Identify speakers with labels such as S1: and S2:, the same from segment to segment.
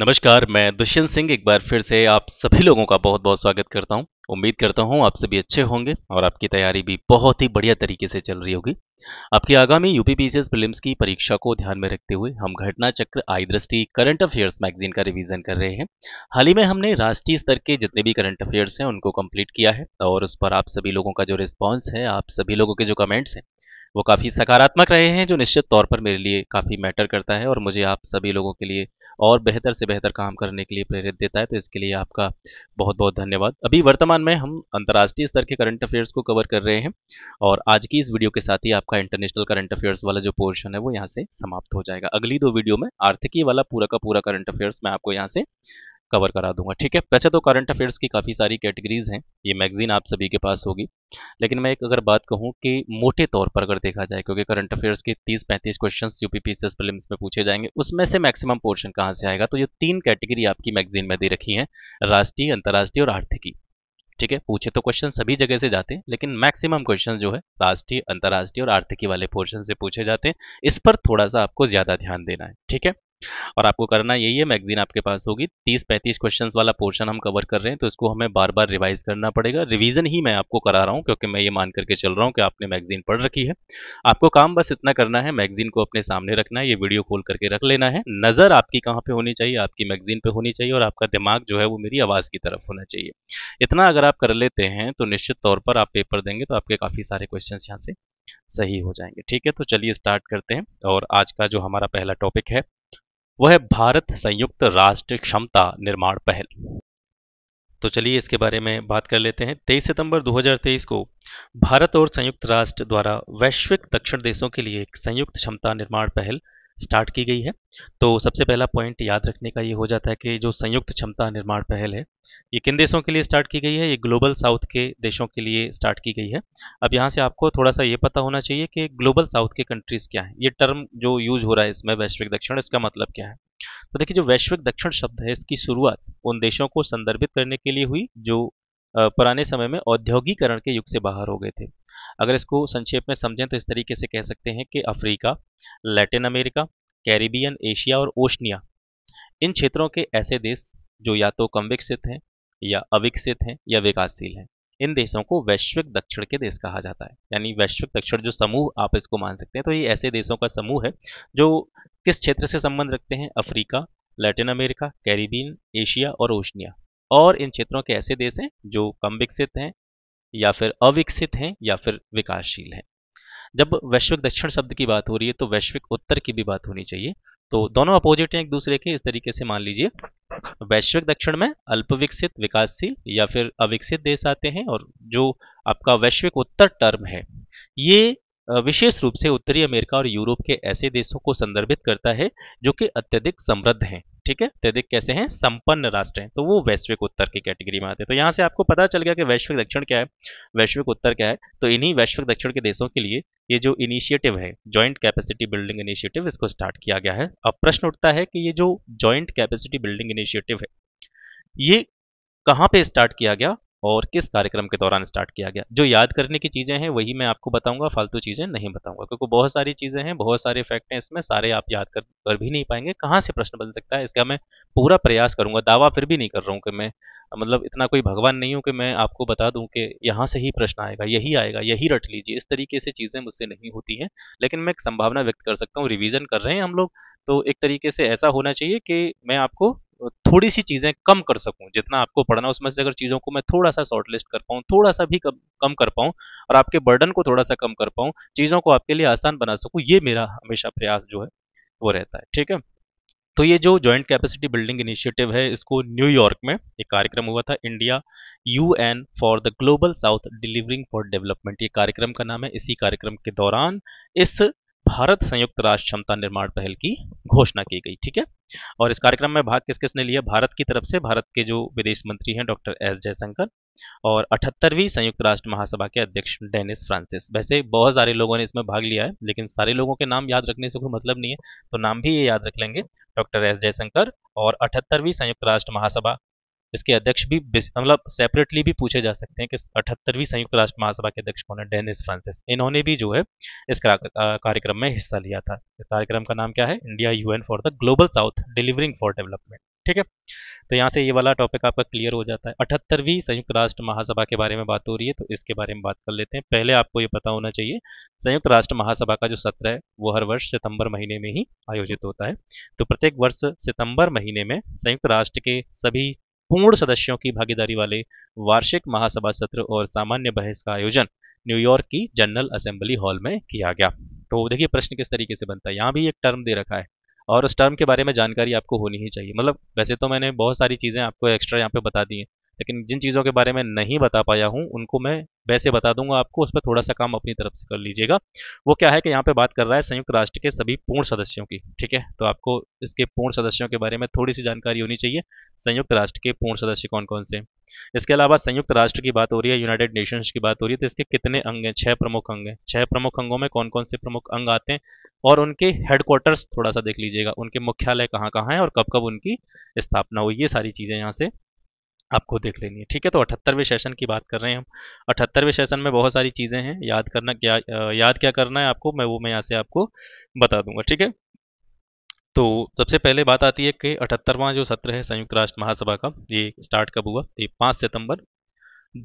S1: नमस्कार मैं दुष्यंत सिंह एक बार फिर से आप सभी लोगों का बहुत बहुत स्वागत करता हूं उम्मीद करता हूं आप सभी अच्छे होंगे और आपकी तैयारी भी बहुत ही बढ़िया तरीके से चल रही होगी आपकी आगामी यूपी पीसीएस प्रीलिम्स की परीक्षा को ध्यान में रखते हुए हम घटना चक्र आई दृष्टि करंट अफेयर्स मैगजीन का रिविजन कर रहे हैं हाल ही में हमने राष्ट्रीय स्तर के जितने भी करंट अफेयर्स हैं उनको कंप्लीट किया है और उस पर आप सभी लोगों का जो रिस्पॉन्स है आप सभी लोगों के जो कमेंट्स हैं वो काफ़ी सकारात्मक रहे हैं जो निश्चित तौर पर मेरे लिए काफ़ी मैटर करता है और मुझे आप सभी लोगों के लिए और बेहतर से बेहतर काम करने के लिए प्रेरित देता है तो इसके लिए आपका बहुत बहुत धन्यवाद अभी वर्तमान में हम अंतर्राष्ट्रीय स्तर के करंट अफेयर्स को कवर कर रहे हैं और आज की इस वीडियो के साथ ही आपका इंटरनेशनल करंट अफेयर्स वाला जो पोर्शन है वो यहाँ से समाप्त हो जाएगा अगली दो वीडियो में आर्थिकी वाला पूरा का पूरा करंट अफेयर्स मैं आपको यहाँ से कवर करा दूंगा ठीक है वैसे तो करंट अफेयर्स की काफ़ी सारी कैटेगरीज हैं ये मैगजीन आप सभी के पास होगी लेकिन मैं एक अगर बात कहूँ कि मोटे तौर पर अगर देखा जाए क्योंकि करंट अफेयर्स के 30-35 क्वेश्चंस यूपीपीसीएस फिल्म में पूछे जाएंगे उसमें से मैक्सिमम पोर्शन कहाँ से आएगा तो ये तीन कैटेगरी आपकी मैगजीन में दे रखी है राष्ट्रीय अंतर्राष्ट्रीय और आर्थिकी ठीक है पूछे तो क्वेश्चन सभी जगह से जाते हैं लेकिन मैक्सिमम क्वेश्चन जो है राष्ट्रीय अंतर्राष्ट्रीय और आर्थिकी वाले पोर्शन से पूछे जाते हैं इस पर थोड़ा सा आपको ज्यादा ध्यान देना है ठीक है और आपको करना यही है मैगजीन आपके पास होगी तीस पैंतीस क्वेश्चंस वाला पोर्शन हम कवर कर रहे हैं तो इसको हमें बार बार रिवाइज करना पड़ेगा रिवीजन ही मैं आपको करा रहा हूँ क्योंकि मैं ये मान करके चल रहा हूँ कि आपने मैगजीन पढ़ रखी है आपको काम बस इतना करना है मैगजीन को अपने सामने रखना है ये वीडियो खोल करके रख लेना है नजर आपकी कहाँ पे होनी चाहिए आपकी मैगजीन पे होनी चाहिए और आपका दिमाग जो है वो मेरी आवाज की तरफ होना चाहिए इतना अगर आप कर लेते हैं तो निश्चित तौर पर आप पेपर देंगे तो आपके काफी सारे क्वेश्चन यहाँ से सही हो जाएंगे ठीक है तो चलिए स्टार्ट करते हैं और आज का जो हमारा पहला टॉपिक है वह भारत संयुक्त राष्ट्र क्षमता निर्माण पहल तो चलिए इसके बारे में बात कर लेते हैं 23 सितंबर 2023 को भारत और संयुक्त राष्ट्र द्वारा वैश्विक दक्षिण देशों के लिए एक संयुक्त क्षमता निर्माण पहल स्टार्ट की गई है तो सबसे पहला पॉइंट याद रखने का ये हो जाता है कि जो संयुक्त क्षमता निर्माण पहल है ये किन देशों के लिए स्टार्ट की गई है ये ग्लोबल साउथ के देशों के लिए स्टार्ट की गई है अब यहाँ से आपको थोड़ा सा ये पता होना चाहिए कि ग्लोबल साउथ के कंट्रीज़ क्या है ये टर्म जो यूज हो रहा है इसमें वैश्विक दक्षिण इसका मतलब क्या है तो देखिए जो वैश्विक दक्षिण शब्द है इसकी शुरुआत उन देशों को संदर्भित करने के लिए हुई जो पुराने समय में औद्योगिकरण के युग से बाहर हो गए थे अगर इसको संक्षेप में समझें तो इस तरीके से कह सकते हैं कि Africa Latin America Caribbean Asia और ओशनिया इन क्षेत्रों के ऐसे देश जो या तो कम विकसित हैं या अविकसित हैं या विकासशील हैं इन देशों को वैश्विक दक्षिण के देश कहा जाता है यानी वैश्विक दक्षिण जो समूह आप इसको मान सकते हैं तो ये ऐसे देशों का समूह है जो किस क्षेत्र से संबंध रखते हैं Africa Latin America Caribbean Asia और ओशनिया और इन क्षेत्रों के ऐसे देश हैं जो कम विकसित हैं या फिर अविकसित हैं या फिर विकासशील हैं जब वैश्विक दक्षिण शब्द की बात हो रही है तो वैश्विक उत्तर की भी बात होनी चाहिए तो दोनों अपोजिट हैं एक दूसरे के इस तरीके से मान लीजिए वैश्विक दक्षिण में अल्प विकसित विकासशील या फिर अविकसित देश आते हैं और जो आपका वैश्विक उत्तर टर्म है ये विशेष रूप से उत्तरी अमेरिका और यूरोप के ऐसे देशों को संदर्भित करता है जो कि अत्यधिक समृद्ध हैं ठीक है अत्यधिक तो कैसे हैं संपन्न राष्ट्र हैं तो वो वैश्विक उत्तर की कैटेगरी में आते हैं तो यहाँ से आपको पता चल गया कि वैश्विक दक्षिण क्या है वैश्विक उत्तर क्या है तो इन्हीं वैश्विक दक्षिण के देशों के लिए ये जो इनिशिएटिव है ज्वाइंट कैपेसिटी बिल्डिंग इनिशिएटिव इसको स्टार्ट किया गया है अब प्रश्न उठता है कि ये जो ज्वाइंट कैपेसिटी बिल्डिंग इनिशिएटिव है ये कहाँ पे स्टार्ट किया गया और किस कार्यक्रम के दौरान स्टार्ट किया गया जो याद करने की चीज़ें हैं वही मैं आपको बताऊंगा फालतू चीज़ें नहीं बताऊंगा क्योंकि बहुत सारी चीज़ें हैं बहुत सारे फैक्ट हैं इसमें सारे आप याद कर, कर भी नहीं पाएंगे कहाँ से प्रश्न बन सकता है इसका मैं पूरा प्रयास करूंगा दावा फिर भी नहीं कर रहा हूँ कि मैं मतलब इतना कोई भगवान नहीं हूँ कि मैं आपको बता दूँ कि यहाँ से ही प्रश्न आएगा यही आएगा यही रट लीजिए इस तरीके से चीज़ें मुझसे नहीं होती हैं लेकिन मैं एक संभावना व्यक्त कर सकता हूँ रिविज़न कर रहे हैं हम लोग तो एक तरीके से ऐसा होना चाहिए कि मैं आपको थोड़ी सी चीज़ें कम कर सकूं जितना आपको पढ़ना उसमें से अगर चीज़ों को मैं थोड़ा सा शॉर्टलिस्ट कर पाऊं थोड़ा सा भी कम कर पाऊं और आपके बर्डन को थोड़ा सा कम कर पाऊं चीज़ों को आपके लिए आसान बना सकूं ये मेरा हमेशा प्रयास जो है वो रहता है ठीक है तो ये जो ज्वाइंट कैपेसिटी बिल्डिंग इनिशिएटिव है इसको न्यूयॉर्क में एक कार्यक्रम हुआ था India U N for the Global South delivering for development ये कार्यक्रम का नाम है इसी कार्यक्रम के दौरान इस भारत संयुक्त राष्ट्र क्षमता निर्माण पहल की घोषणा की गई ठीक है और इस कार्यक्रम में भाग किस किस ने लिया भारत की तरफ से भारत के जो विदेश मंत्री हैं डॉक्टर एस जयशंकर और अठहत्तरवीं संयुक्त राष्ट्र महासभा के अध्यक्ष डेनिस फ्रांसिस वैसे बहुत सारे लोगों ने इसमें भाग लिया है लेकिन सारे लोगों के नाम याद रखने से कोई मतलब नहीं है तो नाम भी ये याद रख लेंगे डॉक्टर एस जयशंकर और अठहत्तरवीं संयुक्त राष्ट्र महासभा इसके अध्यक्ष भी मतलब सेपरेटली भी पूछे जा सकते हैं कि अठहत्तरवीं संयुक्त राष्ट्र महासभा के अध्यक्ष कौन है डेनिस फ्रांसिस इन्होंने भी जो है इस कार्यक्रम में हिस्सा लिया था इस कार्यक्रम का नाम क्या है India UN for the Global South delivering for development ठीक है तो यहाँ से ये वाला टॉपिक आपका क्लियर हो जाता है अठहत्तरवीं संयुक्त राष्ट्र महासभा के बारे में बात हो रही है तो इसके बारे में बात कर लेते हैं पहले आपको ये पता होना चाहिए संयुक्त राष्ट्र महासभा का जो सत्र है वो हर वर्ष सितंबर महीने में ही आयोजित होता है तो प्रत्येक वर्ष सितंबर महीने में संयुक्त राष्ट्र के सभी पूर्ण सदस्यों की भागीदारी वाले वार्षिक महासभा सत्र और सामान्य बहस का आयोजन न्यूयॉर्क की जनरल असेंबली हॉल में किया गया तो देखिए प्रश्न किस तरीके से बनता है यहाँ भी एक टर्म दे रखा है और उस टर्म के बारे में जानकारी आपको होनी ही चाहिए मतलब वैसे तो मैंने बहुत सारी चीज़ें आपको एक्स्ट्रा यहाँ पे बता दी हैं लेकिन जिन चीज़ों के बारे में नहीं बता पाया हूँ उनको मैं वैसे बता दूंगा आपको उस पर थोड़ा सा काम अपनी तरफ से कर लीजिएगा वो क्या है कि यहाँ पे बात कर रहा है संयुक्त राष्ट्र के सभी पूर्ण सदस्यों की ठीक है तो आपको इसके पूर्ण सदस्यों के बारे में थोड़ी सी जानकारी होनी चाहिए संयुक्त राष्ट्र के पूर्ण सदस्य कौन कौन से इसके अलावा संयुक्त राष्ट्र की बात हो रही है यूनाइटेड नेशंस की बात हो रही है तो इसके कितने अंग हैं छः प्रमुख अंग हैं छः प्रमुख अंगों में कौन कौन से प्रमुख अंग आते हैं और उनके हेडक्वार्टर्स थोड़ा सा देख लीजिएगा उनके मुख्यालय कहाँ कहाँ हैं और कब कब उनकी स्थापना हुई ये सारी चीज़ें यहाँ से आपको देख लेनी है ठीक है तो अठहत्तरवें सेशन की बात कर रहे हैं हम अठहत्तरवें सेशन में बहुत सारी चीज़ें हैं याद करना क्या याद क्या करना है आपको मैं वो मैं यहाँ से आपको बता दूंगा ठीक है तो सबसे पहले बात आती है कि अठहत्तरवां जो सत्र है संयुक्त राष्ट्र महासभा का ये स्टार्ट कब हुआ ये पाँच सितंबर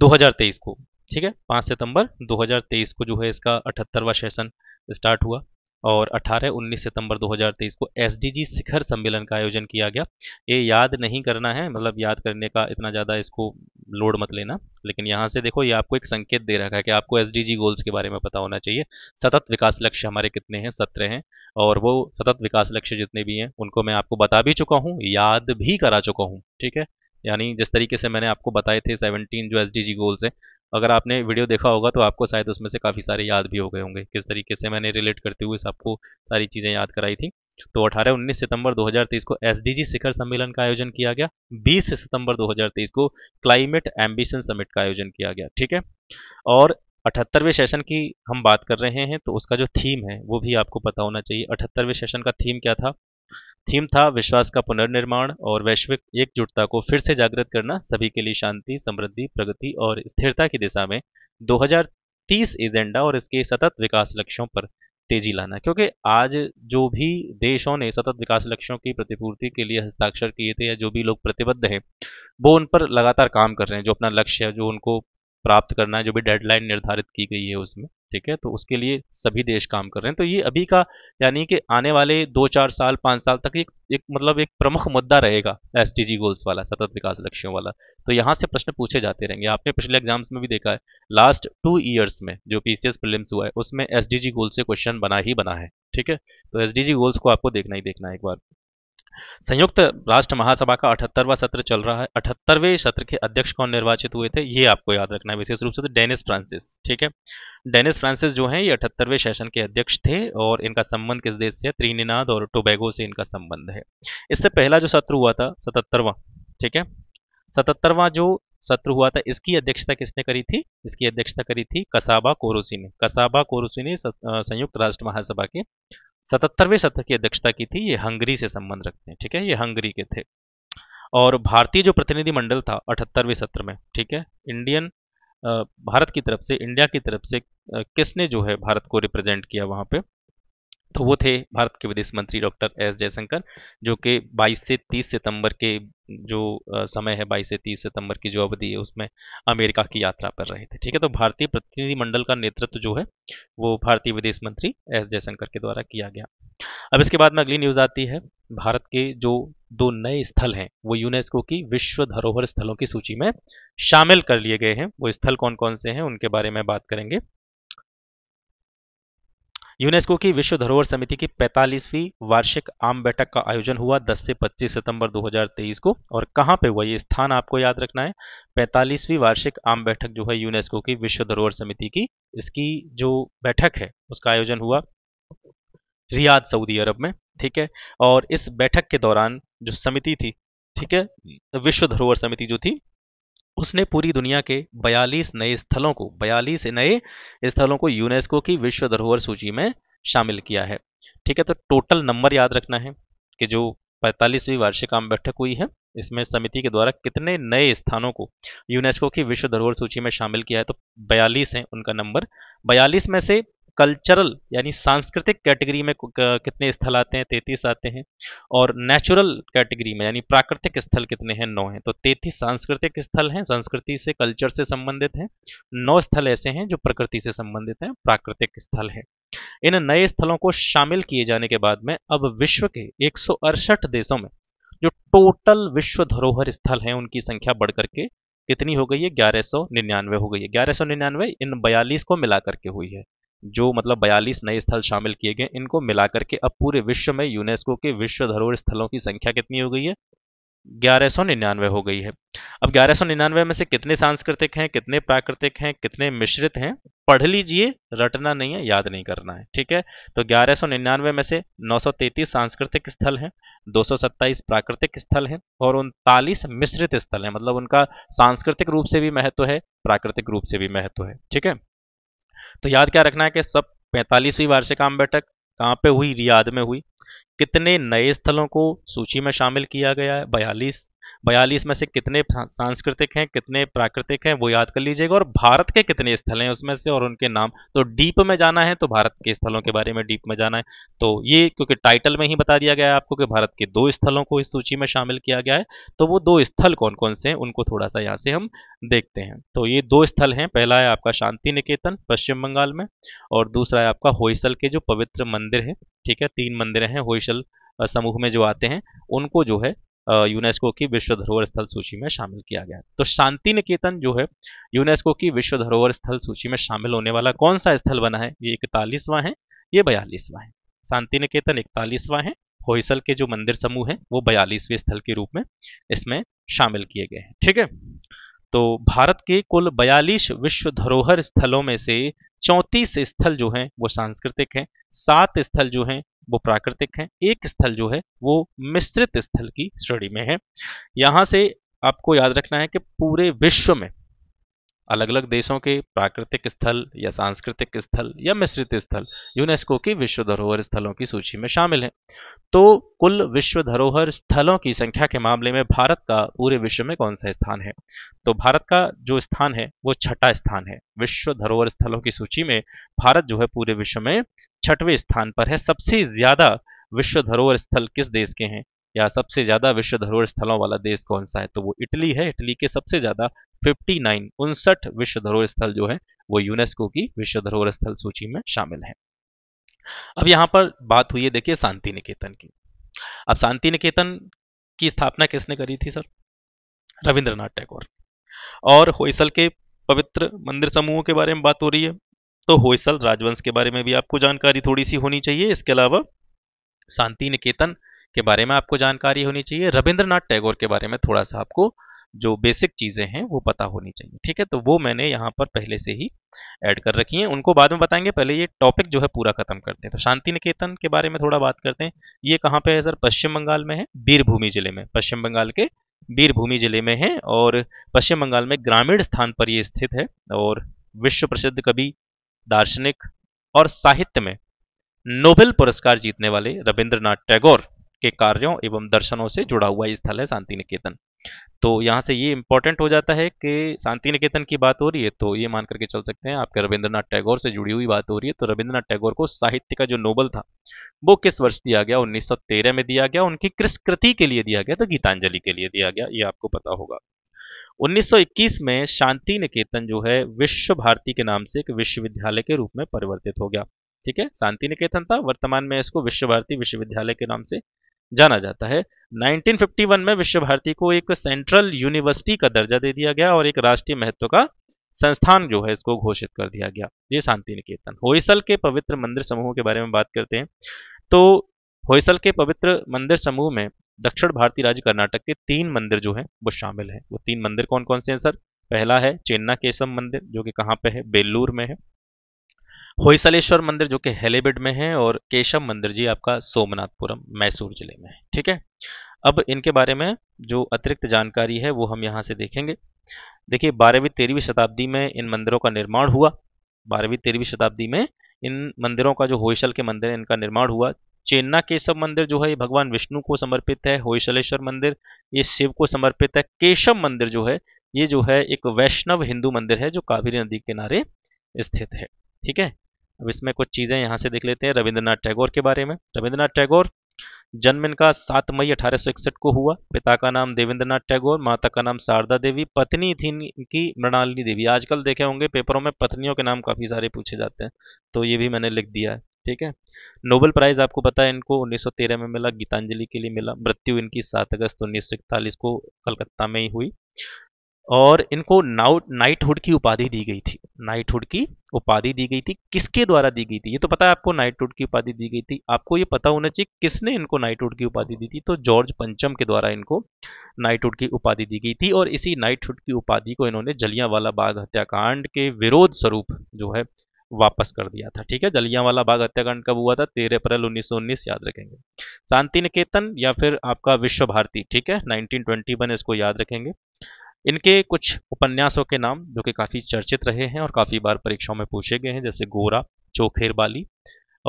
S1: 2023 को ठीक है पाँच सितंबर 2023 को जो है इसका अठहत्तरवा सेशन स्टार्ट हुआ और 18-19 सितंबर 2023 को जी शिखर सम्मेलन का आयोजन किया गया ये याद नहीं करना है मतलब याद करने का इतना ज़्यादा इसको लोड मत लेना लेकिन यहाँ से देखो ये आपको एक संकेत दे रखा है कि आपको एस गोल्स के बारे में पता होना चाहिए सतत विकास लक्ष्य हमारे कितने हैं सत्रह हैं और वो सतत विकास लक्ष्य जितने भी हैं उनको मैं आपको बता भी चुका हूँ याद भी करा चुका हूँ ठीक है यानी जिस तरीके से मैंने आपको बताए थे 17 जो एस गोल्स हैं अगर आपने वीडियो देखा होगा तो आपको शायद उसमें से काफ़ी सारे याद भी हो गए होंगे किस तरीके से मैंने रिलेट करते हुए आपको सारी चीज़ें याद कराई थी तो 18 19 सितंबर 2023 को एसडीजी शिखर सम्मेलन का आयोजन किया गया 20 सितंबर 2023 को क्लाइमेट एम्बिशन समिट का आयोजन किया गया ठीक है और अठहत्तरवें सेशन की हम बात कर रहे हैं तो उसका जो थीम है वो भी आपको पता होना चाहिए अठहत्तरवें सेशन का थीम क्या था थीम था विश्वास का पुनर्निर्माण और वैश्विक एकजुटता को फिर से जागृत करना सभी के लिए शांति समृद्धि प्रगति और स्थिरता की दिशा में 2030 एजेंडा और इसके सतत विकास लक्ष्यों पर तेजी लाना क्योंकि आज जो भी देशों ने सतत विकास लक्ष्यों की प्रतिपूर्ति के लिए हस्ताक्षर किए थे या जो भी लोग प्रतिबद्ध हैं वो उन पर लगातार काम कर रहे हैं जो अपना लक्ष्य है जो उनको प्राप्त करना है जो भी डेडलाइन निर्धारित की गई है उसमें ठीक है तो उसके लिए सभी देश काम कर रहे हैं तो ये अभी का यानी कि आने वाले दो चार साल पाँच साल तक एक, एक मतलब एक प्रमुख मुद्दा रहेगा एस गोल्स वाला सतत विकास लक्ष्यों वाला तो यहाँ से प्रश्न पूछे जाते रहेंगे आपने पिछले एग्जाम्स में भी देखा है लास्ट टू ईयर्स में जो पी सी हुआ है उसमें एस गोल से क्वेश्चन बना ही बना है ठीक है तो एस गोल्स को आपको देखना ही देखना है एक बार संयुक्त राष्ट्र महासभा का अठहत्तरवा सत्र चल रहा है अठहत्तरवे सत्र के अध्यक्ष कौन निर्वाचित हुए थे ये आपको याद रखना है विशेष रूप से तो डेनिस फ्रांसिस ठीक है डेनिस फ्रांसिस जो है ये अठहत्तरवे सेशन के अध्यक्ष थे और इनका संबंध किस देश से त्रिनिनाद और टोबैगो से इनका संबंध है इससे पहला जो सत्र हुआ था सतहत्तरवा ठीक है सतहत्तरवा जो सत्र हुआ था इसकी अध्यक्षता किसने करी थी इसकी अध्यक्षता करी थी कसाबा कोरोसी ने कसाबा कोरोसी ने संयुक्त राष्ट्र महासभा के सतहत्तरवें शतक की अध्यक्षता की थी ये हंगरी से संबंध रखते हैं ठीक है ये हंगरी के थे और भारतीय जो प्रतिनिधिमंडल था अठहत्तरवें सत्र में ठीक है इंडियन भारत की तरफ से इंडिया की तरफ से किसने जो है भारत को रिप्रेजेंट किया वहां पे तो वो थे भारत के विदेश मंत्री डॉक्टर एस जयशंकर जो कि 22 से 30 सितंबर के जो समय है 22 से 30 सितंबर की जो अवधि है उसमें अमेरिका की यात्रा पर रहे थे ठीक है तो भारतीय प्रतिनिधिमंडल का नेतृत्व जो है वो भारतीय विदेश मंत्री एस जयशंकर के द्वारा किया गया अब इसके बाद में अगली न्यूज आती है भारत के जो दो नए स्थल हैं वो यूनेस्को की विश्व धरोहर स्थलों की सूची में शामिल कर लिए गए हैं वो स्थल कौन कौन से हैं उनके बारे में बात करेंगे यूनेस्को की विश्व धरोहर समिति की 45वीं वार्षिक आम बैठक का आयोजन हुआ 10 से 25 सितंबर 2023 को और कहां पे हुआ ये स्थान आपको याद रखना है 45वीं वार्षिक आम बैठक जो है यूनेस्को की विश्व धरोहर समिति की इसकी जो बैठक है उसका आयोजन हुआ रियाद सऊदी अरब में ठीक है और इस बैठक के दौरान जो समिति थी ठीक है विश्व धरोहर समिति जो थी उसने पूरी दुनिया के 42 नए स्थलों को 42 नए स्थलों को यूनेस्को की विश्व धरोहर सूची में शामिल किया है ठीक है तो टोटल नंबर याद रखना है कि जो 45वीं वार्षिक आम बैठक हुई है इसमें समिति के द्वारा कितने नए स्थानों को यूनेस्को की विश्व धरोहर सूची में शामिल किया है तो 42 है उनका नंबर 42 में से कल्चरल यानी सांस्कृतिक कैटेगरी में कितने स्थल आते हैं तैतीस आते हैं और नेचुरल कैटेगरी में यानी प्राकृतिक स्थल कितने हैं नौ हैं तो तैतीस सांस्कृतिक स्थल हैं संस्कृति से कल्चर से संबंधित हैं नौ स्थल ऐसे हैं जो प्रकृति से संबंधित हैं प्राकृतिक स्थल हैं इन नए स्थलों को शामिल किए जाने के बाद में अब विश्व के एक देशों में जो टोटल विश्व धरोहर स्थल हैं उनकी संख्या बढ़ करके कितनी हो गई है ग्यारह हो गई है ग्यारह इन बयालीस को मिला करके हुई है जो मतलब 42 नए स्थल शामिल किए गए इनको मिलाकर के अब पूरे विश्व में यूनेस्को के विश्व धरोहर स्थलों की संख्या कितनी हो गई है ग्यारह सौ निन्यानवे हो गई है अब ग्यारह सौ निन्यानवे में से कितने सांस्कृतिक हैं कितने प्राकृतिक हैं कितने मिश्रित हैं पढ़ लीजिए रटना नहीं है याद नहीं करना है ठीक है तो ग्यारह सौ निन्यानवे में से नौ सौ तैतीस सांस्कृतिक स्थल हैं दो सौ सत्ताईस प्राकृतिक स्थल हैं और उनतालीस मिश्रित स्थल हैं मतलब उनका सांस्कृतिक रूप से भी महत्व है प्राकृतिक रूप से भी महत्व है ठीक है तो याद क्या रखना है कि सब पैंतालीसवीं वार्षिक आम बैठक कहाँ पे हुई रियाद में हुई कितने नए स्थलों को सूची में शामिल किया गया है बयालीस बयालीस में से कितने सांस्कृतिक हैं कितने प्राकृतिक हैं वो याद कर लीजिएगा और भारत के कितने स्थल हैं उसमें से और उनके नाम तो डीप में जाना है तो भारत के स्थलों के बारे में डीप में जाना है तो ये क्योंकि टाइटल में ही बता दिया गया है आपको कि भारत के दो स्थलों को इस सूची में शामिल किया गया है तो वो दो स्थल कौन कौन से हैं उनको थोड़ा सा यहाँ से हम देखते हैं तो ये दो स्थल हैं पहला है आपका शांति निकेतन पश्चिम बंगाल में और दूसरा है आपका होयसल के जो पवित्र मंदिर है ठीक है तीन मंदिर हैं होयसल समूह में जो आते हैं उनको जो है यूनेस्को की विश्व धरोहर स्थल सूची में शामिल किया गया तो शांति निकेतन जो है यूनेस्को की विश्व धरोहर स्थल सूची में शामिल होने वाला कौन सा स्थल बना है ये इकतालीसवा है ये बयालीसवा है शांति निकेतन इकतालीसवा है होयसल के जो मंदिर समूह है वो बयालीसवें स्थल के रूप में इसमें शामिल किए गए हैं ठीक है तो भारत के कुल बयालीस विश्व धरोहर स्थलों में से चौंतीस स्थल जो हैं वो सांस्कृतिक हैं सात स्थल जो हैं वो प्राकृतिक हैं एक स्थल जो है वो मिश्रित स्थल की श्रेणी में है यहां से आपको याद रखना है कि पूरे विश्व में अलग अलग देशों के प्राकृतिक स्थल या सांस्कृतिक स्थल या मिश्रित स्थल यूनेस्को की विश्व धरोहर स्थलों की सूची में शामिल हैं तो कुल विश्व धरोहर स्थलों की संख्या के मामले में भारत का पूरे विश्व में कौन सा स्थान है तो भारत का जो स्थान है वो छठा स्थान है विश्व धरोहर स्थलों की सूची में भारत जो है पूरे विश्व में छठवें स्थान पर है सबसे ज्यादा विश्व धरोहर स्थल किस देश के हैं या सबसे ज्यादा विश्व धरोहर स्थलों वाला देश कौन सा है तो वो इटली है इटली के सबसे ज्यादा 59 नाइन उनसठ विश्व धरोहर स्थल जो है वो यूनेस्को की विश्व धरोहर स्थल सूची में शामिल है अब यहां पर बात हुई है देखिए शांति निकेतन की अब शांति निकेतन की स्थापना किसने करी थी सर रविंद्रनाथ टैगोर और होयसल के पवित्र मंदिर समूहों के बारे में बात हो रही है तो होयसल राजवंश के बारे में भी आपको जानकारी थोड़ी सी होनी चाहिए इसके अलावा शांति निकेतन के बारे में आपको जानकारी होनी चाहिए रविंद्रनाथ टैगोर के बारे में थोड़ा सा आपको जो बेसिक चीज़ें हैं वो पता होनी चाहिए ठीक है तो वो मैंने यहाँ पर पहले से ही ऐड कर रखी हैं उनको बाद में बताएंगे पहले ये टॉपिक जो है पूरा खत्म करते हैं तो शांति निकेतन के बारे में थोड़ा बात करते हैं ये कहाँ पे है सर पश्चिम बंगाल में है बीरभूमि जिले में पश्चिम बंगाल के बीरभूमि जिले में है और पश्चिम बंगाल में ग्रामीण स्थान पर ये स्थित है और विश्व प्रसिद्ध कवि दार्शनिक और साहित्य में नोबेल पुरस्कार जीतने वाले रविंद्रनाथ टैगोर के कार्यों एवं दर्शनों से जुड़ा हुआ स्थल है शांति निकेतन तो यहाँ से ये इंपॉर्टेंट हो जाता है कि शांति निकेतन की बात हो रही है तो ये मान करके चल सकते हैं आपके रविंद्रनाथ टैगोर से जुड़ी हुई बात हो रही है तो रविंद्रनाथ टैगोर को साहित्य का जो नोबल था वो किस वर्ष दिया गया 1913 में दिया गया उनकी किस कृति के लिए दिया गया तो गीतांजलि के लिए दिया गया ये आपको पता होगा उन्नीस में शांति निकेतन जो है विश्व भारती के नाम से एक विश्वविद्यालय के रूप में परिवर्तित हो गया ठीक है शांति निकेतन था वर्तमान में इसको विश्व भारती विश्वविद्यालय के नाम से जाना जाता है 1951 में विश्व भारती को एक सेंट्रल यूनिवर्सिटी का दर्जा दे दिया गया और एक राष्ट्रीय महत्व का संस्थान जो है इसको घोषित कर दिया गया ये शांति निकेतन होइसल के पवित्र मंदिर समूह के बारे में बात करते हैं तो होइसल के पवित्र मंदिर समूह में दक्षिण भारतीय राज्य कर्नाटक के तीन मंदिर जो है वो शामिल है वो तीन मंदिर कौन कौन से हैं सर पहला है चेन्ना केशव मंदिर जो कि कहाँ पे है बेल्लूर में है होयसलेश्वर मंदिर जो कि हेलीबेड में है और केशव मंदिर जी आपका सोमनाथपुरम मैसूर जिले में है ठीक है अब इनके बारे में जो अतिरिक्त जानकारी है वो हम यहाँ से देखेंगे देखिए बारहवीं तेरहवीं शताब्दी में इन मंदिरों का निर्माण हुआ बारहवीं तेरहवीं शताब्दी में इन मंदिरों का जो होयसल के मंदिर है इनका निर्माण हुआ चेन्ना केशव मंदिर जो है ये भगवान विष्णु को समर्पित है होयसलेश्वर मंदिर ये शिव को समर्पित है केशव मंदिर जो है ये जो है एक वैष्णव हिंदू मंदिर है जो कावेरी नदी किनारे स्थित है ठीक है अब इसमें कुछ चीज़ें यहाँ से देख लेते हैं रविंद्रनाथ टैगोर के बारे में रविंद्रनाथ टैगोर जन्म इनका 7 मई 1861 को हुआ पिता का नाम देवेंद्रनाथ टैगोर माता का नाम शारदा देवी पत्नी थी इनकी मृणालिनी देवी आजकल देखे होंगे पेपरों में पत्नियों के नाम काफ़ी सारे पूछे जाते हैं तो ये भी मैंने लिख दिया है ठीक है नोबेल प्राइज आपको पता है इनको 1913 में मिला गीतांजलि के लिए मिला मृत्यु इनकी 7 अगस्त उन्नीस को कलकत्ता में ही हुई और इनको नाउ नाइटहुड की उपाधि दी गई थी नाइटहुड की उपाधि दी गई थी किसके द्वारा दी गई थी ये तो पता है आपको नाइटहुड की उपाधि दी गई थी आपको ये पता होना चाहिए किसने इनको नाइटहुड की उपाधि दी थी तो जॉर्ज पंचम के द्वारा इनको नाइटहुड की उपाधि दी गई थी और इसी नाइटहुड की उपाधि को इन्होंने जलियांवाला बाग हत्याकांड के विरोध स्वरूप जो है वापस कर दिया था ठीक है वाला बाग हत्याकांड कब हुआ था तेरह अप्रैल उन्नीस याद रखेंगे शांति निकेतन या फिर आपका विश्व भारती ठीक है 1921 इसको याद रखेंगे इनके कुछ उपन्यासों के नाम जो कि काफ़ी चर्चित रहे हैं और काफ़ी बार परीक्षाओं में पूछे गए हैं जैसे गोरा चोखेर बाली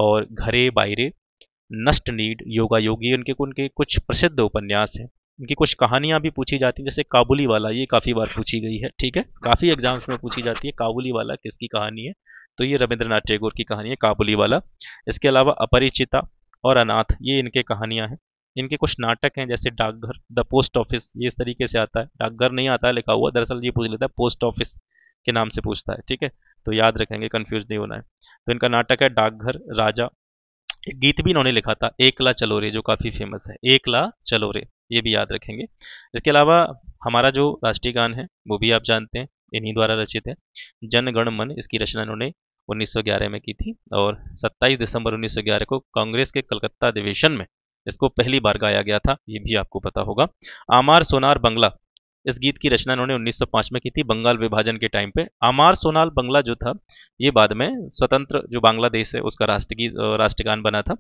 S1: और घरे बायरे नष्ट नीड योगा योगी उनके उनके कुछ प्रसिद्ध उपन्यास हैं इनकी कुछ कहानियां भी पूछी जाती हैं जैसे काबुली वाला ये काफ़ी बार पूछी गई है ठीक है काफ़ी एग्जाम्स में पूछी जाती है काबुली वाला किसकी कहानी है तो ये रविंद्रनाथ टैगोर की कहानी है काबुली वाला इसके अलावा अपरिचिता और अनाथ ये इनके कहानियां हैं इनके कुछ नाटक हैं जैसे डाकघर द पोस्ट ऑफिस ये इस तरीके से आता है डाकघर नहीं आता है लिखा हुआ दरअसल ये पूछ लेता है पोस्ट ऑफिस के नाम से पूछता है ठीक है तो याद रखेंगे कन्फ्यूज नहीं होना है तो इनका नाटक है डाकघर राजा एक गीत भी इन्होंने लिखा था एकला चलो रे जो काफ़ी फेमस है एकला चलो रे ये भी याद रखेंगे इसके अलावा हमारा जो राष्ट्रीय गान है वो भी आप जानते हैं इन्हीं द्वारा रचित है जनगण मन इसकी रचना इन्होंने 1911 में की थी और 27 दिसंबर 1911 को कांग्रेस के कलकत्ता अधिवेशन में इसको पहली बार गाया गया था ये भी आपको पता होगा आमार सोनार बंगला इस गीत की रचना इन्होंने 1905 में की थी बंगाल विभाजन के टाइम पे आमार सोनाल बंगला जो था ये बाद में स्वतंत्र जो बांग्लादेश है उसका राष्ट्रगीत राष्ट्रगान बना था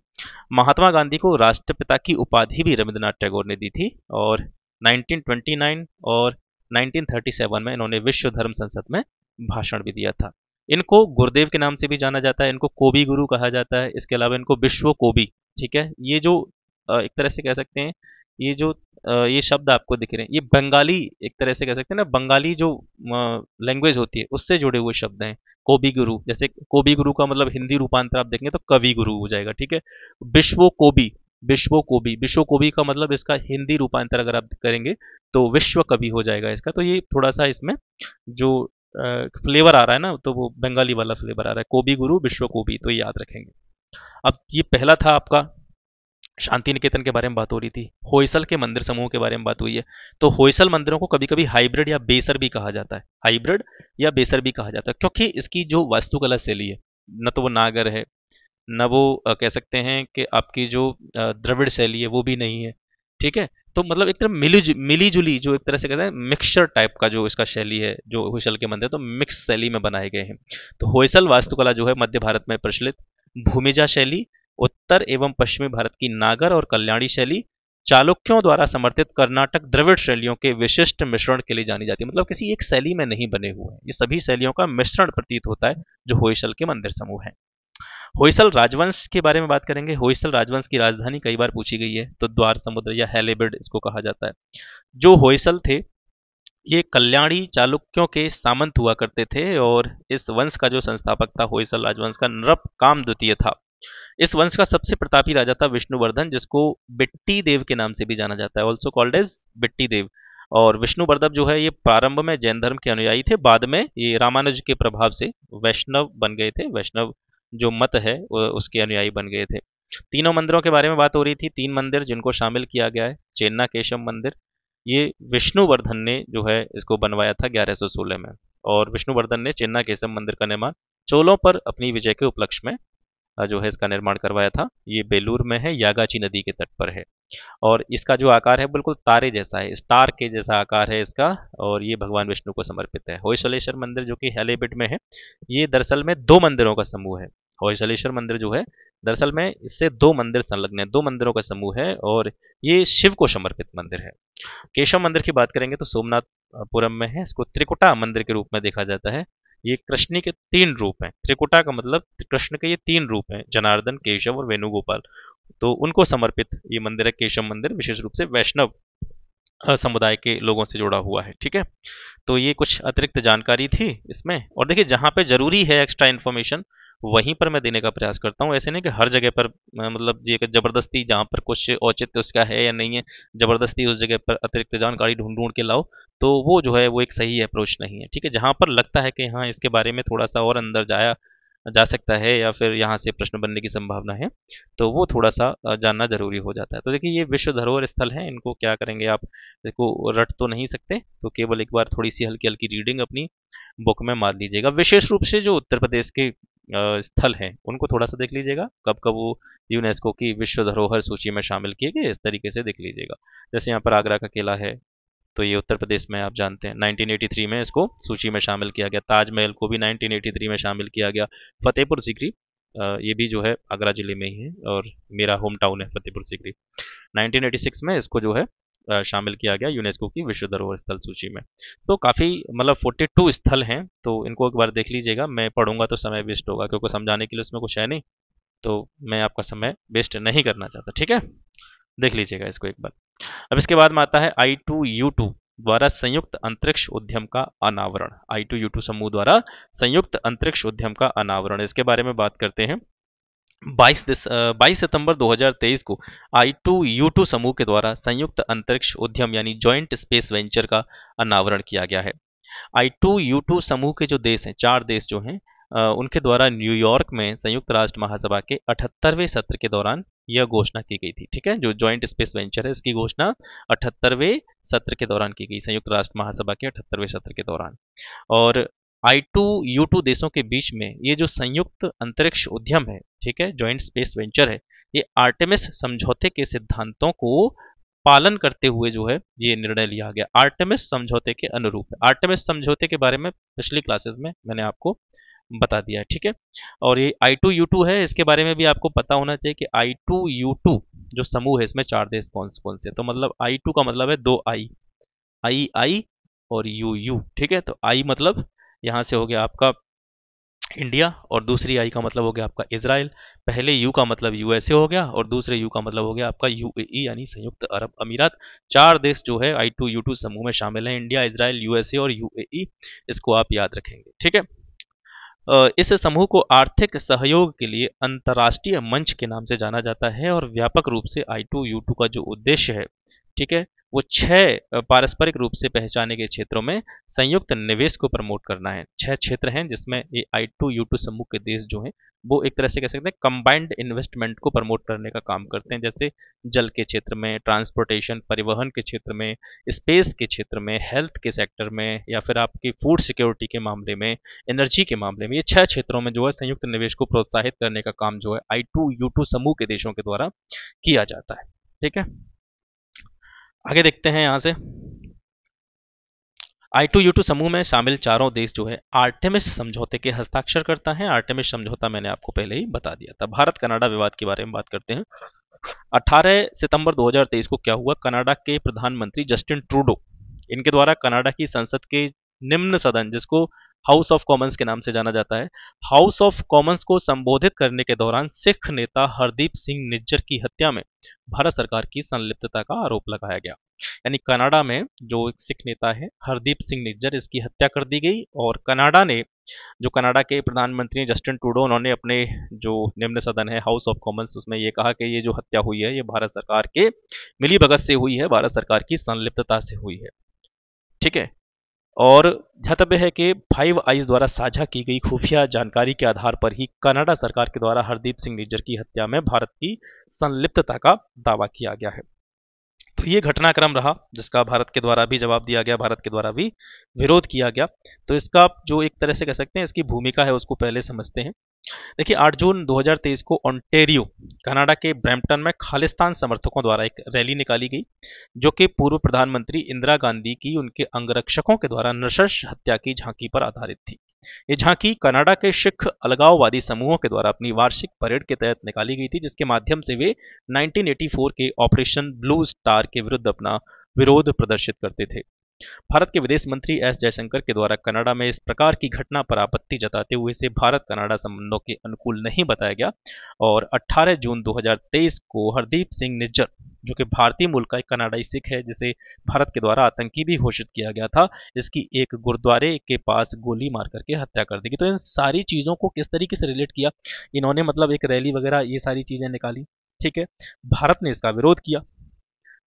S1: महात्मा गांधी को राष्ट्रपिता की उपाधि भी रविंद्रनाथ टैगोर ने दी थी और 1929 और 1937 में इन्होंने विश्व धर्म संसद में भाषण भी दिया था इनको गुरुदेव के नाम से भी जाना जाता है इनको कोबी गुरु कहा जाता है इसके अलावा इनको विश्व कोबी ठीक है ये जो एक तरह से कह सकते हैं ये जो ये शब्द आपको दिख रहे हैं ये बंगाली एक तरह से कह सकते हैं ना बंगाली जो लैंग्वेज होती है उससे जुड़े हुए शब्द हैं कोबी गुरु जैसे कोबी गुरु का मतलब हिंदी रूपांतर आप देखेंगे तो कवि गुरु हो जाएगा ठीक है विश्व कोबी विश्व कोबी विश्व कोबी का मतलब इसका हिंदी रूपांतर अगर आप करेंगे तो विश्व कवि हो जाएगा इसका तो ये थोड़ा सा इसमें जो फ्लेवर आ रहा है ना तो वो बंगाली वाला फ्लेवर आ रहा है कोबी गुरु विश्व कोबी तो याद रखेंगे अब ये पहला था आपका शांति निकेतन के बारे में बात हो रही थी होयसल के मंदिर समूह के बारे में बात हुई है तो होयसल मंदिरों को कभी कभी हाइब्रिड या बेसर भी कहा जाता है हाइब्रिड या बेसर भी कहा जाता है क्योंकि इसकी जो वास्तुकला शैली है न तो वो नागर है न वो कह सकते हैं कि आपकी जो द्रविड़ शैली है वो भी नहीं है ठीक है तो मतलब एक तरह मिली मिली जुली जो एक तरह से कहते हैं मिक्सचर टाइप का जो इसका शैली है जो होयसल के मंदिर तो मिक्स शैली में बनाए गए हैं तो होयसल वास्तुकला जो है मध्य भारत में प्रचलित भूमिजा शैली उत्तर एवं पश्चिमी भारत की नागर और कल्याणी शैली चालुक्यों द्वारा समर्थित कर्नाटक द्रविड़ शैलियों के विशिष्ट मिश्रण के लिए जानी जाती है मतलब किसी एक शैली में नहीं बने हुए हैं ये सभी शैलियों का मिश्रण प्रतीत होता है जो होयसल के मंदिर समूह है होयसल राजवंश के बारे में बात करेंगे होयसल राजवंश की राजधानी कई बार पूछी गई है तो द्वार समुद्र या हेलेबिड इसको कहा जाता है जो होयसल थे ये कल्याणी चालुक्यों के सामंत हुआ करते थे और इस वंश का जो संस्थापक था होयसल राजवंश का नरप काम द्वितीय था इस वंश का सबसे प्रतापी राजा था विष्णुवर्धन जिसको बिट्टी देव के नाम से भी जाना जाता है also called as Bitti Deva और विष्णुवर्धन जो है ये प्रारंभ में जैन धर्म के अनुयायी थे बाद में ये रामानुज के प्रभाव से वैष्णव बन गए थे वैष्णव जो मत है उसके अनुयायी बन गए थे तीनों मंदिरों के बारे में बात हो रही थी तीन मंदिर जिनको शामिल किया गया है चेन्ना केशव मंदिर ये विष्णुवर्धन ने जो है इसको बनवाया था ग्यारह में और विष्णुवर्धन ने चेन्ना केशव मंदिर का निर्माण चोलों पर अपनी विजय के उपलक्ष्य में जो है इसका निर्माण करवाया था ये बेलूर में है यागाची नदी के तट पर है और इसका जो आकार है बिल्कुल तारे जैसा है स्टार के जैसा आकार है इसका और ये भगवान विष्णु को समर्पित है होयसलेश्वर मंदिर जो कि हेलीबेट में है ये दरअसल में दो मंदिरों का समूह है होयसलेश्वर मंदिर जो है दरअसल में इससे दो मंदिर संलग्न है दो मंदिरों का समूह है और ये शिव को समर्पित मंदिर है केशव मंदिर की बात करेंगे तो सोमनाथपुरम में है इसको त्रिकुटा मंदिर के रूप में देखा जाता है ये कृष्ण के तीन रूप हैं त्रिकुटा का मतलब कृष्ण के ये तीन रूप हैं जनार्दन केशव और वेणुगोपाल तो उनको समर्पित ये मंदिर है केशव मंदिर विशेष रूप से वैष्णव समुदाय के लोगों से जुड़ा हुआ है ठीक है तो ये कुछ अतिरिक्त जानकारी थी इसमें और देखिए जहाँ पे जरूरी है एक्स्ट्रा इन्फॉर्मेशन वहीं पर मैं देने का प्रयास करता हूँ ऐसे नहीं कि हर जगह पर मतलब जबरदस्ती जहाँ पर कुछ औचित्य उसका है या नहीं है जबरदस्ती उस जगह पर अतिरिक्त जानकारी ढूंढ ढूंढ के लाओ तो वो जो है वो एक सही अप्रोच नहीं है ठीक है जहाँ पर लगता है कि हाँ इसके बारे में थोड़ा सा और अंदर जाया जा सकता है या फिर यहाँ से प्रश्न बनने की संभावना है तो वो थोड़ा सा जानना जरूरी हो जाता है तो देखिए ये विश्व धरोहर स्थल है इनको क्या करेंगे आप इसको रट तो नहीं सकते तो केवल एक बार थोड़ी सी हल्की हल्की रीडिंग अपनी बुक में मार लीजिएगा विशेष रूप से जो उत्तर प्रदेश के स्थल हैं उनको थोड़ा सा देख लीजिएगा कब कब वो यूनेस्को की विश्व धरोहर सूची में शामिल किए गए इस तरीके से देख लीजिएगा जैसे यहाँ पर आगरा का किला है तो ये उत्तर प्रदेश में आप जानते हैं 1983 में इसको सूची में शामिल किया गया ताजमहल को भी 1983 में शामिल किया गया फतेहपुर सीकरी ये भी जो है आगरा जिले में ही है और मेरा होम टाउन है फतेहपुर सीकरी 1986 में इसको जो है शामिल किया गया यूनेस्को की विश्व धरोहर स्थल सूची में तो काफ़ी मतलब 42 स्थल हैं तो इनको एक बार देख लीजिएगा मैं पढ़ूंगा तो समय वेस्ट होगा क्योंकि समझाने के लिए उसमें कुछ है नहीं तो मैं आपका समय वेस्ट नहीं करना चाहता ठीक है देख लीजिएगा इसको एक बार अब इसके बाद में आता है आई टू यू टू द्वारा संयुक्त अंतरिक्ष उद्यम का अनावरण आई टू यू टू समूह द्वारा संयुक्त अंतरिक्ष उद्यम का अनावरण इसके बारे में बात करते हैं 22 बाईस सितंबर 2023 को आई टू यू टू समूह के द्वारा संयुक्त अंतरिक्ष उद्यम यानी ज्वाइंट स्पेस वेंचर का अनावरण किया गया है आई टू यू टू समूह के जो देश हैं चार देश जो हैं उनके द्वारा न्यूयॉर्क में संयुक्त राष्ट्र महासभा के अठहत्तरवें सत्र के दौरान यह घोषणा की गई थी ठीक है जो ज्वाइंट स्पेस वेंचर है इसकी घोषणा अठहत्तरवें सत्र के दौरान की गई संयुक्त राष्ट्र महासभा के अठहत्तरवें सत्र के दौरान और आई टू देशों के बीच में ये जो संयुक्त अंतरिक्ष उद्यम है ठीक है ज्वाइंट स्पेस वेंचर है ये आर्टेमिस समझौते के सिद्धांतों को पालन करते हुए जो है ये निर्णय लिया गया आर्टेमिस समझौते के अनुरूप आर्टेमिस समझौते के बारे में पिछली क्लासेस में मैंने आपको बता दिया है ठीक है और ये आई टू यू टू है इसके बारे में भी आपको पता होना चाहिए कि आई टू यू टू जो समूह है इसमें चार देश कौन से कौन से तो मतलब आई टू का मतलब है दो आई आई आई और यू यू ठीक है तो आई मतलब यहाँ से हो गया आपका इंडिया और दूसरी आई का मतलब हो गया आपका इसराइल पहले यू का मतलब यूएसए हो गया और दूसरे यू का मतलब हो गया आपका यूएई e, यानी संयुक्त अरब अमीरात चार देश जो है आई टू यू टू समूह में शामिल है इंडिया इसराइल यूएसए और यूएई e, इसको आप याद रखेंगे ठीक है इस समूह को आर्थिक सहयोग के लिए अंतर्राष्ट्रीय मंच के नाम से जाना जाता है और व्यापक रूप से आई टू यू टू का जो उद्देश्य है ठीक है वो छह पारस्परिक रूप से पहचाने गए क्षेत्रों में संयुक्त निवेश को प्रमोट करना है छह क्षेत्र हैं जिसमें a I two U two समूह के देश जो हैं वो एक तरह से कह सकते हैं कंबाइंड इन्वेस्टमेंट को प्रमोट करने का काम करते हैं जैसे जल के क्षेत्र में ट्रांसपोर्टेशन परिवहन के क्षेत्र में स्पेस के क्षेत्र में हेल्थ के सेक्टर में या फिर आपकी फूड सिक्योरिटी के मामले में एनर्जी के मामले में ये छह क्षेत्रों में जो है संयुक्त निवेश को प्रोत्साहित करने का काम जो है आई टू यू टू समूह के देशों के द्वारा किया जाता है ठीक है आगे देखते हैं यहां से आई टू यू टू समूह में शामिल चारों देश जो है आर्टेमिस समझौते के हस्ताक्षर करता है आर्टेमिस समझौता मैंने आपको पहले ही बता दिया था भारत कनाडा विवाद के बारे में बात करते हैं 18 सितंबर 2023 को क्या हुआ कनाडा के प्रधानमंत्री जस्टिन ट्रूडो इनके द्वारा कनाडा की संसद के निम्न सदन जिसको हाउस ऑफ कॉमन्स के नाम से जाना जाता है हाउस ऑफ कॉमन्स को संबोधित करने के दौरान सिख नेता हरदीप सिंह निज्जर की हत्या में भारत सरकार की संलिप्तता का आरोप लगाया गया यानी कनाडा में जो एक सिख नेता है हरदीप सिंह निज्जर इसकी हत्या कर दी गई और कनाडा ने जो कनाडा के प्रधानमंत्री जस्टिन टूडो उन्होंने अपने जो निम्न सदन है हाउस ऑफ कॉमन्स उसमें ये कहा कि ये जो हत्या हुई है ये भारत सरकार के मिली भगत से हुई है भारत सरकार की संलिप्तता से हुई है ठीक है और ध्यातव्य है कि फाइव आईज द्वारा साझा की गई खुफिया जानकारी के आधार पर ही कनाडा सरकार के द्वारा हरदीप सिंह निज्जर की हत्या में भारत की संलिप्तता का दावा किया गया है तो ये घटनाक्रम रहा जिसका भारत के द्वारा भी जवाब दिया गया भारत के द्वारा भी विरोध किया गया तो इसका जो एक तरह से कह सकते हैं इसकी भूमिका है उसको पहले समझते हैं देखिए 8 जून 2023 को ओंटेरियो कनाडा के ब्रैम्पटन में खालिस्तान समर्थकों द्वारा एक रैली निकाली गई जो कि पूर्व प्रधानमंत्री इंदिरा गांधी की उनके अंगरक्षकों के द्वारा नृशंस हत्या की झांकी पर आधारित थी ये झांकी कनाडा के सिख अलगाववादी समूहों के द्वारा अपनी वार्षिक परेड के तहत निकाली गई थी जिसके माध्यम से वे नाइनटीन के ऑपरेशन ब्लू स्टार के विरुद्ध अपना विरोध प्रदर्शित करते थे भारत के विदेश मंत्री एस जयशंकर के द्वारा कनाडा में इस प्रकार की घटना पर आपत्ति जताते हुए इसे भारत कनाडा संबंधों के अनुकूल नहीं बताया गया और 18 जून 2023 को हरदीप सिंह निज्जर जो कि भारतीय मूल का एक कनाडाई सिख है जिसे भारत के द्वारा आतंकी भी घोषित किया गया था इसकी एक गुरुद्वारे के पास गोली मार करके हत्या कर दी गई तो इन सारी चीज़ों को किस तरीके से रिलेट किया इन्होंने मतलब एक रैली वगैरह ये सारी चीज़ें निकाली ठीक है भारत ने इसका विरोध किया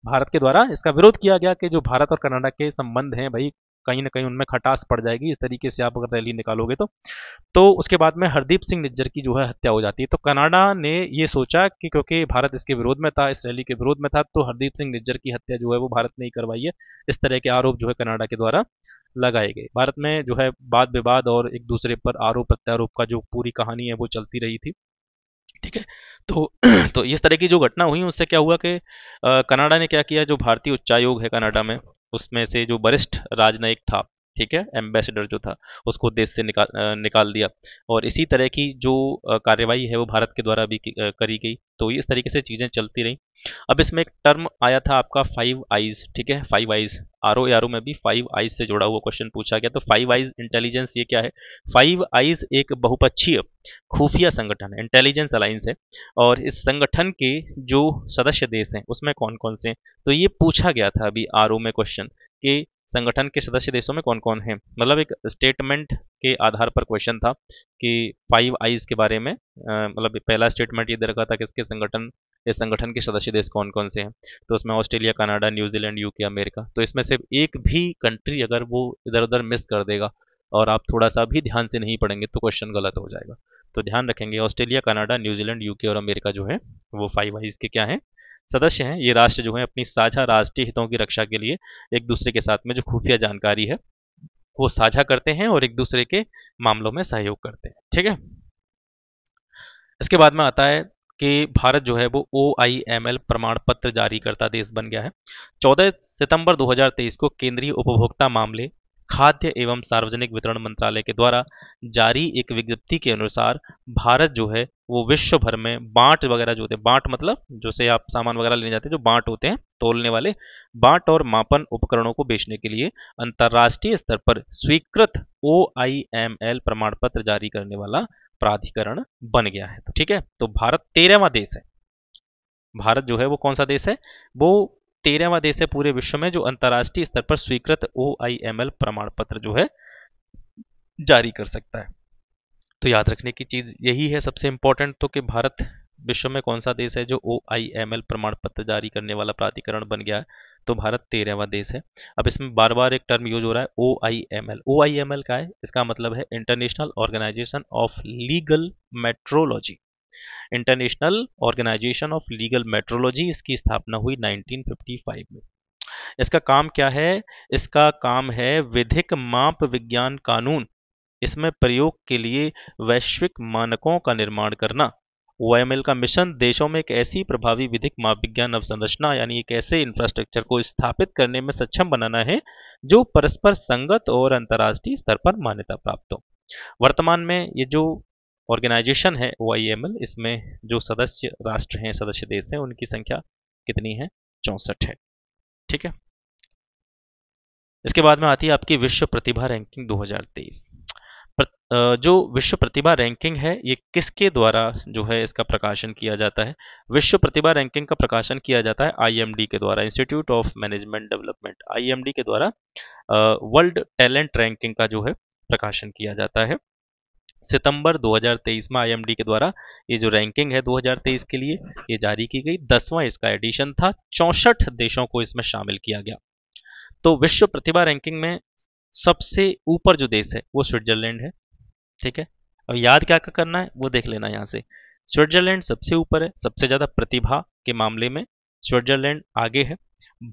S1: भारत के द्वारा इसका विरोध किया गया कि जो भारत और कनाडा के संबंध हैं भाई कहीं ना कहीं उनमें खटास पड़ जाएगी इस तरीके से आप अगर रैली निकालोगे तो तो उसके बाद में हरदीप सिंह निज्जर की जो है हत्या हो जाती है तो कनाडा ने ये सोचा कि क्योंकि भारत इसके विरोध में था इस रैली के विरोध में था तो हरदीप सिंह निज्जर की हत्या जो है वो भारत ने ही करवाई है इस तरह के आरोप जो है कनाडा के द्वारा लगाए गए भारत में जो है वाद विवाद और एक दूसरे पर आरोप प्रत्यारोप का जो पूरी कहानी है वो चलती रही थी ठीक है तो तो इस तरह की जो घटना हुई उससे क्या हुआ कि कनाडा ने क्या किया जो भारतीय उच्चायोग है कनाडा में उसमें से जो वरिष्ठ राजनयिक था ठीक है एम्बेसडर जो था उसको देश से निकाल निकाल दिया और इसी तरह की जो कार्रवाई है वो भारत के द्वारा भी करी गई तो इस तरीके से चीज़ें चलती रहीं अब इसमें एक टर्म आया था आपका फाइव आईज ठीक है Five Eyes R O R O में भी फाइव आईज से जुड़ा हुआ क्वेश्चन पूछा गया तो फाइव आईज इंटेलिजेंस ये क्या है फाइव आईज एक बहुपक्षीय खुफिया संगठन है इंटेलिजेंस अलायंस है और इस संगठन के जो सदस्य देश हैं उसमें कौन कौन से हैं तो ये पूछा गया था अभी आर में क्वेश्चन कि संगठन के सदस्य देशों में कौन कौन है मतलब एक स्टेटमेंट के आधार पर क्वेश्चन था कि फाइव आईज के बारे में मतलब पहला स्टेटमेंट ये दे रखा था कि इसके संगठन इस संगठन के सदस्य देश कौन कौन से हैं तो उसमें Australia Canada New Zealand UK America तो इसमें से एक भी कंट्री अगर वो इधर उधर मिस कर देगा और आप थोड़ा सा भी ध्यान से नहीं पढ़ेंगे तो क्वेश्चन गलत हो जाएगा तो ध्यान रखेंगे ऑस्ट्रेलिया कनाडा न्यूजीलैंड यूके और अमेरिका जो है वो फाइव आईज के क्या हैं सदस्य हैं ये राष्ट्र जो है अपनी साझा राष्ट्रीय हितों की रक्षा के लिए एक दूसरे के साथ में जो खुफिया जानकारी है वो साझा करते हैं और एक दूसरे के मामलों में सहयोग करते हैं ठीक है इसके बाद में आता है कि भारत जो है वो ओ आई एम एल प्रमाण पत्र जारी करता देश बन गया है 14 सितंबर 2023 को केंद्रीय उपभोक्ता मामले खाद्य एवं सार्वजनिक वितरण मंत्रालय के द्वारा जारी एक विज्ञप्ति के अनुसार भारत जो है वो विश्व भर में बांट वगैरह जो होते हैं बांट मतलब जो से आप सामान वगैरह लेने जाते हैं जो बांट होते हैं तोलने वाले बांट और मापन उपकरणों को बेचने के लिए अंतर्राष्ट्रीय स्तर पर स्वीकृत ओ प्रमाण पत्र जारी करने वाला प्राधिकरण बन गया है तो ठीक है तो भारत तेरहवा देश है भारत जो है वो कौन सा देश है वो तेरहवा देश है पूरे विश्व में जो अंतर्राष्ट्रीय स्तर पर स्वीकृत ओ प्रमाण पत्र जो है जारी कर सकता है तो याद रखने की चीज़ यही है सबसे इंपॉर्टेंट तो कि भारत विश्व में कौन सा देश है जो ओ प्रमाण पत्र जारी करने वाला प्राधिकरण बन गया है तो भारत तेरहवा देश है अब इसमें बार बार एक टर्म यूज हो रहा है O I M L O I M L का है इसका मतलब है International Organization of Legal Metrology International Organization of Legal Metrology इसकी स्थापना हुई 1955 में इसका काम क्या है इसका काम है विधिक माप विज्ञान कानून इसमें प्रयोग के लिए वैश्विक मानकों का निर्माण करना ओएमएल का मिशन देशों में एक ऐसी प्रभावी विधिक माप विज्ञान अवसंरचना यानी एक ऐसे इंफ्रास्ट्रक्चर को स्थापित करने में सक्षम बनाना है जो परस्पर संगत और अंतर्राष्ट्रीय स्तर पर मान्यता प्राप्त हो वर्तमान में ये जो ऑर्गेनाइजेशन है ओ इसमें जो सदस्य राष्ट्र हैं सदस्य देश हैं उनकी संख्या कितनी है चौंसठ है ठीक है इसके बाद में आती है आपकी विश्व प्रतिभा रैंकिंग 2023 जो विश्व प्रतिभा रैंकिंग है ये किसके द्वारा जो है इसका प्रकाशन किया जाता है विश्व प्रतिभा रैंकिंग का प्रकाशन किया जाता है आईएमडी के द्वारा Institute of Management Development IMD के द्वारा वर्ल्ड टैलेंट रैंकिंग का जो है प्रकाशन किया जाता है सितंबर 2023 में आईएमडी के द्वारा ये जो रैंकिंग है 2023 के लिए ये जारी की गई दसवां इसका एडिशन था चौसठ देशों को इसमें शामिल किया गया तो विश्व प्रतिभा रैंकिंग में सबसे ऊपर जो देश है वो स्विट्जरलैंड है ठीक है अब याद क्या क्या करना है वो देख लेना यहाँ से स्विट्जरलैंड सबसे ऊपर है सबसे ज़्यादा प्रतिभा के मामले में स्विट्जरलैंड आगे है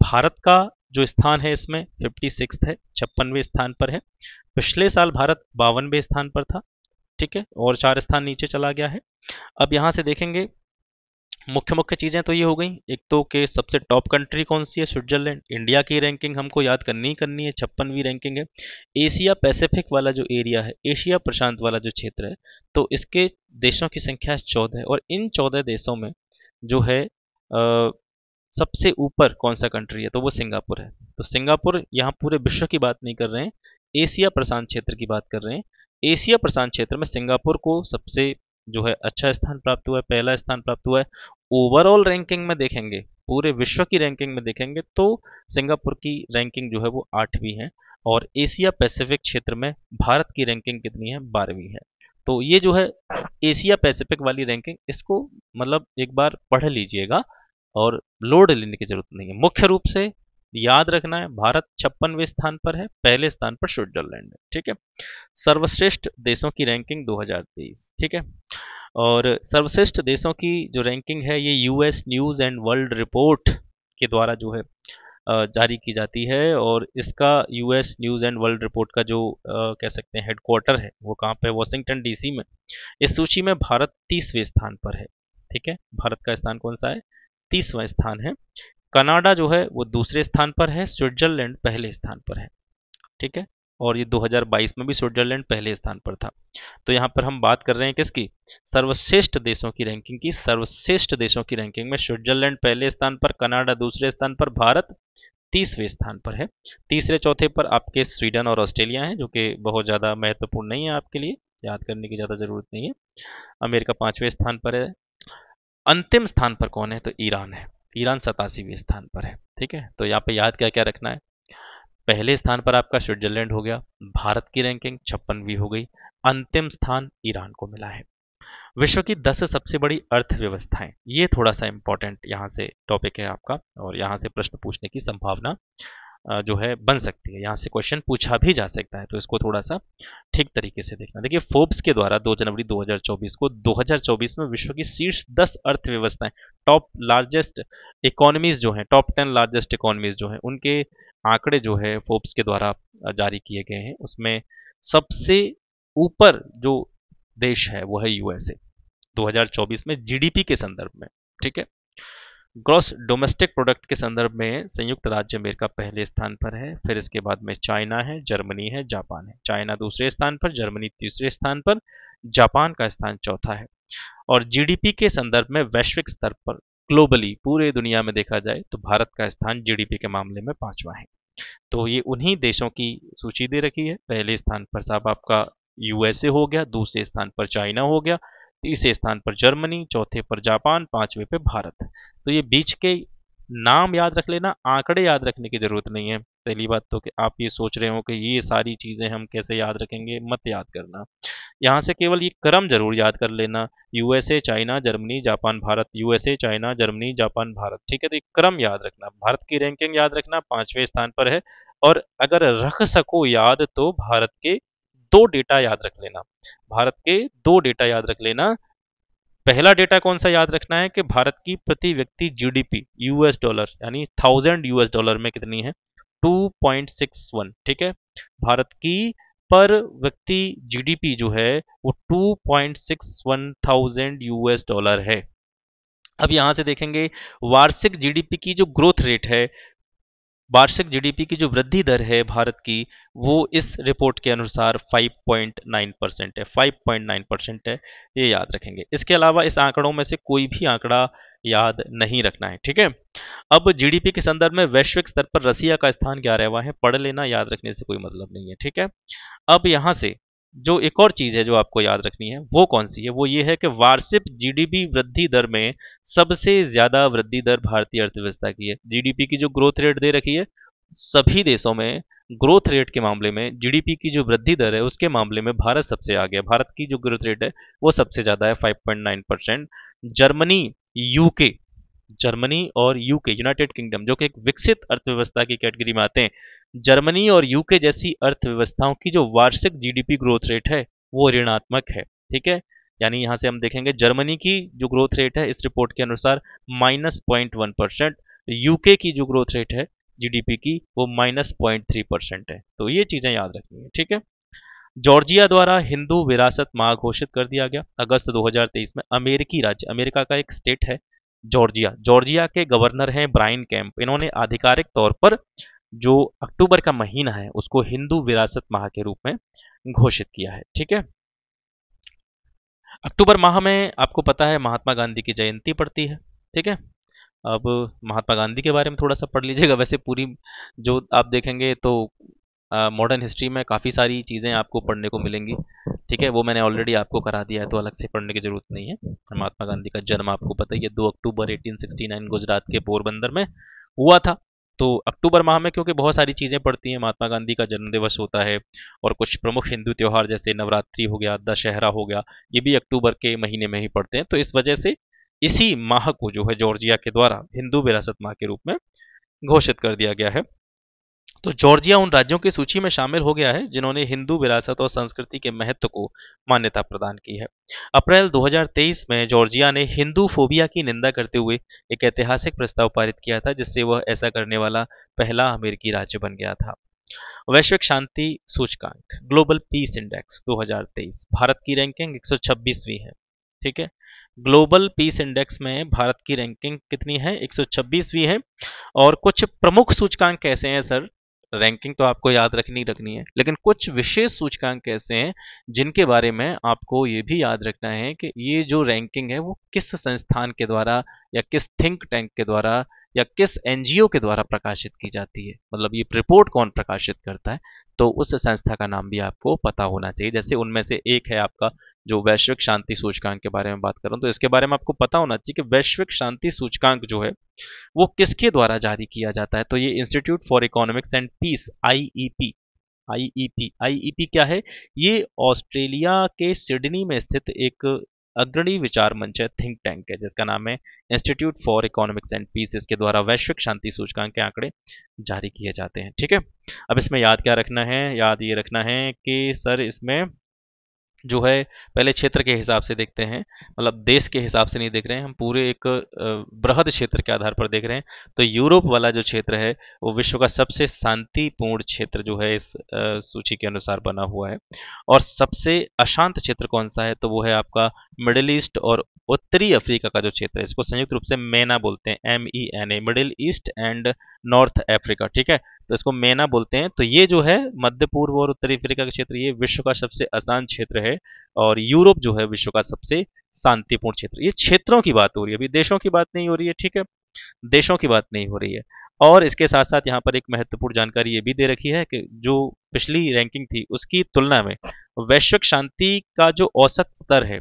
S1: भारत का जो स्थान है इसमें फिफ्टी है छप्पनवे स्थान पर है पिछले साल भारत बावनवे स्थान पर था ठीक है और चार स्थान नीचे चला गया है अब यहां से देखेंगे मुख्य मुख्य चीज़ें तो ये हो गई एक तो कि सबसे टॉप कंट्री कौन सी है स्विट्जरलैंड इंडिया की रैंकिंग हमको याद करनी ही करनी है छप्पनवीं रैंकिंग है एशिया पैसिफिक वाला जो एरिया है एशिया प्रशांत वाला जो क्षेत्र है तो इसके देशों की संख्या है चौदह और इन चौदह देशों में जो है आ, सबसे ऊपर कौन सा कंट्री है तो वो सिंगापुर है तो सिंगापुर यहाँ पूरे विश्व की बात नहीं कर रहे हैं एशिया प्रशांत क्षेत्र की बात कर रहे हैं एशिया प्रशांत क्षेत्र में सिंगापुर को सबसे जो है अच्छा स्थान प्राप्त हुआ है पहला स्थान प्राप्त हुआ है ओवरऑल रैंकिंग में देखेंगे पूरे विश्व की रैंकिंग में देखेंगे तो सिंगापुर की रैंकिंग जो है वो आठवीं है और एशिया पैसिफिक क्षेत्र में भारत की रैंकिंग कितनी है बारहवीं है तो ये जो है एशिया पैसिफिक वाली रैंकिंग इसको मतलब एक बार पढ़ लीजिएगा और लोड लेने की जरूरत नहीं है मुख्य रूप से याद रखना है भारत छप्पनवे स्थान पर है पहले स्थान पर स्विट्जरलैंड है ठीक है सर्वश्रेष्ठ देशों की रैंकिंग 2023 ठीक है और सर्वश्रेष्ठ देशों की जो रैंकिंग है ये US News and World Report के द्वारा जो है जारी की जाती है और इसका US News and World Report का जो कह सकते हैं हेडक्वार्टर है वो कहाँ पे वॉशिंगटन डीसी में इस सूची में भारत तीसवें स्थान पर है ठीक है भारत का स्थान कौन सा है तीसवा स्थान है कनाडा जो है वो दूसरे स्थान पर है स्विट्जरलैंड पहले स्थान पर है ठीक है और ये 2022 में भी स्विट्जरलैंड पहले स्थान पर था तो यहाँ पर हम बात कर रहे हैं किसकी सर्वश्रेष्ठ देशों की रैंकिंग की सर्वश्रेष्ठ देशों की रैंकिंग में स्विट्जरलैंड पहले स्थान पर कनाडा दूसरे स्थान पर भारत तीसवें स्थान पर है तीसरे चौथे पर आपके स्वीडन और ऑस्ट्रेलिया हैं जो कि बहुत ज़्यादा महत्वपूर्ण नहीं है आपके लिए याद करने की ज़्यादा ज़रूरत नहीं है अमेरिका पाँचवें स्थान पर है अंतिम स्थान पर कौन है तो ईरान है ईरान सतासीवें स्थान पर है ठीक है तो यहाँ पे याद क्या क्या रखना है पहले स्थान पर आपका स्विट्जरलैंड हो गया भारत की रैंकिंग छप्पनवीं हो गई अंतिम स्थान ईरान को मिला है विश्व की दस सबसे बड़ी अर्थव्यवस्थाएं ये थोड़ा सा इंपॉर्टेंट यहाँ से टॉपिक है आपका और यहाँ से प्रश्न पूछने की संभावना जो है बन सकती है यहाँ से क्वेश्चन पूछा भी जा सकता है तो इसको थोड़ा सा ठीक तरीके से देखना देखिए फोर्ब्स के द्वारा 2 जनवरी 2024 को 2024 में विश्व की शीर्ष 10 अर्थव्यवस्थाएं टॉप लार्जेस्ट इकोनॉमीज जो हैं टॉप 10 लार्जेस्ट इकोनॉमीज जो हैं उनके आंकड़े जो है फोर्ब्स के द्वारा जारी किए गए हैं उसमें सबसे ऊपर जो देश है वो है यूएसए दो में जी के संदर्भ में ठीक है ग्रॉस डोमेस्टिक प्रोडक्ट के संदर्भ में संयुक्त राज्य अमेरिका पहले स्थान पर है फिर इसके बाद में चाइना है जर्मनी है जापान है चाइना दूसरे स्थान पर जर्मनी तीसरे स्थान पर जापान का स्थान चौथा है और जीडीपी के संदर्भ में वैश्विक स्तर पर ग्लोबली पूरे दुनिया में देखा जाए तो भारत का स्थान जीडीपी के मामले में पांचवा है तो ये उन्हीं देशों की सूची दे रखी है पहले स्थान पर साहब आपका यूएसए हो गया दूसरे स्थान पर चाइना हो गया तीसरे स्थान पर जर्मनी चौथे पर जापान पांचवे पे भारत तो ये बीच के नाम याद रख लेना आंकड़े याद रखने की जरूरत नहीं है पहली बात तो कि आप ये सोच रहे हो कि ये सारी चीजें हम कैसे याद रखेंगे मत याद करना यहाँ से केवल ये क्रम जरूर याद कर लेना USA China Germany Japan Bharat USA China Germany Japan Bharat ठीक है तो ये क्रम याद रखना भारत की रैंकिंग याद रखना पांचवें स्थान पर है और अगर रख सको याद तो भारत के दो डेटा याद रख लेना भारत के दो डेटा याद रख लेना पहला डेटा कौन सा याद रखना है कि भारत की प्रति व्यक्ति जीडीपी यूएस डॉलर यानी थाउजेंड यूएस डॉलर में कितनी है 2.61 ठीक है भारत की पर व्यक्ति जीडीपी जो है वो 2.61 थाउजेंड यूएस डॉलर है अब यहां से देखेंगे वार्षिक जीडीपी की जो ग्रोथ रेट है वार्षिक जीडीपी की जो वृद्धि दर है भारत की वो इस रिपोर्ट के अनुसार 5.9 परसेंट है 5.9 परसेंट है ये याद रखेंगे इसके अलावा इस आंकड़ों में से कोई भी आंकड़ा याद नहीं रखना है ठीक है अब जीडीपी के संदर्भ में वैश्विक स्तर पर रसिया का स्थान ग्यारहवा है पढ़ लेना याद रखने से कोई मतलब नहीं है ठीक है अब यहां से जो एक और चीज है जो आपको याद रखनी है वो कौन सी है वो ये है कि वार्षिक जीडीपी वृद्धि दर में सबसे ज्यादा वृद्धि दर भारतीय अर्थव्यवस्था की है जीडीपी की जो ग्रोथ रेट दे रखी है सभी देशों में ग्रोथ रेट के मामले में जीडीपी की जो वृद्धि दर है उसके मामले में भारत सबसे आगे है भारत की जो ग्रोथ रेट है वो सबसे ज्यादा है 5.9 परसेंट जर्मनी यूके जर्मनी और यूके यूनाइटेड किंगडम जो कि एक विकसित अर्थव्यवस्था की कैटेगरी में आते हैं जर्मनी और यूके जैसी अर्थव्यवस्थाओं की जो वार्षिक जीडीपी ग्रोथ रेट है वो ऋणात्मक है ठीक है यानी यहां से हम देखेंगे जर्मनी की जो ग्रोथ रेट है इस रिपोर्ट के अनुसार minus point one percent UK की जो ग्रोथ रेट है जीडीपी की वो माइनस पॉइंट थ्री परसेंट है तो ये चीजें याद रखनी है ठीक है जॉर्जिया द्वारा हिंदू विरासत माह घोषित कर दिया गया अगस्त 2023 में अमेरिकी राज्य अमेरिका का एक स्टेट है जॉर्जिया जॉर्जिया के गवर्नर हैं ब्राइन कैंप इन्होंने आधिकारिक तौर पर जो अक्टूबर का महीना है उसको हिंदू विरासत माह के रूप में घोषित किया है ठीक है अक्टूबर माह में आपको पता है महात्मा गांधी की जयंती पड़ती है ठीक है अब महात्मा गांधी के बारे में थोड़ा सा पढ़ लीजिएगा वैसे पूरी जो आप देखेंगे तो मॉडर्न हिस्ट्री में काफ़ी सारी चीज़ें आपको पढ़ने को मिलेंगी ठीक है वो मैंने ऑलरेडी आपको करा दिया है तो अलग से पढ़ने की जरूरत नहीं है महात्मा गांधी का जन्म आपको पता ही है दो अक्टूबर 1869 गुजरात के पोरबंदर में हुआ था तो अक्टूबर माह में क्योंकि बहुत सारी चीज़ें पड़ती हैं महात्मा गांधी का जन्म दिवस होता है और कुछ प्रमुख हिंदू त्यौहार जैसे नवरात्रि हो गया दशहरा हो गया ये भी अक्टूबर के महीने में ही पड़ते हैं तो इस वजह से इसी माह को जो है जॉर्जिया के द्वारा हिंदू विरासत माह के रूप में घोषित कर दिया गया है तो जॉर्जिया उन राज्यों की सूची में शामिल हो गया है जिन्होंने हिंदू विरासत और संस्कृति के महत्व को मान्यता प्रदान की है अप्रैल 2023 में जॉर्जिया ने हिंदू फोबिया की निंदा करते हुए एक ऐतिहासिक प्रस्ताव पारित किया था जिससे वह ऐसा करने वाला पहला अमेरिकी राज्य बन गया था वैश्विक शांति सूचकांक ग्लोबल पीस इंडेक्स 2023 भारत की रैंकिंग 126वीं है ठीक है ग्लोबल पीस इंडेक्स में भारत की रैंकिंग कितनी है 126वीं है और कुछ प्रमुख सूचकांक कैसे हैं सर रैंकिंग तो आपको याद रखनी रखनी है लेकिन कुछ विशेष सूचकांक ऐसे हैं जिनके बारे में आपको ये भी याद रखना है कि ये जो रैंकिंग है वो किस संस्थान के द्वारा या किस थिंक टैंक के द्वारा या किस एनजीओ के द्वारा प्रकाशित की जाती है मतलब ये रिपोर्ट कौन प्रकाशित करता है तो उस संस्था का नाम भी आपको पता होना चाहिए जैसे उनमें से एक है आपका जो वैश्विक शांति सूचकांक के बारे में बात कर रहा हूँ तो इसके बारे में आपको पता होना चाहिए कि वैश्विक शांति सूचकांक जो है वो किसके द्वारा जारी किया जाता है तो ये institute for economics and Peace IEP IEP IEP क्या है ये ऑस्ट्रेलिया के सिडनी में स्थित एक अग्रणी विचार मंच है थिंक टैंक है जिसका नाम है institute for economics and Peace इसके द्वारा वैश्विक शांति सूचकांक के आंकड़े जारी किए जाते हैं ठीक है अब इसमें याद क्या रखना है याद ये रखना है कि सर इसमें जो है पहले क्षेत्र के हिसाब से देखते हैं मतलब देश के हिसाब से नहीं देख रहे हैं हम पूरे एक बृहद क्षेत्र के आधार पर देख रहे हैं तो यूरोप वाला जो क्षेत्र है वो विश्व का सबसे शांतिपूर्ण क्षेत्र जो है इस सूची के अनुसार बना हुआ है और सबसे अशांत क्षेत्र कौन सा है तो वो है आपका मिडिल ईस्ट और उत्तरी अफ्रीका का जो क्षेत्र है इसको संयुक्त रूप से मेना बोलते हैं M E N A Middle East and North Africa ठीक है तो इसको मेना बोलते हैं तो ये जो है मध्य पूर्व और उत्तरी अफ्रीका का क्षेत्र ये विश्व का सबसे आसान क्षेत्र है और यूरोप जो है विश्व का सबसे शांतिपूर्ण क्षेत्र ये क्षेत्रों की बात हो रही है अभी देशों की बात नहीं हो रही है ठीक है देशों की बात नहीं हो रही है और इसके साथ साथ यहाँ पर एक महत्वपूर्ण जानकारी ये भी दे रखी है कि जो पिछली रैंकिंग थी उसकी तुलना में वैश्विक शांति का जो औसत स्तर है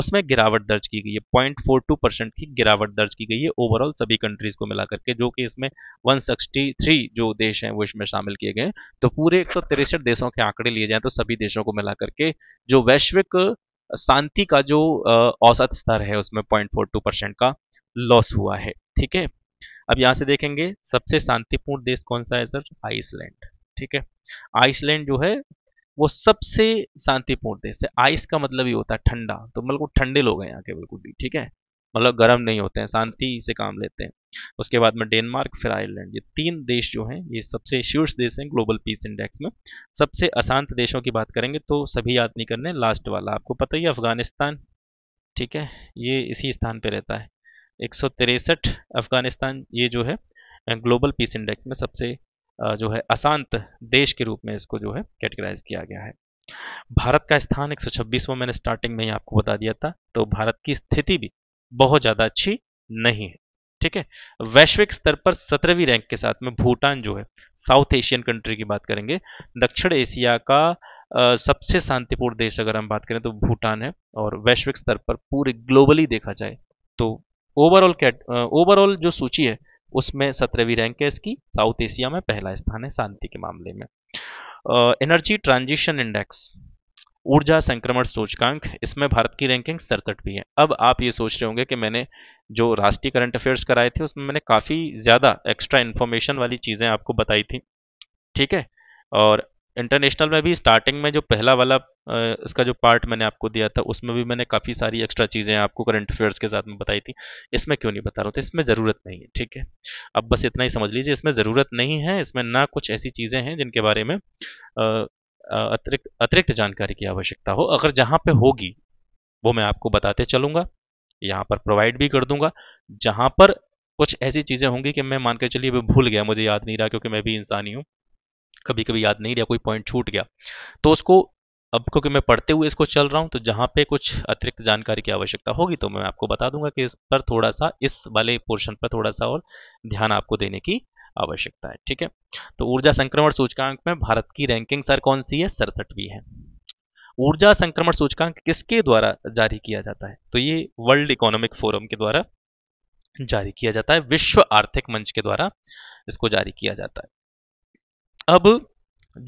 S1: उसमें गिरावट दर्ज की गई है पॉइंट फोर टू परसेंट की गिरावट दर्ज की गई है ओवरऑल सभी कंट्रीज को मिलाकर के जो कि इसमें 163 जो देश हैं वो इसमें शामिल किए गए तो पूरे एक देशों के आंकड़े लिए जाए तो सभी देशों को मिलाकर के जो वैश्विक शांति का जो औसत स्तर है उसमें पॉइंट का लॉस हुआ है ठीक है अब यहां से देखेंगे सबसे शांतिपूर्ण देश कौन सा है सर आइसलैंड ठीक है आइसलैंड जो है वो सबसे शांतिपूर्ण देश है आइस का मतलब ये होता है ठंडा तो मतलब ठंडे लोग हैं यहाँ के बिल्कुल भी ठीक है मतलब गर्म नहीं होते हैं शांति से काम लेते हैं उसके बाद में डेनमार्क फिर आयरलैंड ये तीन देश जो हैं ये सबसे शीर्ष देश हैं ग्लोबल पीस इंडेक्स में सबसे अशांत देशों की बात करेंगे तो सभी याद नहीं करने लास्ट वाला आपको पता ही अफगानिस्तान ठीक है ये इसी स्थान पर रहता है एक अफगानिस्तान ये जो है ग्लोबल पीस इंडेक्स में सबसे जो है अशांत देश के रूप में इसको जो है कैटेगराइज किया गया है भारत का स्थान एक सौ मैंने स्टार्टिंग में ही आपको बता दिया था तो भारत की स्थिति भी बहुत ज़्यादा अच्छी नहीं है ठीक है वैश्विक स्तर पर सत्रहवीं रैंक के साथ में भूटान जो है साउथ एशियन कंट्री की बात करेंगे दक्षिण एशिया का सबसे शांतिपूर्ण देश अगर हम बात करें तो भूटान है और वैश्विक स्तर पर पूरे ग्लोबली देखा जाए तो ओवरऑल कैट ओवरऑल जो सूची है उसमें सत्रहवीं रैंक है इसकी साउथ एशिया में पहला स्थान है शांति के मामले में एनर्जी ट्रांजिशन इंडेक्स ऊर्जा संक्रमण सूचकांक इसमें भारत की रैंकिंग सड़सठ भी है अब आप ये सोच रहे होंगे कि मैंने जो राष्ट्रीय करंट अफेयर्स कराए थे उसमें मैंने काफ़ी ज़्यादा एक्स्ट्रा इन्फॉर्मेशन वाली चीज़ें आपको बताई थी ठीक है और इंटरनेशनल में भी स्टार्टिंग में जो पहला वाला इसका जो पार्ट मैंने आपको दिया था उसमें भी मैंने काफ़ी सारी एक्स्ट्रा चीज़ें आपको करंट अफेयर्स के साथ में बताई थी इसमें क्यों नहीं बता रहा हूँ तो इसमें ज़रूरत नहीं है ठीक है अब बस इतना ही समझ लीजिए इसमें ज़रूरत नहीं है इसमें ना कुछ ऐसी चीज़ें हैं जिनके बारे में अतिरिक्त अतिरिक्त जानकारी की आवश्यकता हो अगर जहाँ पर होगी वो मैं आपको बताते चलूँगा यहाँ पर प्रोवाइड भी कर दूंगा जहाँ पर कुछ ऐसी चीज़ें होंगी कि मैं मान के चलिए भूल गया मुझे याद नहीं रहा क्योंकि मैं भी इंसान ही हूँ कभी कभी याद नहीं रहा कोई पॉइंट छूट गया तो उसको अब क्योंकि मैं पढ़ते हुए इसको चल रहा हूँ तो जहाँ पे कुछ अतिरिक्त जानकारी की आवश्यकता होगी तो मैं आपको बता दूंगा कि इस पर थोड़ा सा इस वाले पोर्शन पर थोड़ा सा और ध्यान आपको देने की आवश्यकता है ठीक है तो ऊर्जा संक्रमण सूचकांक में भारत की रैंकिंग सर कौन सी है सड़सठवीं है ऊर्जा संक्रमण सूचकांक किसके द्वारा जारी किया जाता है तो ये वर्ल्ड इकोनॉमिक फोरम के द्वारा जारी किया जाता है विश्व आर्थिक मंच के द्वारा इसको जारी किया जाता है अब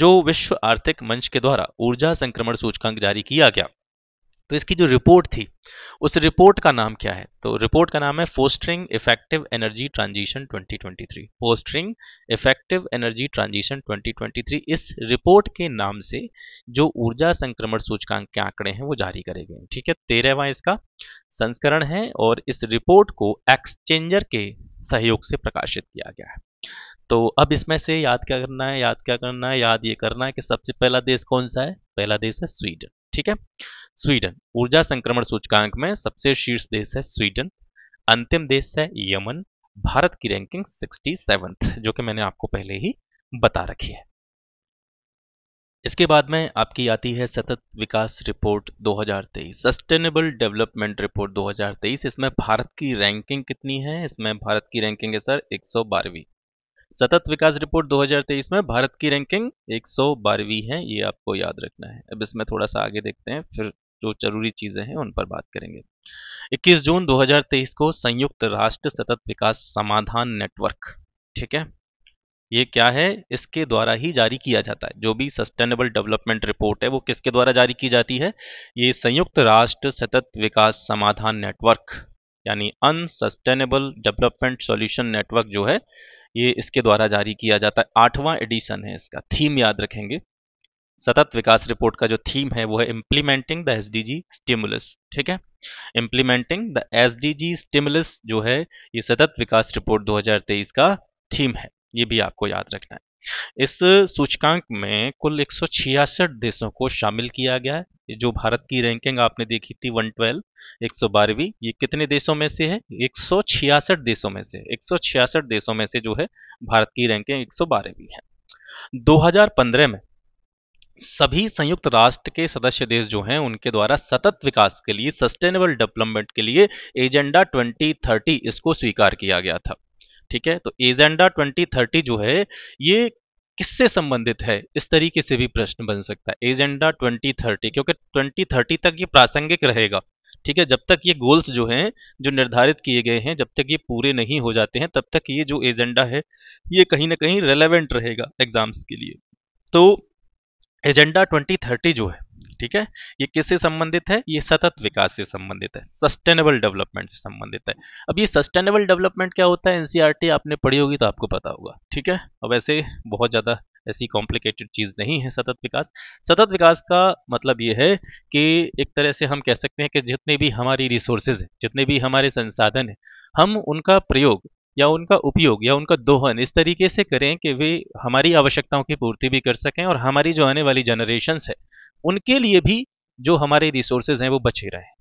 S1: जो विश्व आर्थिक मंच के द्वारा ऊर्जा संक्रमण सूचकांक जारी किया गया तो इसकी जो रिपोर्ट थी उस रिपोर्ट का नाम क्या है तो रिपोर्ट का नाम है fostering effective energy transition 2023 fostering effective energy transition 2023 इस रिपोर्ट के नाम से जो ऊर्जा संक्रमण सूचकांक के आंकड़े हैं वो जारी करे गए ठीक है तेरहवा इसका संस्करण है और इस रिपोर्ट को एक्सचेंजर के सहयोग से प्रकाशित किया गया है तो अब इसमें से याद क्या करना है याद क्या करना है याद ये करना है कि सबसे पहला देश कौन सा है पहला देश है स्वीडन ठीक है स्वीडन ऊर्जा संक्रमण सूचकांक में सबसे शीर्ष देश है स्वीडन अंतिम देश है यमन भारत की रैंकिंग सिक्सटी जो कि मैंने आपको पहले ही बता रखी है इसके बाद में आपकी आती है सतत विकास रिपोर्ट 2023 सस्टेनेबल डेवलपमेंट रिपोर्ट 2023 इसमें भारत की रैंकिंग कितनी है इसमें भारत की रैंकिंग है सर एक सौ बारहवीं सतत विकास रिपोर्ट 2023 में भारत की रैंकिंग एक है ये आपको याद रखना है अब इसमें थोड़ा सा आगे देखते हैं फिर जो जरूरी चीजें हैं उन पर बात करेंगे 21 जून 2023 को संयुक्त राष्ट्र सतत विकास समाधान नेटवर्क ठीक है ये क्या है इसके द्वारा ही जारी किया जाता है जो भी सस्टेनेबल डेवलपमेंट रिपोर्ट है वो किसके द्वारा जारी की जाती है ये संयुक्त राष्ट्र सतत विकास समाधान नेटवर्क यानी अनसस्टेनेबल डेवलपमेंट सॉल्यूशन नेटवर्क जो है ये इसके द्वारा जारी किया जाता है आठवां एडिशन है इसका थीम याद रखेंगे सतत विकास रिपोर्ट का जो थीम है वो है implementing the S D G stimulus ठीक है implementing the S D G stimulus जो है ये सतत विकास रिपोर्ट 2023 का थीम है ये भी आपको याद रखना है इस सूचकांक में कुल एक देशों को शामिल किया गया है जो भारत की रैंकिंग आपने देखी थी 112, एक ये कितने देशों में से है 166 देशों में से 166 देशों में से जो है भारत की रैंकिंग 112वीं है 2015 में सभी संयुक्त राष्ट्र के सदस्य देश जो हैं उनके द्वारा सतत विकास के लिए सस्टेनेबल डेवलपमेंट के लिए एजेंडा 2030 इसको स्वीकार किया गया था ठीक है तो एजेंडा 2030 जो है ये किससे संबंधित है इस तरीके से भी प्रश्न बन सकता है एजेंडा 2030 क्योंकि 2030 तक ये प्रासंगिक रहेगा ठीक है जब तक ये गोल्स जो हैं जो निर्धारित किए गए हैं जब तक ये पूरे नहीं हो जाते हैं तब तक ये जो एजेंडा है ये कहीं ना कहीं रेलेवेंट रहेगा एग्जाम्स के लिए तो एजेंडा 2030 जो है ठीक है ये किससे संबंधित है ये सतत विकास से संबंधित है सस्टेनेबल डेवलपमेंट से संबंधित है अब ये सस्टेनेबल डेवलपमेंट क्या होता है एनसीईआरटी e आपने पढ़ी होगी तो आपको पता होगा ठीक है अब ऐसे बहुत ज़्यादा ऐसी कॉम्प्लिकेटेड चीज़ नहीं है सतत विकास सतत विकास का मतलब ये है कि एक तरह से हम कह सकते हैं कि जितने भी हमारी रिसोर्सेज हैं जितने भी हमारे संसाधन हैं हम उनका प्रयोग या उनका उपयोग या उनका दोहन इस तरीके से करें कि वे हमारी आवश्यकताओं की पूर्ति भी कर सकें और हमारी जो आने वाली जनरेशन है उनके लिए भी जो हमारे रिसोर्सेज हैं वो बचे रहे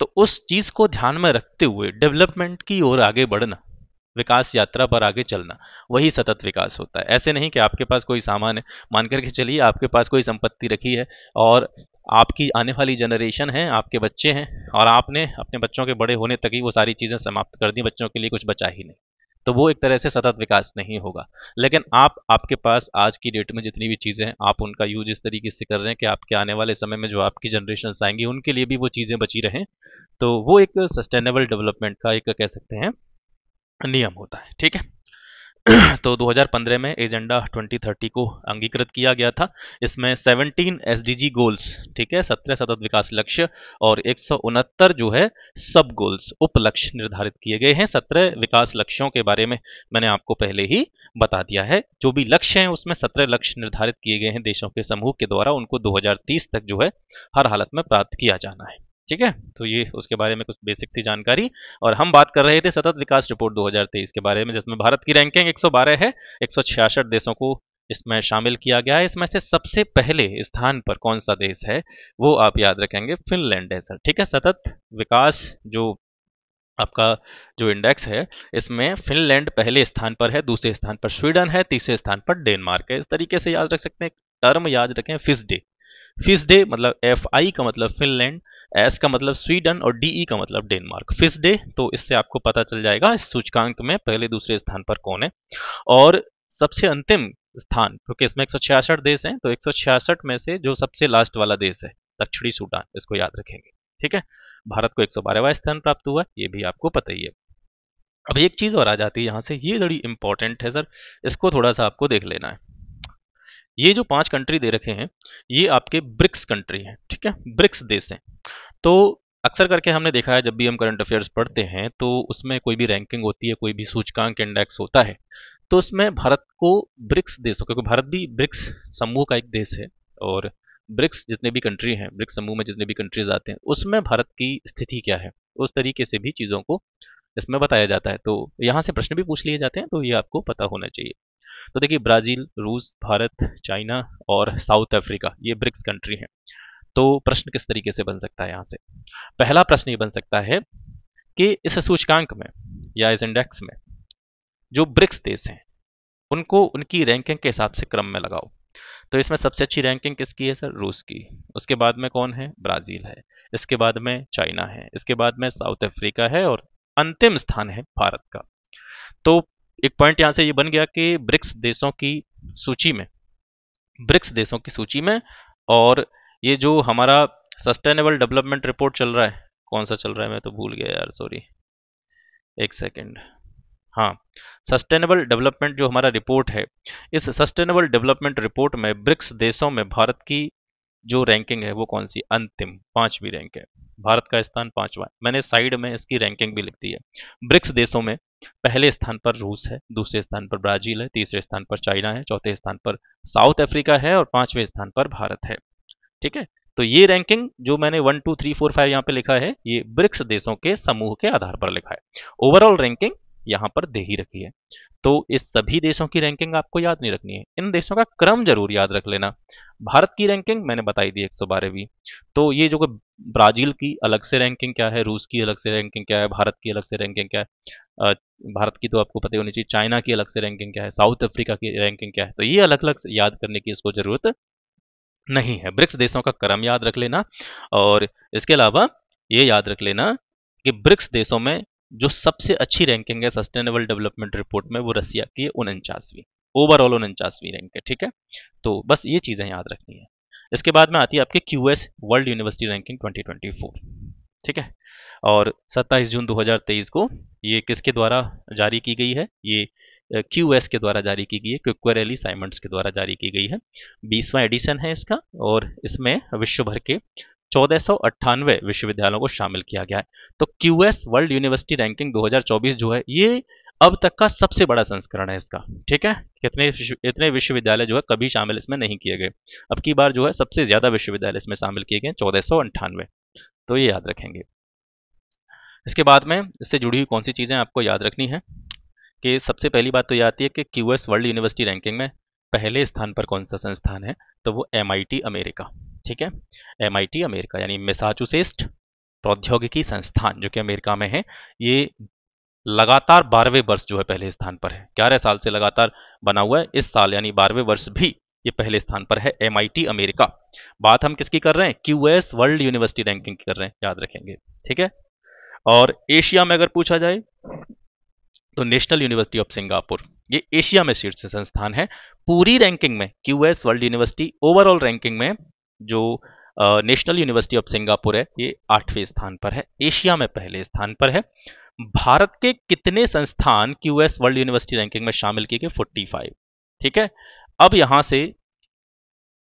S1: तो उस चीज को ध्यान में रखते हुए डेवलपमेंट की ओर आगे बढ़ना विकास यात्रा पर आगे चलना वही सतत विकास होता है ऐसे नहीं कि आपके पास कोई सामान है मान करके चलिए आपके पास कोई संपत्ति रखी है और आपकी आने वाली जनरेशन है आपके बच्चे हैं और आपने अपने बच्चों के बड़े होने तक ही वो सारी चीज़ें समाप्त कर दी बच्चों के लिए कुछ बचा ही नहीं तो वो एक तरह से सतत विकास नहीं होगा लेकिन आप आपके पास आज की डेट में जितनी भी चीज़ें हैं आप उनका यूज इस तरीके से कर रहे हैं कि आपके आने वाले समय में जो आपकी जनरेशन आएंगी उनके लिए भी वो चीज़ें बची रहें तो वो एक सस्टेनेबल डेवलपमेंट का एक कह सकते हैं नियम होता है ठीक है तो 2015 में एजेंडा 2030 को अंगीकृत किया गया था इसमें 17 एस गोल्स ठीक है सत्रह सतत विकास लक्ष्य और एक जो है सब गोल्स उपलक्ष्य निर्धारित किए गए हैं सत्रह विकास लक्ष्यों के बारे में मैंने आपको पहले ही बता दिया है जो भी लक्ष्य हैं उसमें सत्रह लक्ष्य निर्धारित किए गए हैं देशों के समूह के द्वारा उनको दो तक जो है हर हालत में प्राप्त किया जाना है ठीक है तो ये उसके बारे में कुछ बेसिक सी जानकारी और हम बात कर रहे थे सतत विकास रिपोर्ट 2023 के बारे में जिसमें भारत की रैंकिंग 112 है एक देशों को इसमें शामिल किया गया है इसमें से सबसे पहले स्थान पर कौन सा देश है वो आप याद रखेंगे फिनलैंड है सर ठीक है सतत विकास जो आपका जो इंडेक्स है इसमें फिनलैंड पहले स्थान पर है दूसरे स्थान पर स्वीडन है तीसरे स्थान पर डेनमार्क है इस तरीके से याद रख सकते हैं टर्म याद रखें फिस डे फिस डे मतलब एफ आई का मतलब फिनलैंड एस का मतलब स्वीडन और डीई e का मतलब डेनमार्क फिस डे तो इससे आपको पता चल जाएगा इस सूचकांक में पहले दूसरे स्थान पर कौन है और सबसे अंतिम स्थान क्योंकि इसमें एक देश हैं तो एक में से जो सबसे लास्ट वाला देश है दक्षिणी सूडान इसको याद रखेंगे ठीक है भारत को एक सौ स्थान प्राप्त हुआ ये भी आपको पता ही है अब एक चीज और आ जाती है यहां से ये बड़ी इंपॉर्टेंट है सर इसको थोड़ा सा आपको देख लेना है ये जो पांच कंट्री दे रखे हैं ये आपके ब्रिक्स कंट्री हैं ठीक है ब्रिक्स देश हैं तो अक्सर करके हमने देखा है जब भी हम करंट अफेयर्स पढ़ते हैं तो उसमें कोई भी रैंकिंग होती है कोई भी सूचकांक इंडेक्स होता है तो उसमें भारत को ब्रिक्स देशों क्योंकि भारत भी ब्रिक्स समूह का एक देश है और ब्रिक्स जितने भी कंट्री हैं ब्रिक्स समूह में जितने भी कंट्रीज आते हैं उसमें भारत की स्थिति क्या है उस तरीके से भी चीज़ों को इसमें बताया जाता है तो यहाँ से प्रश्न भी पूछ लिए जाते हैं तो ये आपको पता होना चाहिए तो देखिए ब्राज़ील रूस भारत चाइना और साउथ अफ्रीका ये ब्रिक्स कंट्री हैं तो प्रश्न किस तरीके से बन सकता है यहाँ से पहला प्रश्न ये बन सकता है कि इस सूचकांक में या इस इंडेक्स में जो ब्रिक्स देश हैं उनको उनकी रैंकिंग के हिसाब से क्रम में लगाओ तो इसमें सबसे अच्छी रैंकिंग किसकी है सर रूस की उसके बाद में कौन है ब्राज़ील है इसके बाद में चाइना है इसके बाद में साउथ अफ्रीका है और अंतिम स्थान है भारत का तो एक पॉइंट यहां से ये यह बन गया कि ब्रिक्स देशों की सूची में ब्रिक्स देशों की सूची में और ये जो हमारा सस्टेनेबल डेवलपमेंट रिपोर्ट चल रहा है कौन सा चल रहा है मैं तो भूल गया यार सॉरी एक सेकेंड हाँ सस्टेनेबल डेवलपमेंट जो हमारा रिपोर्ट है इस सस्टेनेबल डेवलपमेंट रिपोर्ट में ब्रिक्स देशों में भारत की जो रैंकिंग है वो कौन सी अंतिम पांचवी रैंक है भारत का स्थान पांचवा मैंने साइड में इसकी रैंकिंग भी लिख दी है ब्रिक्स देशों में पहले स्थान पर रूस है दूसरे स्थान पर ब्राजील है तीसरे स्थान पर चाइना है चौथे स्थान पर साउथ अफ्रीका है और पांचवें स्थान पर भारत है ठीक है तो ये रैंकिंग जो मैंने one two three four five यहाँ पे लिखा है ये ब्रिक्स देशों के समूह के आधार पर लिखा है ओवरऑल रैंकिंग यहाँ पर दे ही रखी है तो इस सभी देशों की रैंकिंग आपको याद नहीं रखनी है इन देशों का क्रम जरूर याद रख लेना भारत की रैंकिंग मैंने बताई दी एक सौ बारहवीं तो ये जो ब्राजील की अलग से रैंकिंग क्या है रूस की अलग से रैंकिंग क्या है भारत की अलग से रैंकिंग क्या है भारत की तो आपको पता होनी चाहिए चाइना की अलग से रैंकिंग क्या है साउथ अफ्रीका की रैंकिंग क्या है तो ये अलग अलग याद करने की इसको जरूरत नहीं है ब्रिक्स देशों का क्रम याद रख लेना और इसके अलावा ये याद रख लेना कि ब्रिक्स देशों में जो सबसे अच्छी रैंकिंग है सस्टेनेबल डेवलपमेंट रिपोर्ट में वो रसिया की उनचासवीं ओवरऑल उनचासवीं रैंक है ठीक है तो बस ये चीज़ें याद रखनी है इसके बाद में आती है आपके क्यू वर्ल्ड यूनिवर्सिटी रैंकिंग 2024 ठीक है और 27 जून 2023 को ये किसके द्वारा जारी की गई है ये क्यू के द्वारा जारी की गई है क्विक्वरेली साइमंड के द्वारा जारी की गई है बीसवा एडिशन है इसका और इसमें विश्व भर के चौदह विश्वविद्यालयों को शामिल किया गया है तो क्यूएस वर्ल्ड यूनिवर्सिटी रैंकिंग 2024 जो है ये अब तक का सबसे बड़ा संस्करण है इसका ठीक है कितने इतने विश्वविद्यालय जो है कभी शामिल इसमें नहीं किए गए अब की बार जो है सबसे ज्यादा विश्वविद्यालय इसमें शामिल किए गए चौदह तो ये याद रखेंगे इसके बाद में इससे जुड़ी हुई कौन सी चीज़ें आपको याद रखनी है कि सबसे पहली बात तो यह आती है कि क्यूएस वर्ल्ड यूनिवर्सिटी रैंकिंग में पहले स्थान पर कौन सा संस्थान है तो वो एम अमेरिका ठीक है एम अमेरिका यानी मेसाचुसेस्ट प्रौद्योगिकी संस्थान जो कि अमेरिका में है ये लगातार बारहवें वर्ष जो है पहले स्थान पर है ग्यारह साल से लगातार बना हुआ है इस साल यानी बारहवें वर्ष भी ये पहले स्थान पर है एम अमेरिका बात हम किसकी कर रहे हैं क्यूएस वर्ल्ड यूनिवर्सिटी रैंकिंग की कर रहे हैं याद रखेंगे ठीक है और एशिया में अगर पूछा जाए तो नेशनल यूनिवर्सिटी ऑफ सिंगापुर ये एशिया में शीर्ष संस्थान है पूरी रैंकिंग में QS world university overall ranking में जो नेशनल यूनिवर्सिटी ऑफ सिंगापुर है ये आठवें स्थान पर है एशिया में पहले स्थान पर है भारत के कितने संस्थान क्यूएस वर्ल्ड यूनिवर्सिटी रैंकिंग में शामिल किए गए 45 ठीक है अब यहां से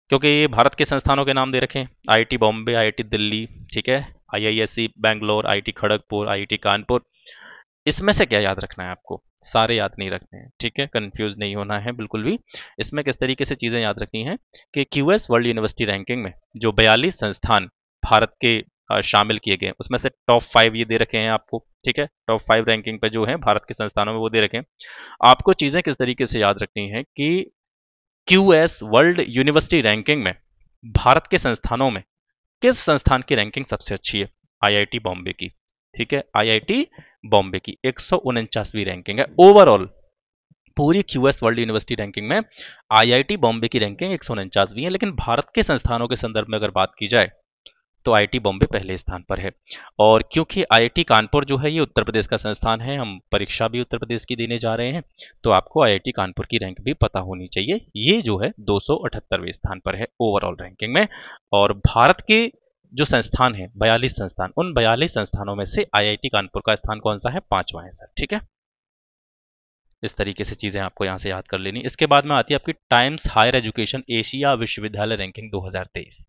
S1: क्योंकि ये भारत के संस्थानों के नाम दे रखे हैं आईआईटी बॉम्बे आई दिल्ली ठीक है IISc Bangalore I Kharagpur IIT Kanpur इसमें से क्या याद रखना है आपको सारे याद नहीं रखने हैं ठीक है कंफ्यूज नहीं होना है बिल्कुल भी इसमें किस तरीके से चीज़ें याद रखनी है कि क्यू वर्ल्ड यूनिवर्सिटी रैंकिंग में जो बयालीस संस्थान भारत के शामिल किए गए उसमें से टॉप फाइव ये दे रखे हैं आपको ठीक है टॉप फाइव रैंकिंग पे जो है भारत के संस्थानों में वो दे रखे हैं आपको चीज़ें किस तरीके से याद रखनी है कि क्यू वर्ल्ड यूनिवर्सिटी रैंकिंग में भारत के संस्थानों में किस संस्थान की रैंकिंग सबसे अच्छी है आईआईटी बॉम्बे की ठीक है आईआईटी बॉम्बे की एक रैंकिंग है ओवरऑल पूरी क्यूएस वर्ल्ड यूनिवर्सिटी रैंकिंग में आईआईटी बॉम्बे की रैंकिंग एक है लेकिन भारत के संस्थानों के संदर्भ में अगर बात की जाए तो आईटी बॉम्बे पहले स्थान पर है और क्योंकि आईआईटी कानपुर जो है ये उत्तर प्रदेश का संस्थान है हम परीक्षा भी उत्तर प्रदेश की देने जा रहे हैं तो आपको आईआईटी कानपुर की रैंक भी पता होनी चाहिए ये जो है दो स्थान पर है ओवरऑल रैंकिंग में और भारत के जो संस्थान है बयालीस संस्थान उन बयालीस संस्थानों में से आईआईटी कानपुर का स्थान कौन सा है पांचवा है सर ठीक है इस तरीके से चीजें आपको यहां से याद कर लेनी इसके बाद में आती है आपकी टाइम्स हायर एजुकेशन एशिया विश्वविद्यालय ranking 2023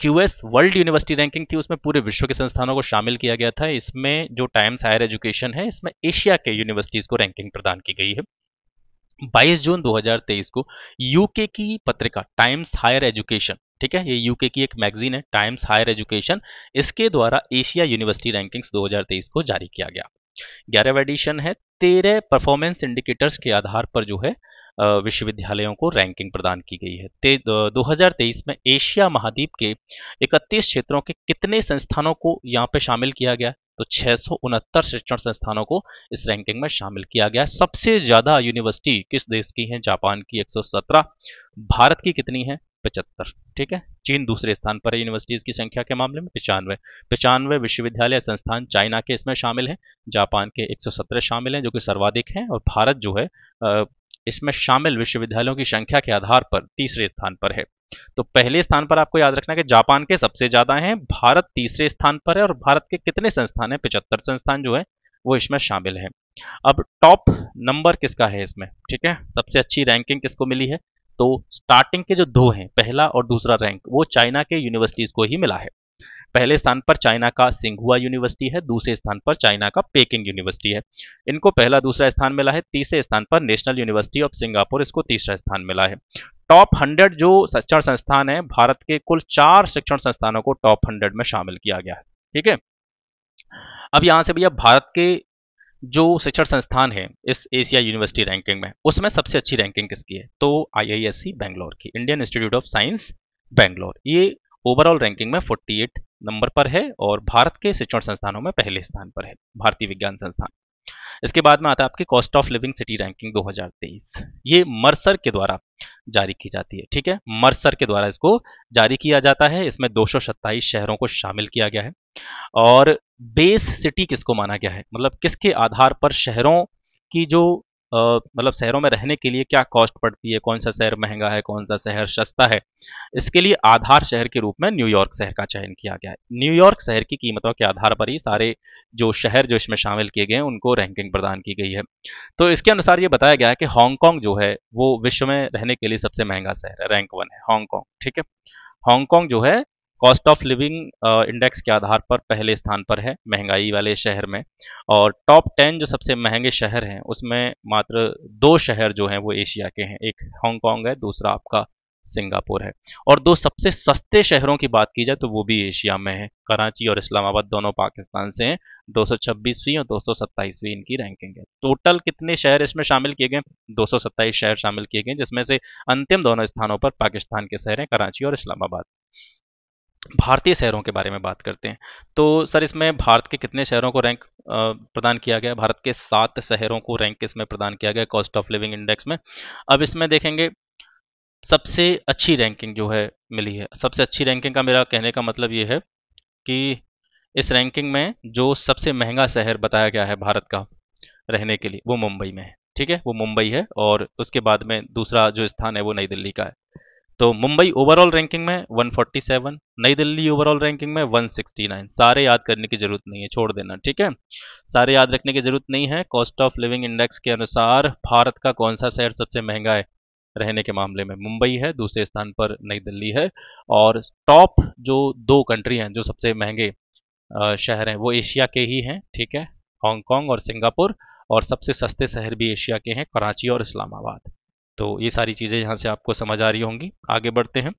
S1: QS world university ranking थी उसमें पूरे विश्व के संस्थानों को शामिल किया गया था इसमें जो टाइम्स हायर एजुकेशन है इसमें एशिया के यूनिवर्सिटीज को रैंकिंग प्रदान की गई है 22 जून 2023 को यूके की पत्रिका टाइम्स हायर एजुकेशन ठीक है ये यूके की एक मैगजीन है टाइम्स हायर एजुकेशन इसके द्वारा एशिया यूनिवर्सिटी रैंकिंग्स 2023 को जारी किया गया ग्यारहवा एडिशन है तेरह परफॉर्मेंस इंडिकेटर्स के आधार पर जो है विश्वविद्यालयों को रैंकिंग प्रदान की गई है दो हजार तेईस में एशिया महाद्वीप के इकतीस क्षेत्रों के कितने संस्थानों को यहाँ पे शामिल किया गया तो छह शिक्षण संस्थानों को इस रैंकिंग में शामिल किया गया सबसे ज़्यादा यूनिवर्सिटी किस देश की है जापान की 117 भारत की कितनी है पचहत्तर ठीक है चीन दूसरे स्थान पर है यूनिवर्सिटीज की संख्या के मामले में पचानवे पचानवे विश्वविद्यालय संस्थान चाइना के इसमें शामिल हैं जापान के 117 शामिल हैं जो कि सर्वाधिक हैं और भारत जो है इसमें शामिल विश्वविद्यालयों की संख्या के आधार पर तीसरे स्थान पर है तो पहले स्थान पर आपको याद रखना कि जापान के सबसे ज्यादा हैं भारत तीसरे स्थान पर है और भारत के कितने संस्थान हैं पिचहत्तर संस्थान जो है वो इसमें शामिल है अब टॉप नंबर किसका है इसमें ठीक है सबसे अच्छी रैंकिंग किसको मिली है तो स्टार्टिंग के जो दो हैं पहला और दूसरा रैंक वो चाइना के यूनिवर्सिटीज को ही मिला है पहले स्थान पर चाइना का सिंघुआ यूनिवर्सिटी है दूसरे स्थान पर चाइना का पेकिंग यूनिवर्सिटी है इनको पहला दूसरा स्थान मिला है तीसरे स्थान पर नेशनल यूनिवर्सिटी ऑफ सिंगापुर इसको तीसरा स्थान मिला है टॉप हंड्रेड जो शिक्षण संस्थान है भारत के कुल चार शिक्षण संस्थानों को टॉप हंड्रेड में शामिल किया गया है ठीक है अब यहां से भैया भारत के जो शिक्षण संस्थान है इस एशिया यूनिवर्सिटी रैंकिंग में उसमें सबसे अच्छी रैंकिंग किसकी है तो आईआईएससी बैंगलोर की Indian institute of science Bangalore ये ओवरऑल रैंकिंग में 48 नंबर पर है और भारत के शिक्षण संस्थानों में पहले स्थान पर है भारतीय विज्ञान संस्थान इसके बाद में आता है आपकी cost of living city ranking 2023 ये मर्सर के द्वारा जारी की जाती है ठीक है मर्सर के द्वारा इसको जारी किया जाता है इसमें दो शहरों को शामिल किया गया है और बेस सिटी किसको माना गया है मतलब किसके आधार पर शहरों की जो मतलब शहरों में रहने के लिए क्या कॉस्ट पड़ती है कौन सा शहर महंगा है कौन सा शहर सस्ता है इसके लिए आधार शहर के रूप में न्यूयॉर्क शहर का चयन किया गया है न्यूयॉर्क शहर की कीमतों के आधार पर ही सारे जो शहर जो इसमें शामिल किए गए हैं उनको रैंकिंग प्रदान की गई है तो इसके अनुसार ये बताया गया है कि हांगकॉन्ग जो है वो विश्व में रहने के लिए सबसे महंगा शहर है रैंक वन है हांगकॉन्ग ठीक है हांगकॉन्ग जो है कॉस्ट ऑफ लिविंग इंडेक्स के आधार पर पहले स्थान पर है महंगाई वाले शहर में और टॉप टेन जो सबसे महंगे शहर हैं उसमें मात्र दो शहर जो हैं वो एशिया के हैं एक हांगकांग है दूसरा आपका सिंगापुर है और दो सबसे सस्ते शहरों की बात की जाए तो वो भी एशिया में है कराची और इस्लामाबाद दोनों पाकिस्तान से हैं दो और दो इनकी रैंकिंग है टोटल कितने शहर इसमें शामिल किए गए दो शहर शामिल किए गए जिसमें से अंतिम दोनों स्थानों पर पाकिस्तान के शहर हैं कराची और इस्लामाबाद भारतीय शहरों के बारे में बात करते हैं तो सर इसमें भारत के कितने शहरों को रैंक प्रदान किया गया भारत के सात शहरों को रैंक इसमें प्रदान किया गया कॉस्ट ऑफ लिविंग इंडेक्स में अब इसमें देखेंगे सबसे अच्छी रैंकिंग जो है मिली है सबसे अच्छी रैंकिंग का मेरा कहने का मतलब ये है कि इस रैंकिंग में जो सबसे महंगा शहर बताया गया है भारत का रहने के लिए वो मुंबई में है ठीक है वो मुंबई है और उसके बाद में दूसरा जो स्थान है वो नई दिल्ली का है तो मुंबई ओवरऑल रैंकिंग में 147 नई दिल्ली ओवरऑल रैंकिंग में 169 सारे याद करने की जरूरत नहीं है छोड़ देना ठीक है सारे याद रखने की जरूरत नहीं है कॉस्ट ऑफ लिविंग इंडेक्स के अनुसार भारत का कौन सा शहर सबसे महंगा है रहने के मामले में मुंबई है दूसरे स्थान पर नई दिल्ली है और टॉप जो दो कंट्री हैं जो सबसे महंगे शहर हैं वो एशिया के ही हैं ठीक है हांगकॉन्ग और सिंगापुर और सबसे सस्ते शहर भी एशिया के हैं कराची और इस्लामाबाद तो ये सारी चीज़ें यहाँ से आपको समझ आ रही होंगी आगे बढ़ते हैं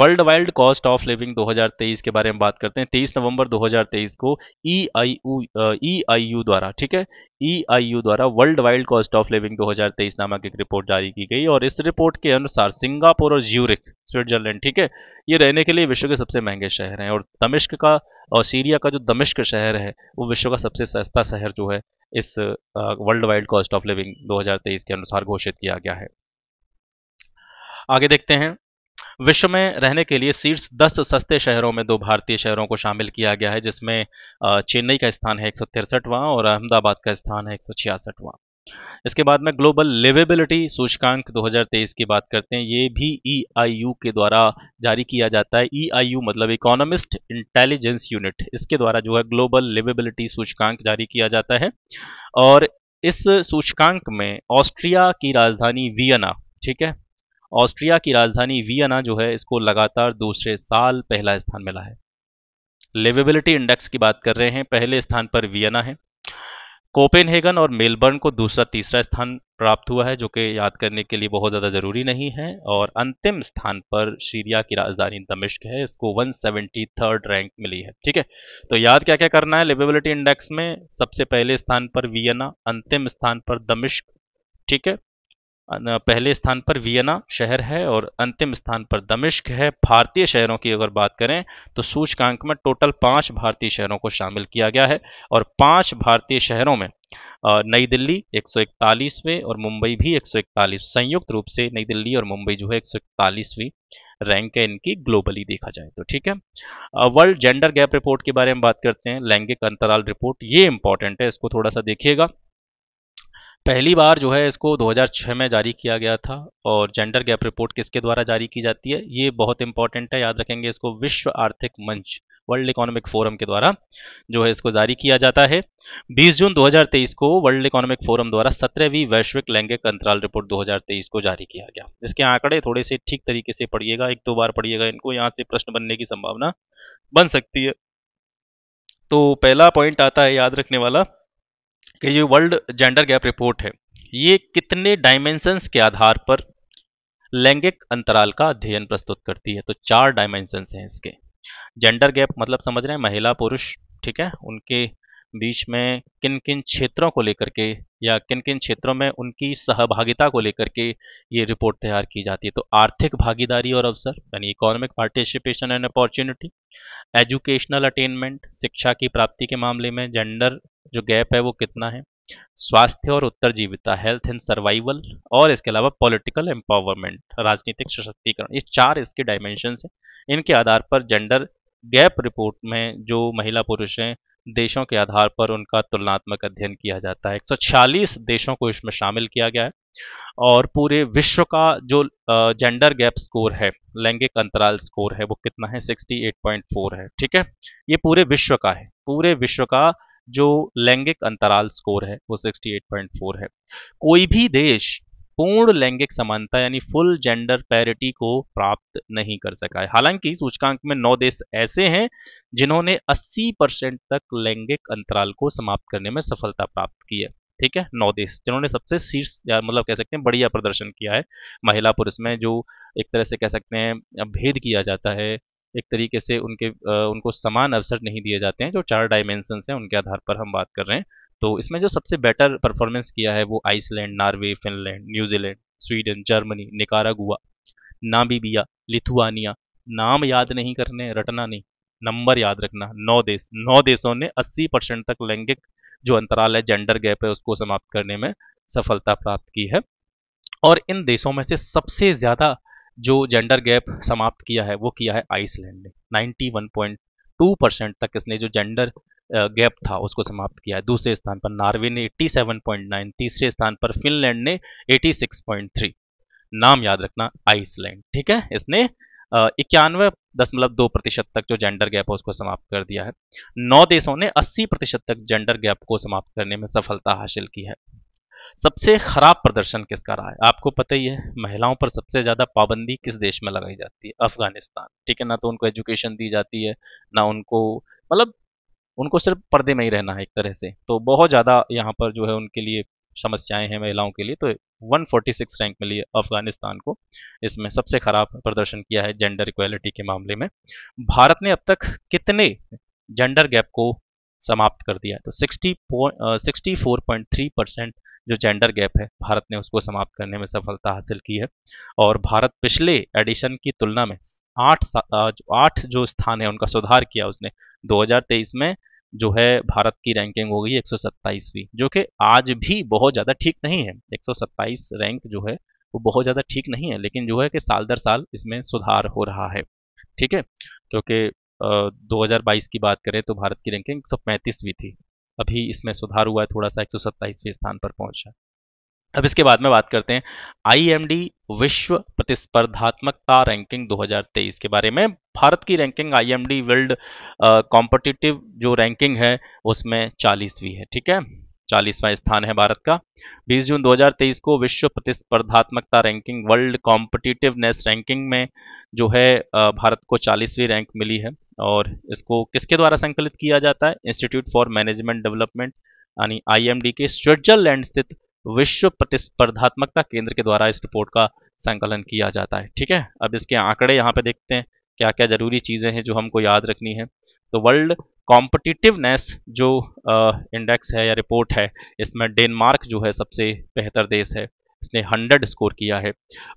S1: world wide cost of living 2023 के बारे में बात करते हैं 23 नवंबर 2023 को ई I you E I U द्वारा ठीक है ई आई यू द्वारा world wide cost of living 2023 नामक एक रिपोर्ट जारी की गई और इस रिपोर्ट के अनुसार सिंगापुर और ज्यूरिक स्विट्जरलैंड ठीक है ये रहने के लिए विश्व के सबसे महंगे शहर हैं और दमिश्क का और सीरिया का जो दमिश्क शहर है वो विश्व का सबसे सस्ता शहर जो है इस world wide cost of living 2023 के अनुसार घोषित किया गया है आगे देखते हैं विश्व में रहने के लिए शीर्ष दस सस्ते शहरों में दो भारतीय शहरों को शामिल किया गया है जिसमें चेन्नई का स्थान है एक और अहमदाबाद का स्थान है एक इसके बाद में ग्लोबल लिवेबिलिटी सूचकांक 2023 की बात करते हैं ये भी ई e के द्वारा जारी किया जाता है ई e मतलब इकोनॉमिस्ट इंटेलिजेंस यूनिट इसके द्वारा जो है ग्लोबल लिवेबिलिटी सूचकांक जारी किया जाता है और इस सूचकांक में ऑस्ट्रिया की राजधानी वियना ठीक है ऑस्ट्रिया की राजधानी वियना जो है इसको लगातार दूसरे साल पहला स्थान मिला है लिवेबिलिटी इंडेक्स की बात कर रहे हैं पहले स्थान पर वियना है कोपेनहेगन और मेलबर्न को दूसरा तीसरा स्थान प्राप्त हुआ है जो कि याद करने के लिए बहुत ज़्यादा ज़रूरी नहीं है और अंतिम स्थान पर सीरिया की राजधानी दमिश्क है इसको 173 रैंक मिली है ठीक है तो याद क्या क्या करना है लिवेबिलिटी इंडेक्स में सबसे पहले स्थान पर वियना अंतिम स्थान पर दमिश्क ठीक है पहले स्थान पर वियना शहर है और अंतिम स्थान पर दमिश्क है भारतीय शहरों की अगर बात करें तो सूचकांक में टोटल पांच भारतीय शहरों को शामिल किया गया है और पांच भारतीय शहरों में नई दिल्ली 141वें और मुंबई भी 141 संयुक्त रूप से नई दिल्ली और मुंबई जो है 141वीं रैंक है इनकी ग्लोबली देखा जाए तो ठीक है वर्ल्ड जेंडर गैप रिपोर्ट के बारे में बात करते हैं लैंगिक अंतराल रिपोर्ट ये इंपॉर्टेंट है इसको थोड़ा सा देखिएगा पहली बार जो है इसको 2006 में जारी किया गया था और जेंडर गैप रिपोर्ट किसके द्वारा जारी की जाती है ये बहुत इंपॉर्टेंट है याद रखेंगे इसको विश्व आर्थिक मंच वर्ल्ड इकोनॉमिक फोरम के द्वारा जो है इसको जारी किया जाता है 20 जून 2023 को वर्ल्ड इकोनॉमिक फोरम द्वारा सत्रहवीं वैश्विक लैंगिक अंतराल रिपोर्ट 2023 को जारी किया गया इसके आंकड़े थोड़े से ठीक तरीके से पढ़िएगा एक दो बार पढ़िएगा इनको यहाँ से प्रश्न बनने की संभावना बन सकती है तो पहला पॉइंट आता है याद रखने वाला कि ये वर्ल्ड जेंडर गैप रिपोर्ट है ये कितने डायमेंशंस के आधार पर लैंगिक अंतराल का अध्ययन प्रस्तुत करती है तो चार डायमेंशंस हैं इसके जेंडर गैप मतलब समझ रहे हैं महिला पुरुष ठीक है उनके बीच में किन किन क्षेत्रों को लेकर के या किन किन क्षेत्रों में उनकी सहभागिता को लेकर के ये रिपोर्ट तैयार की जाती है तो आर्थिक भागीदारी और अवसर यानी economic participation and opportunity educational attainment शिक्षा की प्राप्ति के मामले में जेंडर जो गैप है वो कितना है स्वास्थ्य और उत्तर जीविता हेल्थ एंड सर्वाइवल और इसके अलावा पॉलिटिकल एम्पावरमेंट राजनीतिक सशक्तिकरण ये चार इसके डायमेंशन है इनके आधार पर जेंडर गैप रिपोर्ट में जो महिला पुरुष हैं देशों के आधार पर उनका तुलनात्मक अध्ययन किया जाता है 146 देशों को इसमें शामिल किया गया है और पूरे विश्व का जो जेंडर गैप स्कोर है लैंगिक अंतराल स्कोर है वो कितना है 68.4 है ठीक है ये पूरे विश्व का है पूरे विश्व का जो लैंगिक अंतराल स्कोर है वो 68.4 है कोई भी देश पूर्ण लैंगिक समानता यानी फुल जेंडर पैरिटी को प्राप्त नहीं कर सका है हालांकि सूचकांक में नौ देश ऐसे हैं जिन्होंने 80 परसेंट तक लैंगिक अंतराल को समाप्त करने में सफलता प्राप्त की है ठीक है नौ देश जिन्होंने सबसे शीर्ष मतलब कह सकते हैं बढ़िया प्रदर्शन किया है महिला पुरुष में जो एक तरह से कह सकते हैं भेद किया जाता है एक तरीके से उनके उनको समान अवसर नहीं दिए जाते हैं जो चार डायमेंशन हैं उनके आधार पर हम बात कर रहे हैं तो इसमें जो सबसे बेटर परफॉर्मेंस किया है वो Iceland Norway Finland New Zealand Sweden Germany Nicaragua Namibia Lithuania नाम याद नहीं करने रटना नहीं नंबर याद रखना नौ देश नौ देशों ने 80 परसेंट तक लैंगिक जो अंतराल है जेंडर गैप है उसको समाप्त करने में सफलता प्राप्त की है और इन देशों में से सबसे ज़्यादा जो जेंडर गैप समाप्त किया है वो किया है आइसलैंड ने 91.2 परसेंट तक इसने जो जेंडर गैप था उसको समाप्त किया है दूसरे स्थान पर नॉर्वे ने 87.9 तीसरे स्थान पर फिनलैंड ने 86.3 नाम याद रखना आइसलैंड ठीक है इसने इक्यानवे दशमलव दो प्रतिशत तक जो जेंडर गैप है उसको समाप्त कर दिया है नौ देशों ने 80 प्रतिशत तक जेंडर गैप को समाप्त करने में सफलता हासिल की है सबसे खराब प्रदर्शन किसका रहा है आपको पता ही है महिलाओं पर सबसे ज्यादा पाबंदी किस देश में लगाई जाती है अफगानिस्तान ठीक है ना तो उनको एजुकेशन दी जाती है ना उनको मतलब उनको सिर्फ पर्दे में ही रहना है एक तरह से तो बहुत ज्यादा यहाँ पर जो है उनके लिए समस्याएं हैं महिलाओं के लिए तो 146 रैंक मिली है अफगानिस्तान को इसमें सबसे खराब प्रदर्शन किया है जेंडर इक्वालिटी के मामले में भारत ने अब तक कितने जेंडर गैप को समाप्त कर दिया है तो sixty sixty four point three percent जो जेंडर गैप है भारत ने उसको समाप्त करने में सफलता हासिल की है और भारत पिछले एडिशन की तुलना में आठ आठ जो स्थान है उनका सुधार किया उसने 2023 में जो है भारत की रैंकिंग हो गई एक सौ जो कि आज भी बहुत ज़्यादा ठीक नहीं है एक रैंक जो है वो बहुत ज़्यादा ठीक नहीं है लेकिन जो है कि साल दर साल इसमें सुधार हो रहा है ठीक है क्योंकि 2022 की बात करें तो भारत की रैंकिंग 135वीं थी अभी इसमें सुधार हुआ है थोड़ा सा एक सौ स्थान पर पहुंचा अब इसके बाद में बात करते हैं आईएमडी विश्व प्रतिस्पर्धात्मकता रैंकिंग 2023 के बारे में भारत की रैंकिंग आईएमडी वर्ल्ड कॉम्पिटिटिव जो रैंकिंग है उसमें चालीसवीं है ठीक है चालीसवां स्थान है भारत का 20 जून 2023 को विश्व प्रतिस्पर्धात्मकता रैंकिंग वर्ल्ड कॉम्पिटिटिवनेस रैंकिंग में जो है भारत को चालीसवीं रैंक मिली है और इसको किसके द्वारा संकलित किया जाता है इंस्टीट्यूट फॉर मैनेजमेंट डेवलपमेंट यानी आईएमडी के स्विट्जरलैंड स्थित विश्व प्रतिस्पर्धात्मकता केंद्र के द्वारा इस रिपोर्ट का संकलन किया जाता है ठीक है अब इसके आंकड़े यहाँ पे देखते हैं क्या क्या जरूरी चीज़ें हैं जो हमको याद रखनी है तो वर्ल्ड कॉम्पिटिटिवनेस जो इंडेक्स है या रिपोर्ट है इसमें डेनमार्क जो है सबसे बेहतर देश है इसने 100 स्कोर किया है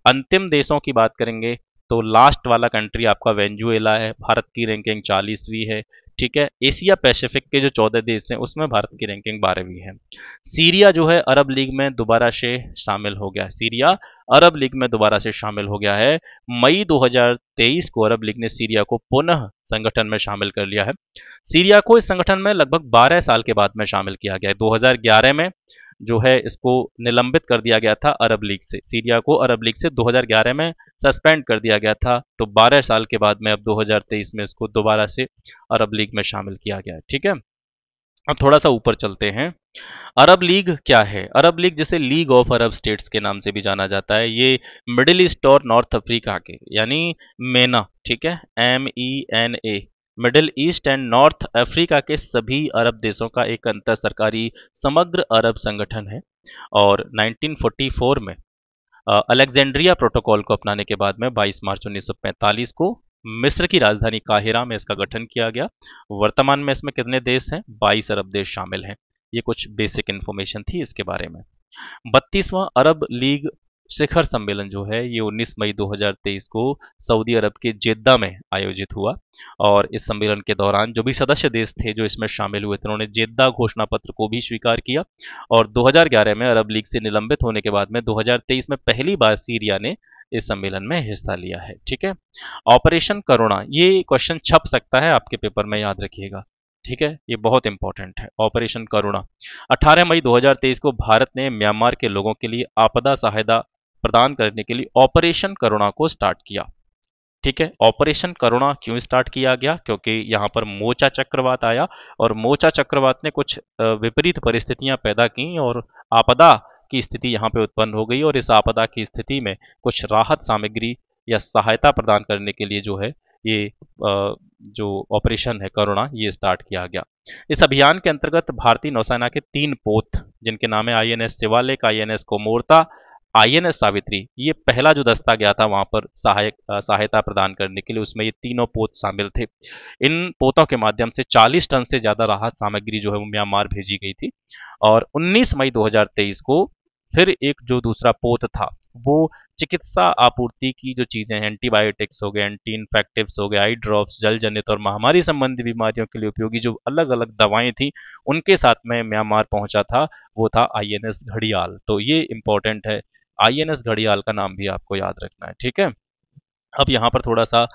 S1: अंतिम देशों की बात करेंगे तो लास्ट वाला कंट्री आपका वेंजुएला है भारत की रैंकिंग चालीसवीं है ठीक है एशिया पैसिफिक के जो चौदह देश हैं उसमें भारत की रैंकिंग बारहवीं है सीरिया जो है अरब लीग में दोबारा से शामिल हो गया सीरिया अरब लीग में दोबारा से शामिल हो गया है मई 2023 को अरब लीग ने सीरिया को पुनः संगठन में शामिल कर लिया है सीरिया को इस संगठन में लगभग 12 साल के बाद में शामिल किया गया है दो में जो है इसको निलंबित कर दिया गया था अरब लीग से सीरिया को अरब लीग से 2011 में सस्पेंड कर दिया गया था तो 12 साल के बाद में अब 2023 में इसको दोबारा से अरब लीग में शामिल किया गया है ठीक है अब थोड़ा सा ऊपर चलते हैं अरब लीग क्या है अरब लीग जिसे लीग ऑफ अरब स्टेट्स के नाम से भी जाना जाता है ये मिडिल ईस्ट और नॉर्थ अफ्रीका के यानी मेना ठीक है M E N A Middle East and North Africa के सभी अरब देशों का एक अंतर सरकारी समग्र अरब संगठन है और 1944 में अलेक्जेंड्रिया प्रोटोकॉल को अपनाने के बाद में 22 मार्च 1945 को मिस्र की राजधानी काहिरा में इसका गठन किया गया वर्तमान में इसमें कितने देश हैं बाईस अरब देश शामिल हैं ये कुछ बेसिक इन्फॉर्मेशन थी इसके बारे में बत्तीसवां अरब लीग शिखर सम्मेलन जो है ये 19 मई 2023 को सऊदी अरब के जेद्दा में आयोजित हुआ और इस सम्मेलन के दौरान जो भी सदस्य देश थे जो इसमें शामिल हुए थे उन्होंने जेद्दा घोषणा पत्र को भी स्वीकार किया और 2011 में अरब लीग से निलंबित होने के बाद में 2023 में पहली बार सीरिया ने इस सम्मेलन में हिस्सा लिया है ठीक है ऑपरेशन करुणा ये क्वेश्चन छप सकता है आपके पेपर में याद रखिएगा ठीक है ये बहुत इंपॉर्टेंट है ऑपरेशन करुणा 18 मई 2023 को भारत ने म्यांमार के लोगों के लिए आपदा सहायता प्रदान करने के लिए ऑपरेशन करुणा को स्टार्ट किया ठीक है ऑपरेशन करुणा क्यों स्टार्ट किया गया क्योंकि यहाँ पर मोचा चक्रवात आया और मोचा चक्रवात ने कुछ विपरीत परिस्थितियां पैदा की और आपदा की स्थिति यहाँ पे उत्पन्न हो गई और इस आपदा की स्थिति में कुछ राहत सामग्री या सहायता प्रदान करने के लिए जो है ये जो ऑपरेशन है करुणा ये स्टार्ट किया गया इस अभियान के अंतर्गत भारतीय नौसेना के तीन पोत जिनके नाम है I N S Shivalik I N S Kamorta INS Savitri ये पहला जो दस्ता गया था वहां पर सहायक सहायता प्रदान करने के लिए उसमें ये तीनों पोत शामिल थे इन पोतों के माध्यम से 40 टन से ज्यादा राहत सामग्री जो है वो म्यांमार भेजी गई थी और 19 मई 2023 को फिर एक जो दूसरा पोत था वो चिकित्सा आपूर्ति की जो चीज़ें हैं एंटीबायोटिक्स हो गए एंटी इन्फेक्टिव हो गए आई ड्रॉप्स जल जनित और महामारी संबंधी बीमारियों के लिए उपयोगी जो अलग अलग दवाएं थी उनके साथ में म्यांमार पहुंचा था वो था आईएनएस घड़ियाल तो ये इंपॉर्टेंट है आईएनएस घड़ियाल का नाम भी आपको याद रखना है ठीक है अब यहाँ पर थोड़ा सा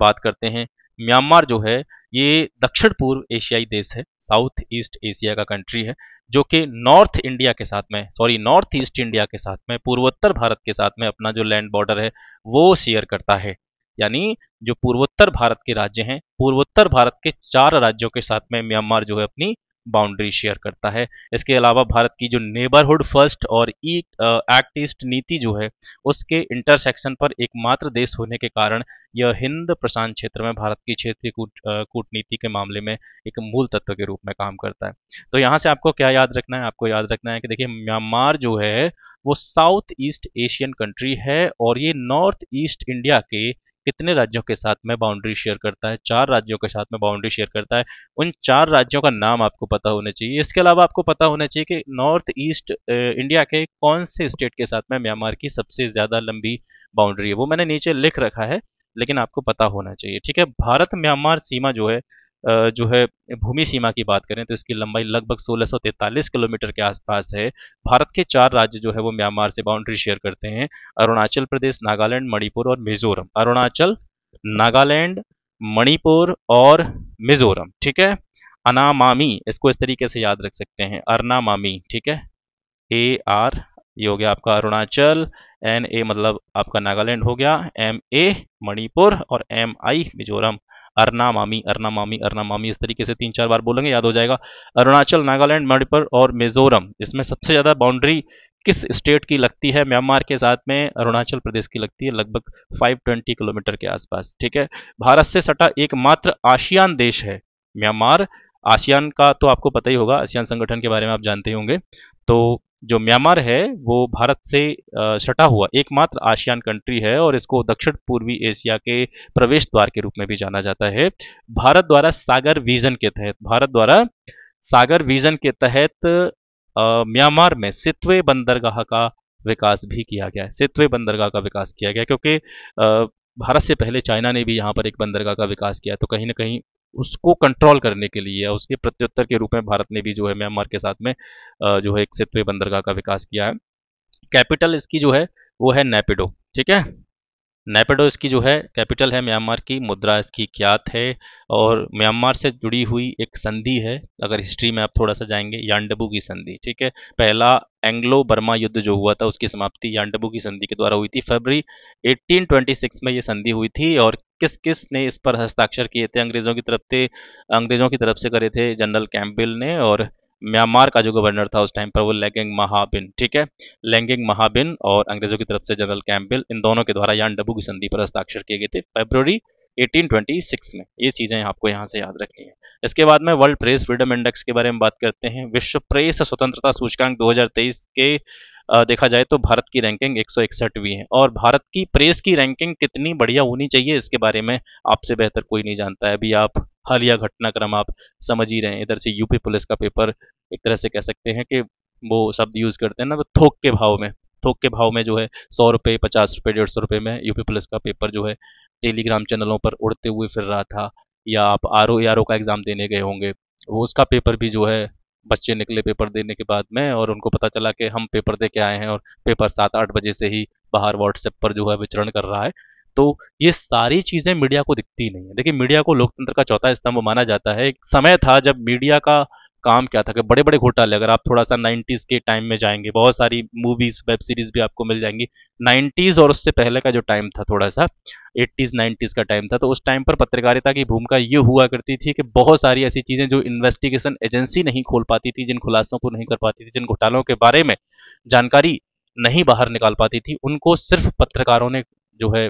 S1: बात करते हैं म्यांमार जो है ये दक्षिण पूर्व एशियाई देश है साउथ ईस्ट एशिया का कंट्री है जो कि नॉर्थ इंडिया के साथ में सॉरी नॉर्थ ईस्ट इंडिया के साथ में पूर्वोत्तर भारत के साथ में अपना जो लैंड बॉर्डर है वो शेयर करता है यानी जो पूर्वोत्तर भारत के राज्य हैं पूर्वोत्तर भारत के चार राज्यों के साथ में म्यांमार जो है अपनी बाउंड्री शेयर करता है इसके अलावा भारत की जो नेबरहुड फर्स्ट और ई एक्ट ईस्ट नीति जो है उसके इंटरसेक्शन पर एकमात्र देश होने के कारण यह हिंद प्रशांत क्षेत्र में भारत की क्षेत्रीय कूट कूटनीति के मामले में एक मूल तत्व के रूप में काम करता है तो यहाँ से आपको क्या याद रखना है आपको याद रखना है कि देखिए म्यांमार जो है वो साउथ ईस्ट एशियन कंट्री है और ये नॉर्थ ईस्ट इंडिया के कितने राज्यों के साथ में बाउंड्री शेयर करता है चार राज्यों के साथ में बाउंड्री शेयर करता है उन चार राज्यों का नाम आपको पता होना चाहिए इसके अलावा आपको पता होना चाहिए कि नॉर्थ ईस्ट इंडिया के कौन से स्टेट के साथ में म्यांमार की सबसे ज़्यादा लंबी बाउंड्री है वो मैंने नीचे लिख रखा है लेकिन आपको पता होना चाहिए ठीक है भारत म्यांमार सीमा जो है जो है भूमि सीमा की बात करें तो इसकी लंबाई लगभग 1643 किलोमीटर के आसपास है भारत के चार राज्य जो है वो म्यांमार से बाउंड्री शेयर करते हैं अरुणाचल प्रदेश नागालैंड मणिपुर और मिजोरम अरुणाचल नागालैंड मणिपुर और मिजोरम ठीक है अनामामी इसको इस तरीके से याद रख सकते हैं अरनामामी ठीक है ए आर ये हो गया आपका अरुणाचल एन ए मतलब आपका नागालैंड हो गया एम ए मणिपुर और एम आई मिजोरम अरना मामी अरना मामी अरना मामी इस तरीके से तीन चार बार बोलेंगे याद हो जाएगा अरुणाचल नागालैंड मणिपुर और मिजोरम इसमें सबसे ज़्यादा बाउंड्री किस स्टेट की लगती है म्यांमार के साथ में अरुणाचल प्रदेश की लगती है लगभग 520 किलोमीटर के आसपास ठीक है भारत से सटा एकमात्र आसियान देश है म्यांमार आसियान का तो आपको पता ही होगा आसियान संगठन के बारे में आप जानते ही होंगे तो जो म्यांमार है वो भारत से सटा हुआ एकमात्र आशियान कंट्री है और इसको दक्षिण पूर्वी एशिया के प्रवेश द्वार के रूप में भी जाना जाता है भारत द्वारा सागर विजन के तहत भारत द्वारा सागर विजन के तहत म्यांमार में सितवे बंदरगाह का विकास भी किया गया है सितवे बंदरगाह का विकास किया गया क्योंकि भारत से पहले चाइना ने भी यहाँ पर एक बंदरगाह का विकास किया तो कहीं ना कहीं उसको कंट्रोल करने के लिए उसके प्रत्युत्तर के रूप में भारत ने भी जो है म्यांमार के साथ में जो है एक सेतु बंदरगाह का विकास किया है कैपिटल इसकी जो है वो है नेपिडो ठीक है नेपेडो इसकी जो है कैपिटल है म्यांमार की मुद्रा इसकी क्या है और म्यांमार से जुड़ी हुई एक संधि है अगर हिस्ट्री में आप थोड़ा सा जाएंगे यांडबू की संधि ठीक है पहला एंग्लो बर्मा युद्ध जो हुआ था उसकी समाप्ति यांडबू की संधि के द्वारा हुई थी फरवरी 1826 में ये संधि हुई थी और किस किस ने इस पर हस्ताक्षर किए थे अंग्रेजों की तरफ से अंग्रेजों की तरफ से करे थे जनरल कैम्पिल ने और म्यांमार का जो गवर्नर था उस टाइम पर वो लैंगिंग महाबिन ठीक है लैंगिंग महाबिन और अंग्रेजों की तरफ से जनरल कैंपिल इन दोनों के द्वारा यान डबू की संधि पर हस्ताक्षर किए गए थे फेब्रवरी 1826 में ये चीज़ें आपको यहाँ से याद रखनी है इसके बाद में वर्ल्ड प्रेस फ्रीडम इंडेक्स के बारे में बात करते हैं विश्व प्रेस स्वतंत्रता सूचकांक 2023 के देखा जाए तो भारत की रैंकिंग एक सौ है और भारत की प्रेस की रैंकिंग कितनी बढ़िया होनी चाहिए इसके बारे में आपसे बेहतर कोई नहीं जानता है अभी आप हालिया घटनाक्रम आप समझ ही रहे हैं इधर से यूपी पुलिस का पेपर एक तरह से कह सकते हैं कि वो शब्द यूज़ करते हैं ना थोक के भाव में थोक के भाव में जो है सौ रुपये पचास रुपये डेढ़ सौ रुपये में यूपी पुलिस का पेपर जो है टेलीग्राम चैनलों पर उड़ते हुए फिर रहा था या आप आर ओ आर ओ का एग्ज़ाम देने गए होंगे वो उसका पेपर भी जो है बच्चे निकले पेपर देने के बाद में और उनको पता चला कि हम पेपर दे के आए हैं और पेपर सात आठ बजे से ही बाहर व्हाट्सएप पर जो है विचरण कर रहा है तो ये सारी चीज़ें मीडिया को दिखती नहीं है देखिए मीडिया को लोकतंत्र का चौथा स्तंभ माना जाता है एक समय था जब मीडिया का काम क्या था कि बड़े बड़े घोटाले अगर आप थोड़ा सा नाइन्टीज के टाइम में जाएंगे बहुत सारी मूवीज वेब सीरीज भी आपको मिल जाएंगी नाइन्टीज और उससे पहले का जो टाइम था थोड़ा सा एट्टीज नाइन्टीज का टाइम था तो उस टाइम पर पत्रकारिता की भूमिका ये हुआ करती थी कि बहुत सारी ऐसी चीजें जो इन्वेस्टिगेशन एजेंसी नहीं खोल पाती थी जिन खुलासों को नहीं कर पाती थी जिन घोटालों के बारे में जानकारी नहीं बाहर निकाल पाती थी उनको सिर्फ पत्रकारों ने जो है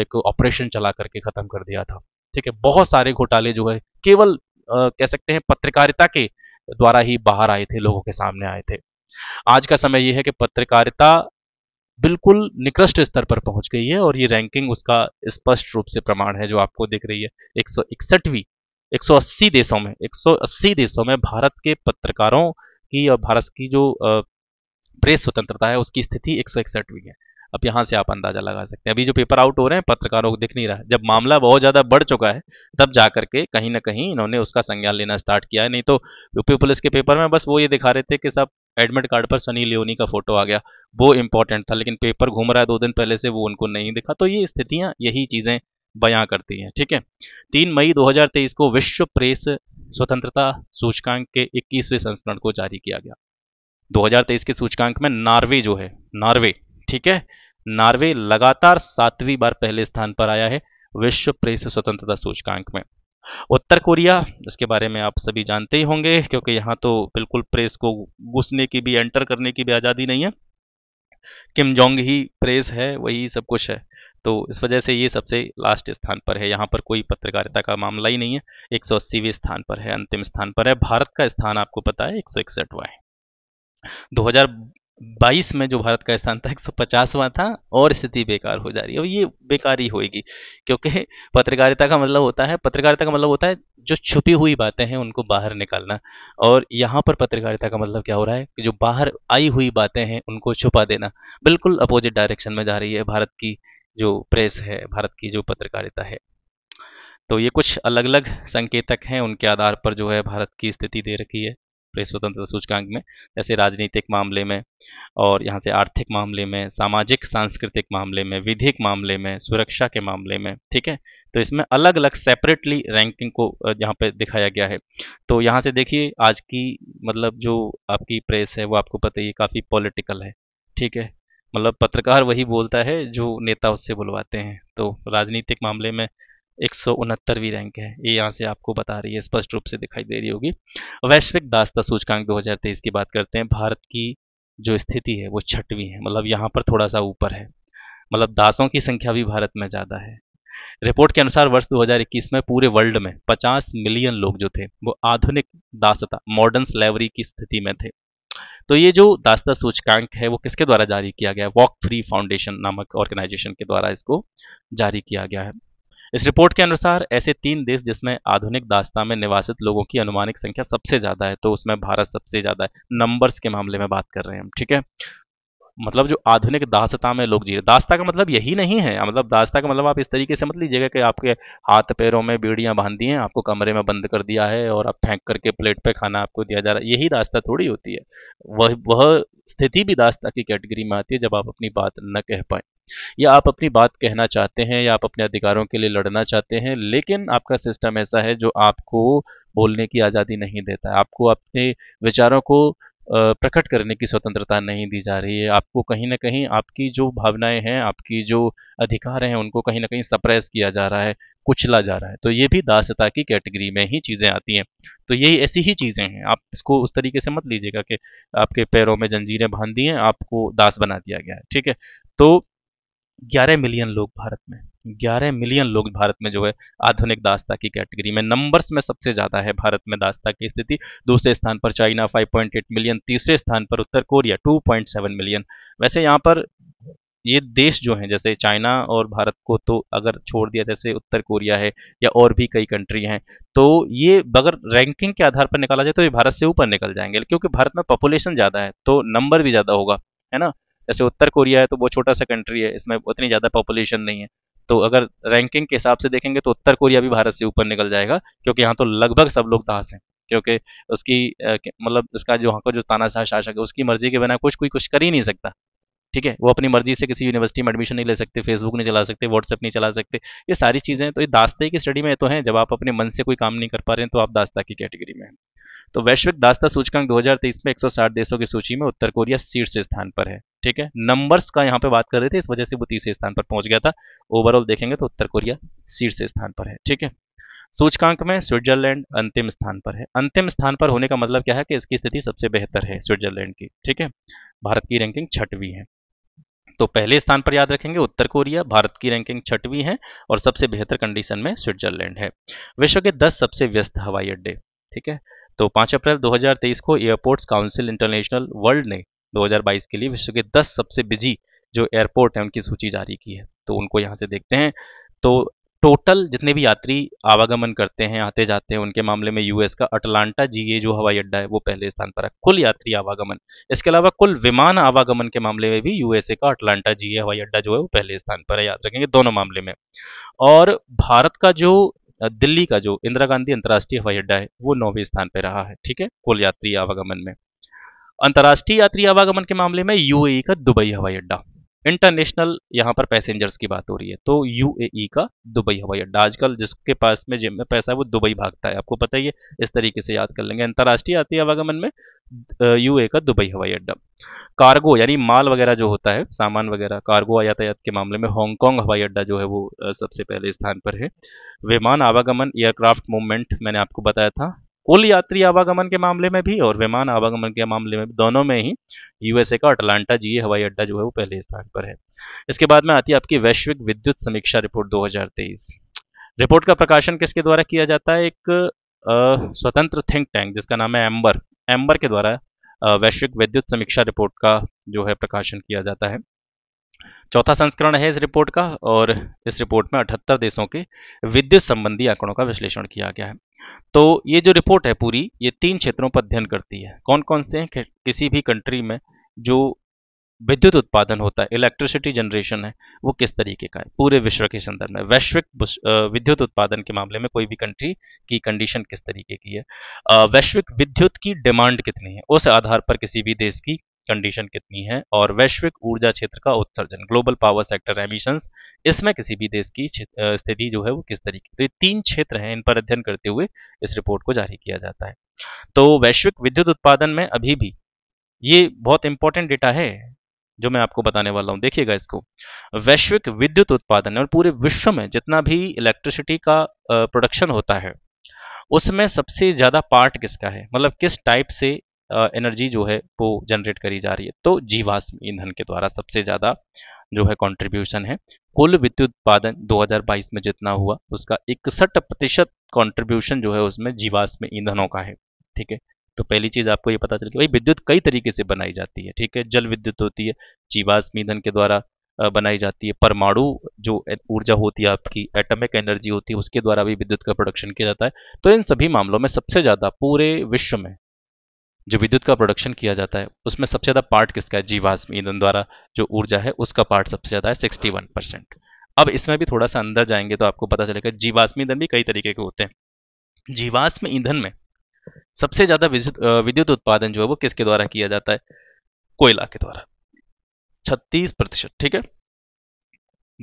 S1: एक ऑपरेशन चला करके खत्म कर दिया था ठीक है बहुत सारे घोटाले जो है केवल कह सकते हैं पत्रकारिता के द्वारा ही बाहर आए थे लोगों के सामने आए थे आज का समय यह है कि पत्रकारिता बिल्कुल निकृष्ट स्तर पर पहुंच गई है और ये रैंकिंग उसका स्पष्ट रूप से प्रमाण है जो आपको दिख रही है एक सौ इकसठवीं अस्सी देशों में 180 देशों में भारत के पत्रकारों की और भारत की जो प्रेस स्वतंत्रता है उसकी स्थिति एक सौ इकसठवीं है अब यहाँ से आप अंदाजा लगा सकते हैं अभी जो पेपर आउट हो रहे हैं पत्रकारों को दिख नहीं रहा जब मामला बहुत ज़्यादा बढ़ चुका है तब जा करके कहीं ना कहीं इन्होंने उसका संज्ञान लेना स्टार्ट किया है नहीं तो यूपी पुलिस के पेपर में बस वो ये दिखा रहे थे कि सब एडमिट कार्ड पर सनी लियोनी का फोटो आ गया वो इंपॉर्टेंट था लेकिन पेपर घूम रहा है दो दिन पहले से वो उनको नहीं दिखा तो ये स्थितियाँ यही चीज़ें बयां करती हैं ठीक है तीन मई 2023 को विश्व प्रेस स्वतंत्रता सूचकांक के 21वें संस्करण को जारी किया गया 2023 के सूचकांक में नार्वे जो है नार्वे ठीक है नार्वे लगातार सातवीं बार पहले स्थान पर आया है विश्व प्रेस स्वतंत्रता सूचकांक में उत्तर कोरिया इसके बारे में आप सभी जानते ही होंगे क्योंकि यहां तो बिल्कुल प्रेस को घुसने की भी एंटर करने की भी आज़ादी नहीं है किम जोंग ही प्रेस है वही सब कुछ है तो इस वजह से ये सबसे लास्ट स्थान पर है यहां पर कोई पत्रकारिता का मामला ही नहीं है एक स्थान पर है अंतिम स्थान पर है भारत का स्थान आपको पता है एक सौ इकसठवा है 2000 बाईस में जो भारत का स्थान था एक सौ था और स्थिति बेकार हो जा रही है और ये बेकार ही होगी क्योंकि पत्रकारिता का मतलब होता है पत्रकारिता का मतलब होता है जो छुपी हुई बातें हैं उनको बाहर निकालना और यहाँ पर पत्रकारिता का मतलब क्या हो रहा है कि जो बाहर आई हुई बातें हैं उनको छुपा देना बिल्कुल अपोजिट डायरेक्शन में जा रही है भारत की जो प्रेस है भारत की जो पत्रकारिता है तो ये कुछ अलग अलग संकेतक हैं उनके आधार पर जो है भारत की स्थिति दे रखी है प्ले स्वतंत्रता सूचकांक में जैसे राजनीतिक मामले में और यहाँ से आर्थिक मामले में सामाजिक सांस्कृतिक मामले में विधिक मामले में सुरक्षा के मामले में ठीक है तो इसमें अलग अलग सेपरेटली रैंकिंग को यहाँ पे दिखाया गया है तो यहाँ से देखिए आज की मतलब जो आपकी प्रेस है वो आपको पता ही काफ़ी पॉलिटिकल है ठीक है मतलब पत्रकार वही बोलता है जो नेता उससे बुलवाते हैं तो राजनीतिक मामले में एक सौ उनहत्तरवीं रैंक है ये यहाँ से आपको बता रही है स्पष्ट रूप से दिखाई दे रही होगी वैश्विक दास्ता सूचकांक 2023 की बात करते हैं भारत की जो स्थिति है वो छठवीं है मतलब यहाँ पर थोड़ा सा ऊपर है मतलब दासों की संख्या भी भारत में ज़्यादा है रिपोर्ट के अनुसार वर्ष 2021 में पूरे वर्ल्ड में 50 मिलियन लोग जो थे वो आधुनिक दासता मॉडर्न स्लेवरी की स्थिति में थे तो ये जो दासता सूचकांक है वो किसके द्वारा जारी किया गया है वॉक फ्री फाउंडेशन नामक ऑर्गेनाइजेशन के द्वारा इसको जारी किया गया है इस रिपोर्ट के अनुसार ऐसे तीन देश जिसमें आधुनिक दास्ता में निवासित लोगों की अनुमानिक संख्या सबसे ज्यादा है तो उसमें भारत सबसे ज्यादा है नंबर्स के मामले में बात कर रहे हैं हम ठीक है मतलब जो आधुनिक दासता में लोग जी रहे दास्ता का मतलब यही नहीं है मतलब दास्ता का मतलब आप इस तरीके से मत लीजिएगा कि आपके हाथ पैरों में बीड़ियां बांध दी हैं आपको कमरे में बंद कर दिया है और आप फेंक करके प्लेट पे खाना आपको दिया जा रहा है यही दास्ता थोड़ी होती है वह वह स्थिति भी दास्ता की कैटेगरी में आती है जब आप अपनी बात न कह पाए या आप अपनी बात कहना चाहते हैं या आप अपने अधिकारों के लिए लड़ना चाहते हैं लेकिन आपका सिस्टम ऐसा है जो आपको बोलने की आज़ादी नहीं देता आपको अपने विचारों को प्रकट करने की स्वतंत्रता नहीं दी जा रही है आपको कहीं ना कहीं आपकी जो भावनाएं हैं आपकी जो अधिकार हैं उनको कहीं ना कहीं सप्रेस किया जा रहा है कुचला जा रहा है तो ये भी दासता की कैटेगरी में ही चीज़ें आती हैं तो यही ऐसी ही चीज़ें हैं आप इसको उस तरीके से मत लीजिएगा कि आपके पैरों में जंजीरें बांध दी हैं आपको दास बना दिया गया है ठीक है तो ग्यारह मिलियन लोग भारत में ग्यारह मिलियन लोग भारत में जो है आधुनिक दास्ता की कैटेगरी में नंबर्स में सबसे ज्यादा है भारत में दास्ता की स्थिति दूसरे स्थान पर चाइना 5.8 मिलियन तीसरे स्थान पर उत्तर कोरिया 2.7 मिलियन वैसे यहाँ पर ये देश जो है जैसे चाइना और भारत को तो अगर छोड़ दिया जैसे उत्तर कोरिया है या और भी कई कंट्री हैं तो ये अगर रैंकिंग के आधार पर निकाला जाए तो ये भारत से ऊपर निकल जाएंगे क्योंकि भारत में पॉपुलेशन ज़्यादा है तो नंबर भी ज़्यादा होगा है ना जैसे उत्तर कोरिया है तो वो छोटा सा कंट्री है इसमें उतनी ज़्यादा पॉपुलेशन नहीं है तो अगर रैंकिंग के हिसाब से देखेंगे तो उत्तर कोरिया भी भारत से ऊपर निकल जाएगा क्योंकि यहाँ तो लगभग सब लोग दास हैं क्योंकि उसकी मतलब उसका जो वहाँ का जो तानाशाह शासक है उसकी मर्जी के बिना कुछ कोई कुछ कर ही नहीं सकता ठीक है वो अपनी मर्जी से किसी यूनिवर्सिटी में एडमिशन नहीं ले सकते फेसबुक नहीं चला सकते व्हाट्सएप नहीं चला सकते ये सारी चीज़ें तो ये दास्ते की स्टडी में तो हैं जब आप अपने मन से कोई काम नहीं कर पा रहे हैं तो आप दास्ता की कैटेगरी में हैं तो वैश्विक दास्ता सूचकांक 2023 में 160 देशों की सूची में उत्तर कोरिया शीर्ष स्थान पर है ठीक है नंबर्स का यहाँ पे बात कर रहे थे इस वजह से वो तीसरे स्थान पर पहुंच गया था ओवरऑल देखेंगे तो उत्तर कोरिया शीर्ष स्थान पर है ठीक है सूचकांक में स्विट्जरलैंड अंतिम स्थान पर है अंतिम स्थान पर होने का मतलब क्या है कि इसकी स्थिति सबसे बेहतर है स्विट्जरलैंड की ठीक है भारत की रैंकिंग छठवीं है तो पहले स्थान पर याद रखेंगे उत्तर कोरिया भारत की रैंकिंग छठवीं है और सबसे बेहतर कंडीशन में स्विट्जरलैंड है विश्व के दस सबसे व्यस्त हवाई अड्डे ठीक है तो 5 अप्रैल 2023 को एयरपोर्ट्स काउंसिल इंटरनेशनल वर्ल्ड ने 2022 के लिए विश्व के 10 सबसे बिजी जो एयरपोर्ट है उनकी सूची जारी की है तो उनको यहाँ से देखते हैं तो टोटल जितने भी यात्री आवागमन करते हैं आते जाते हैं उनके मामले में यूएस का अटलांटा जीए जो हवाई अड्डा है वो पहले स्थान पर है कुल यात्री आवागमन इसके अलावा कुल विमान आवागमन के मामले में भी यूएसए का अटलांटा जीए हवाई अड्डा जो है वो पहले स्थान पर है याद रखेंगे दोनों मामले में और भारत का जो दिल्ली का जो इंदिरा गांधी अंतर्राष्ट्रीय हवाई अड्डा है वो नौवें स्थान पर रहा है ठीक है कुल यात्री आवागमन में अंतर्राष्ट्रीय यात्री आवागमन के मामले में यूएई e का दुबई हवाई अड्डा इंटरनेशनल यहाँ पर पैसेंजर्स की बात हो रही है तो यूएई e का दुबई हवाई अड्डा आजकल जिसके पास में जिम में पैसा है वो दुबई भागता है आपको पता ही है इस तरीके से याद कर लेंगे अंतर्राष्ट्रीय यात्री आवागमन में यूए e का दुबई हवाई अड्डा कार्गो यानी माल वगैरह जो होता है सामान वगैरह कार्गो यातायात के मामले में हांगकॉन्ग हवाई अड्डा जो है वो सबसे पहले स्थान पर है विमान आवागमन एयरक्राफ्ट मूवमेंट मैंने आपको बताया था कुल यात्री आवागमन के मामले में भी और विमान आवागमन के मामले में भी दोनों में ही यूएसए का अटलांटा जीए हवाई अड्डा जो है वो पहले स्थान पर है इसके बाद में आती है आपकी वैश्विक विद्युत समीक्षा रिपोर्ट 2023 रिपोर्ट का प्रकाशन किसके द्वारा किया जाता है एक आ, स्वतंत्र थिंक टैंक जिसका नाम है एम्बर एम्बर के द्वारा वैश्विक विद्युत समीक्षा रिपोर्ट का जो है प्रकाशन किया जाता है चौथा संस्करण है इस रिपोर्ट का और इस रिपोर्ट में अठहत्तर देशों के विद्युत संबंधी आंकड़ों का विश्लेषण किया गया है तो ये जो रिपोर्ट है पूरी ये तीन क्षेत्रों पर अध्ययन करती है कौन कौन से हैं किसी भी कंट्री में जो विद्युत उत्पादन होता है इलेक्ट्रिसिटी जनरेशन है वो किस तरीके का है पूरे विश्व के संदर्भ में वैश्विक विद्युत उत्पादन के मामले में कोई भी कंट्री की कंडीशन किस तरीके की है वैश्विक विद्युत की डिमांड कितनी है उस आधार पर किसी भी देश की कंडीशन कितनी है और वैश्विक ऊर्जा क्षेत्र का उत्सर्जन ग्लोबल पावर सेक्टर एमिशंस इसमें किसी भी देश की स्थिति जो है वो किस तरीके तो ये तीन क्षेत्र हैं इन पर अध्ययन करते हुए इस रिपोर्ट को जारी किया जाता है तो वैश्विक विद्युत उत्पादन में अभी भी ये बहुत इंपॉर्टेंट डेटा है जो मैं आपको बताने वाला हूं देखिएगा इसको वैश्विक विद्युत उत्पादन और पूरे विश्व में जितना भी इलेक्ट्रिसिटी का प्रोडक्शन होता है उसमें सबसे ज्यादा पार्ट किसका है मतलब किस टाइप से एनर्जी जो है वो जनरेट करी जा रही है तो जीवाश्म ईंधन के द्वारा सबसे ज़्यादा जो है कंट्रीब्यूशन है कुल विद्युत उत्पादन 2022 में जितना हुआ उसका इकसठ प्रतिशत कॉन्ट्रीब्यूशन जो है उसमें जीवाश्म ईंधनों का है ठीक है तो पहली चीज़ आपको ये पता चल कि भाई विद्युत कई तरीके से बनाई जाती है ठीक है जल विद्युत होती है जीवाश्म ईंधन के द्वारा बनाई जाती है परमाणु जो ऊर्जा होती है आपकी एटमिक एनर्जी होती है उसके द्वारा भी विद्युत का प्रोडक्शन किया जाता है तो इन सभी मामलों में सबसे ज़्यादा पूरे विश्व में जो विद्युत का प्रोडक्शन किया जाता है उसमें सबसे ज़्यादा पार्ट किसका है जीवाश्म ईंधन द्वारा जो ऊर्जा है उसका पार्ट सबसे ज़्यादा है सिक्सटी वन परसेंट अब इसमें भी थोड़ा सा अंदर जाएंगे तो आपको पता चलेगा जीवाश्म ईंधन भी कई तरीके के होते हैं जीवाश्म ईंधन में सबसे ज़्यादा विद्युत उत्पादन जो है वो किसके द्वारा किया जाता है कोयला के द्वारा छत्तीस प्रतिशत ठीक है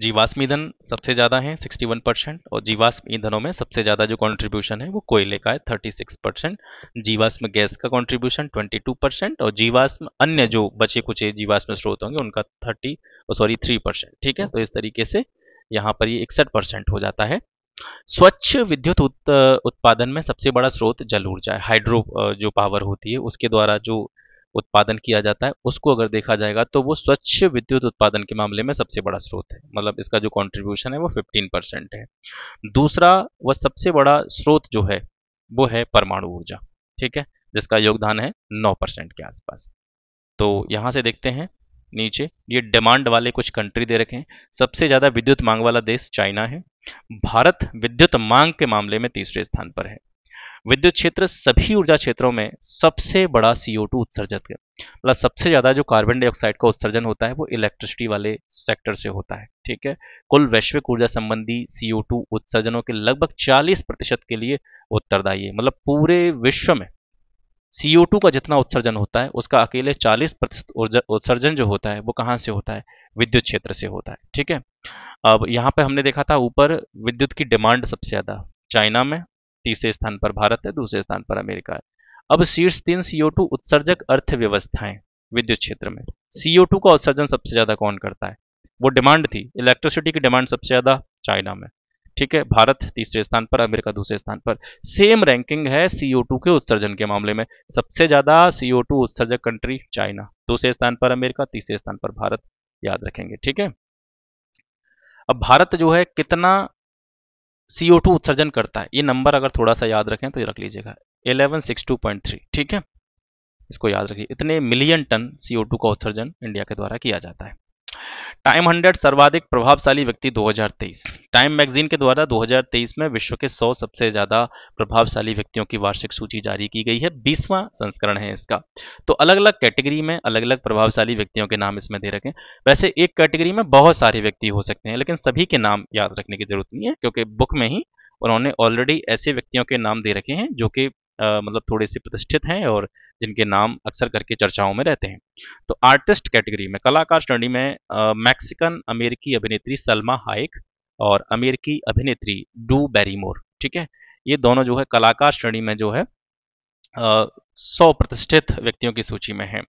S1: जीवाश्म ईंधन सबसे ज़्यादा है 61 परसेंट और जीवाश्म ईंधनों में सबसे ज़्यादा जो कंट्रीब्यूशन है वो कोयले का है 36 परसेंट जीवाश्म गैस का कंट्रीब्यूशन 22 परसेंट और जीवाश्म अन्य जो बचे कुछ जीवाश्म स्रोत होंगे उनका 30 सॉरी 3 परसेंट ठीक है तो इस तरीके से यहाँ पर ये इकसठ परसेंट हो जाता है स्वच्छ विद्युत उत्पादन में सबसे बड़ा स्रोत जल ऊर्जा है हाइड्रो जो पावर होती है उसके द्वारा जो उत्पादन किया जाता है उसको अगर देखा जाएगा तो वो स्वच्छ विद्युत उत्पादन के मामले में सबसे बड़ा स्रोत है मतलब इसका जो कॉन्ट्रीब्यूशन है वो फिफ्टीन परसेंट है दूसरा व सबसे बड़ा स्रोत जो है वो है परमाणु ऊर्जा ठीक है जिसका योगदान है नौ परसेंट के आसपास तो यहां से देखते हैं नीचे ये डिमांड वाले कुछ कंट्री दे रखे हैं सबसे ज़्यादा विद्युत मांग वाला देश चाइना है भारत विद्युत मांग के मामले में तीसरे स्थान पर है विद्युत क्षेत्र सभी ऊर्जा क्षेत्रों में सबसे बड़ा सीओ टू उत्सर्जक है मतलब सबसे ज्यादा जो कार्बन डाइऑक्साइड का उत्सर्जन होता है वो इलेक्ट्रिसिटी वाले सेक्टर से होता है ठीक है कुल वैश्विक ऊर्जा संबंधी सीओ टू उत्सर्जनों के लगभग चालीस प्रतिशत के लिए उत्तरदायी है मतलब पूरे विश्व में टू का जितना उत्सर्जन होता है उसका अकेले चालीस प्रतिशत उत्सर्जन जो होता है वो कहाँ से होता है विद्युत क्षेत्र से होता है ठीक है अब यहाँ पे हमने देखा था ऊपर विद्युत की डिमांड सबसे ज़्यादा चाइना में तीसरे स्थान पर भारत है दूसरे स्थान पर अमेरिका है अब शीर्ष तीन सीओ टू उत्सर्जक अर्थव्यवस्थाएं विद्युत क्षेत्र में सीओ टू का उत्सर्जन सबसे ज्यादा कौन करता है वो डिमांड थी इलेक्ट्रिसिटी की डिमांड सबसे ज्यादा चाइना में ठीक है भारत तीसरे स्थान पर अमेरिका दूसरे स्थान पर सेम रैंकिंग है सीओ टू के उत्सर्जन के मामले में सबसे ज्यादा सीओ टू उत्सर्जक कंट्री चाइना दूसरे स्थान पर अमेरिका तीसरे स्थान पर भारत याद रखेंगे ठीक है अब भारत जो है कितना CO2 उत्सर्जन करता है ये नंबर अगर थोड़ा सा याद रखें तो ये रख लीजिएगा eleven six two point three ठीक है इसको याद रखिए इतने मिलियन टन सीओ टू का उत्सर्जन इंडिया के द्वारा किया जाता है टाइम हंड्रेड सर्वाधिक प्रभावशाली व्यक्ति 2023 टाइम मैगजीन के द्वारा 2023 में विश्व के 100 सबसे ज्यादा प्रभावशाली व्यक्तियों की वार्षिक सूची जारी की गई है बीसवा संस्करण है इसका तो अलग अलग कैटेगरी में अलग अलग प्रभावशाली व्यक्तियों के नाम इसमें दे रखे वैसे एक कैटेगरी में बहुत सारे व्यक्ति हो सकते हैं लेकिन सभी के नाम याद रखने की जरूरत नहीं है क्योंकि बुक में ही उन्होंने ऑलरेडी ऐसे व्यक्तियों के नाम दे रखे हैं जो कि मतलब थोड़े से प्रतिष्ठित हैं और जिनके नाम अक्सर करके चर्चाओं में रहते हैं तो आर्टिस्ट कैटेगरी में कलाकार श्रेणी में मैक्सिकन अमेरिकी अभिनेत्री सलमा हाइक और अमेरिकी अभिनेत्री डू बेरीमोर ठीक है ये दोनों जो है कलाकार श्रेणी में जो है सौ प्रतिष्ठित व्यक्तियों की सूची में है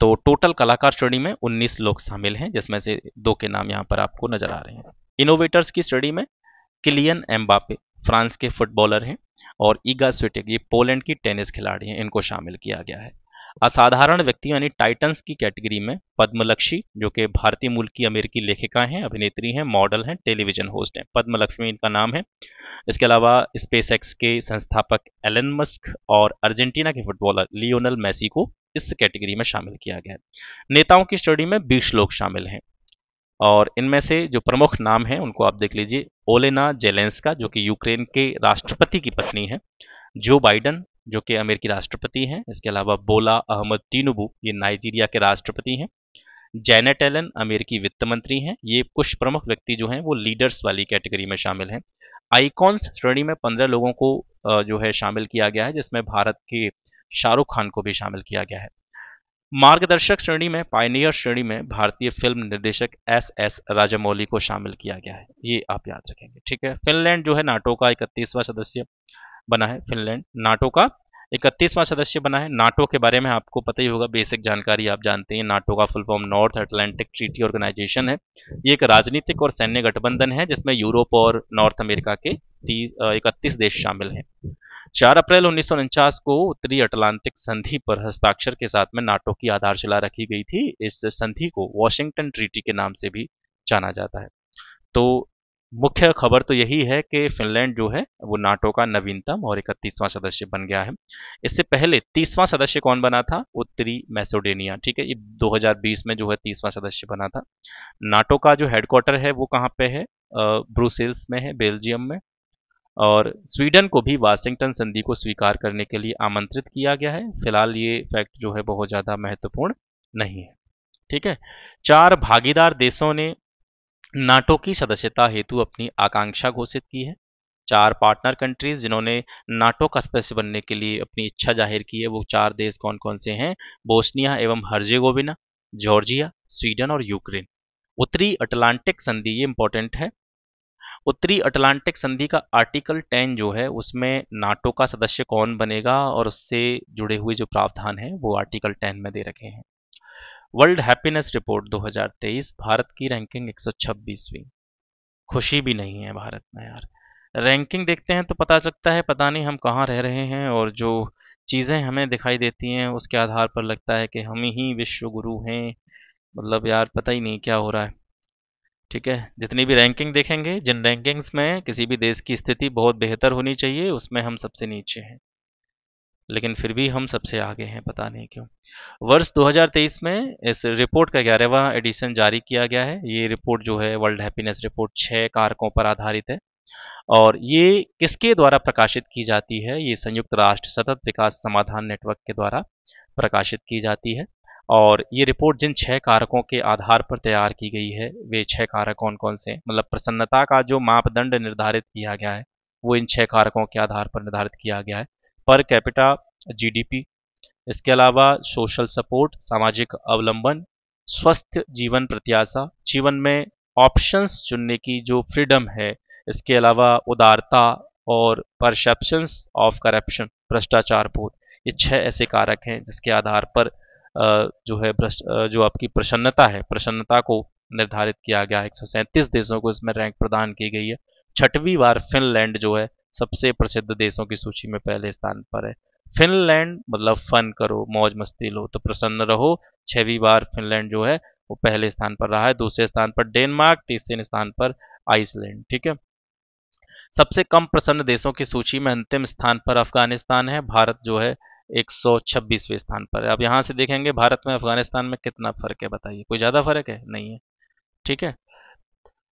S1: तो टोटल कलाकार श्रेणी में उन्नीस लोग शामिल हैं जिसमें से दो के नाम यहाँ पर आपको नजर आ रहे हैं इनोवेटर्स की श्रेणी में किलियन एम्बापे फ्रांस के फुटबॉलर हैं और ईगा स्विटेक ये पोलैंड की टेनिस खिलाड़ी हैं इनको शामिल किया गया है असाधारण व्यक्ति यानी टाइटन्स की कैटेगरी में पद्मलक्ष्मी जो कि भारतीय मूल की अमेरिकी लेखिका हैं अभिनेत्री हैं मॉडल हैं टेलीविजन होस्ट हैं पद्मलक्ष्मी इनका नाम है इसके अलावा स्पेस एक्स के संस्थापक एलन मस्क और अर्जेंटीना के फुटबॉलर लियोनल मैसी को इस कैटेगरी में शामिल किया गया है नेताओं की स्टडी में बीस लोग शामिल हैं और इनमें से जो प्रमुख नाम हैं उनको आप देख लीजिए ओलेना का जो कि यूक्रेन के राष्ट्रपति की पत्नी है जो बाइडन जो कि अमेरिकी राष्ट्रपति हैं इसके अलावा बोला अहमद टीनुबू ये नाइजीरिया के राष्ट्रपति हैं जैनेट एलन अमेरिकी वित्त मंत्री हैं ये कुछ प्रमुख व्यक्ति जो हैं वो लीडर्स वाली कैटेगरी में शामिल हैं आइकॉन्स श्रेणी में पंद्रह लोगों को जो है शामिल किया गया है जिसमें भारत के शाहरुख खान को भी शामिल किया गया है मार्गदर्शक श्रेणी में पायनियर श्रेणी में भारतीय फिल्म निर्देशक एस एस राजामौली को शामिल किया गया है ये आप याद रखेंगे ठीक है फिनलैंड जो है नाटो का इकतीसवां सदस्य बना है फिनलैंड नाटो का इकतीसवां सदस्य बना है नाटो के बारे में आपको पता ही होगा बेसिक जानकारी आप जानते हैं नाटो का full form North Atlantic Treaty organisation है ये एक राजनीतिक और सैन्य गठबंधन है जिसमें यूरोप और नॉर्थ अमेरिका के इकतीस देश शामिल हैं 4 अप्रैल उन्नीस को उत्तरी अटलांटिक संधि पर हस्ताक्षर के साथ में नाटो की आधारशिला रखी गई थी इस संधि को वॉशिंगटन ट्रीटी के नाम से भी जाना जाता है तो मुख्य खबर तो यही है कि फिनलैंड जो है वो नाटो का नवीनतम और इकतीसवां सदस्य बन गया है इससे पहले तीसवां सदस्य कौन बना था उत्तरी मैसोडेनिया ठीक है ये 2020 में जो है तीसवां सदस्य बना था नाटो का जो हेडक्वार्टर है वो कहाँ पे है ब्रुसेल्स में है बेल्जियम में और स्वीडन को भी वाशिंगटन संधि को स्वीकार करने के लिए आमंत्रित किया गया है फिलहाल ये फैक्ट जो है बहुत ज़्यादा महत्वपूर्ण नहीं है ठीक है चार भागीदार देशों ने नाटो की सदस्यता हेतु अपनी आकांक्षा घोषित की है चार पार्टनर कंट्रीज जिन्होंने नाटो का सदस्य बनने के लिए अपनी इच्छा जाहिर की है वो चार देश कौन कौन से हैं बोस्निया एवं हर्जेगोविना जॉर्जिया स्वीडन और यूक्रेन उत्तरी अटलांटिक संधि ये इंपॉर्टेंट है उत्तरी अटलांटिक संधि का आर्टिकल 10 जो है उसमें नाटो का सदस्य कौन बनेगा और उससे जुड़े हुए जो प्रावधान है वो आर्टिकल 10 में दे रखे हैं वर्ल्ड हैप्पीनेस रिपोर्ट 2023 भारत की रैंकिंग 126वीं खुशी भी नहीं है भारत में यार रैंकिंग देखते हैं तो पता चलता है पता नहीं हम कहाँ रह रहे हैं और जो चीज़ें हमें दिखाई देती हैं उसके आधार पर लगता है कि हम ही विश्व गुरु हैं मतलब यार पता ही नहीं क्या हो रहा है ठीक है जितनी भी रैंकिंग देखेंगे जिन रैंकिंग्स में किसी भी देश की स्थिति बहुत बेहतर होनी चाहिए उसमें हम सबसे नीचे हैं लेकिन फिर भी हम सबसे आगे हैं पता नहीं क्यों वर्ष 2023 में इस रिपोर्ट का ग्यारहवा एडिशन जारी किया गया है ये रिपोर्ट जो है वर्ल्ड हैप्पीनेस रिपोर्ट छः कारकों पर आधारित है और ये किसके द्वारा प्रकाशित की जाती है ये संयुक्त राष्ट्र सतत विकास समाधान नेटवर्क के द्वारा प्रकाशित की जाती है और ये रिपोर्ट जिन छह कारकों के आधार पर तैयार की गई है वे छह कारक कौन कौन से मतलब प्रसन्नता का जो मापदंड निर्धारित किया गया है वो इन छह कारकों के आधार पर निर्धारित किया गया है पर कैपिटा जीडीपी इसके अलावा सोशल सपोर्ट सामाजिक अवलंबन स्वस्थ जीवन प्रत्याशा जीवन में ऑप्शंस चुनने की जो फ्रीडम है इसके अलावा उदारता और परसेप्शंस ऑफ करप्शन भ्रष्टाचार बोध ये छह ऐसे कारक हैं जिसके आधार पर जो है जो आपकी प्रसन्नता है प्रसन्नता को निर्धारित किया गया है एक देशों को इसमें रैंक प्रदान की गई है छठवीं बार फिनलैंड जो है सबसे प्रसिद्ध देशों की सूची में पहले स्थान पर है फिनलैंड मतलब फन करो मौज मस्ती लो तो प्रसन्न रहो छवी बार फिनलैंड जो है वो पहले स्थान पर रहा है दूसरे स्थान पर डेनमार्क तीसरे स्थान पर आइसलैंड ठीक है सबसे कम प्रसन्न देशों की सूची में अंतिम स्थान पर अफगानिस्तान है भारत जो है 126वें स्थान पर है अब यहाँ से देखेंगे भारत में अफगानिस्तान में कितना फर्क है बताइए कोई ज़्यादा फर्क है नहीं है ठीक है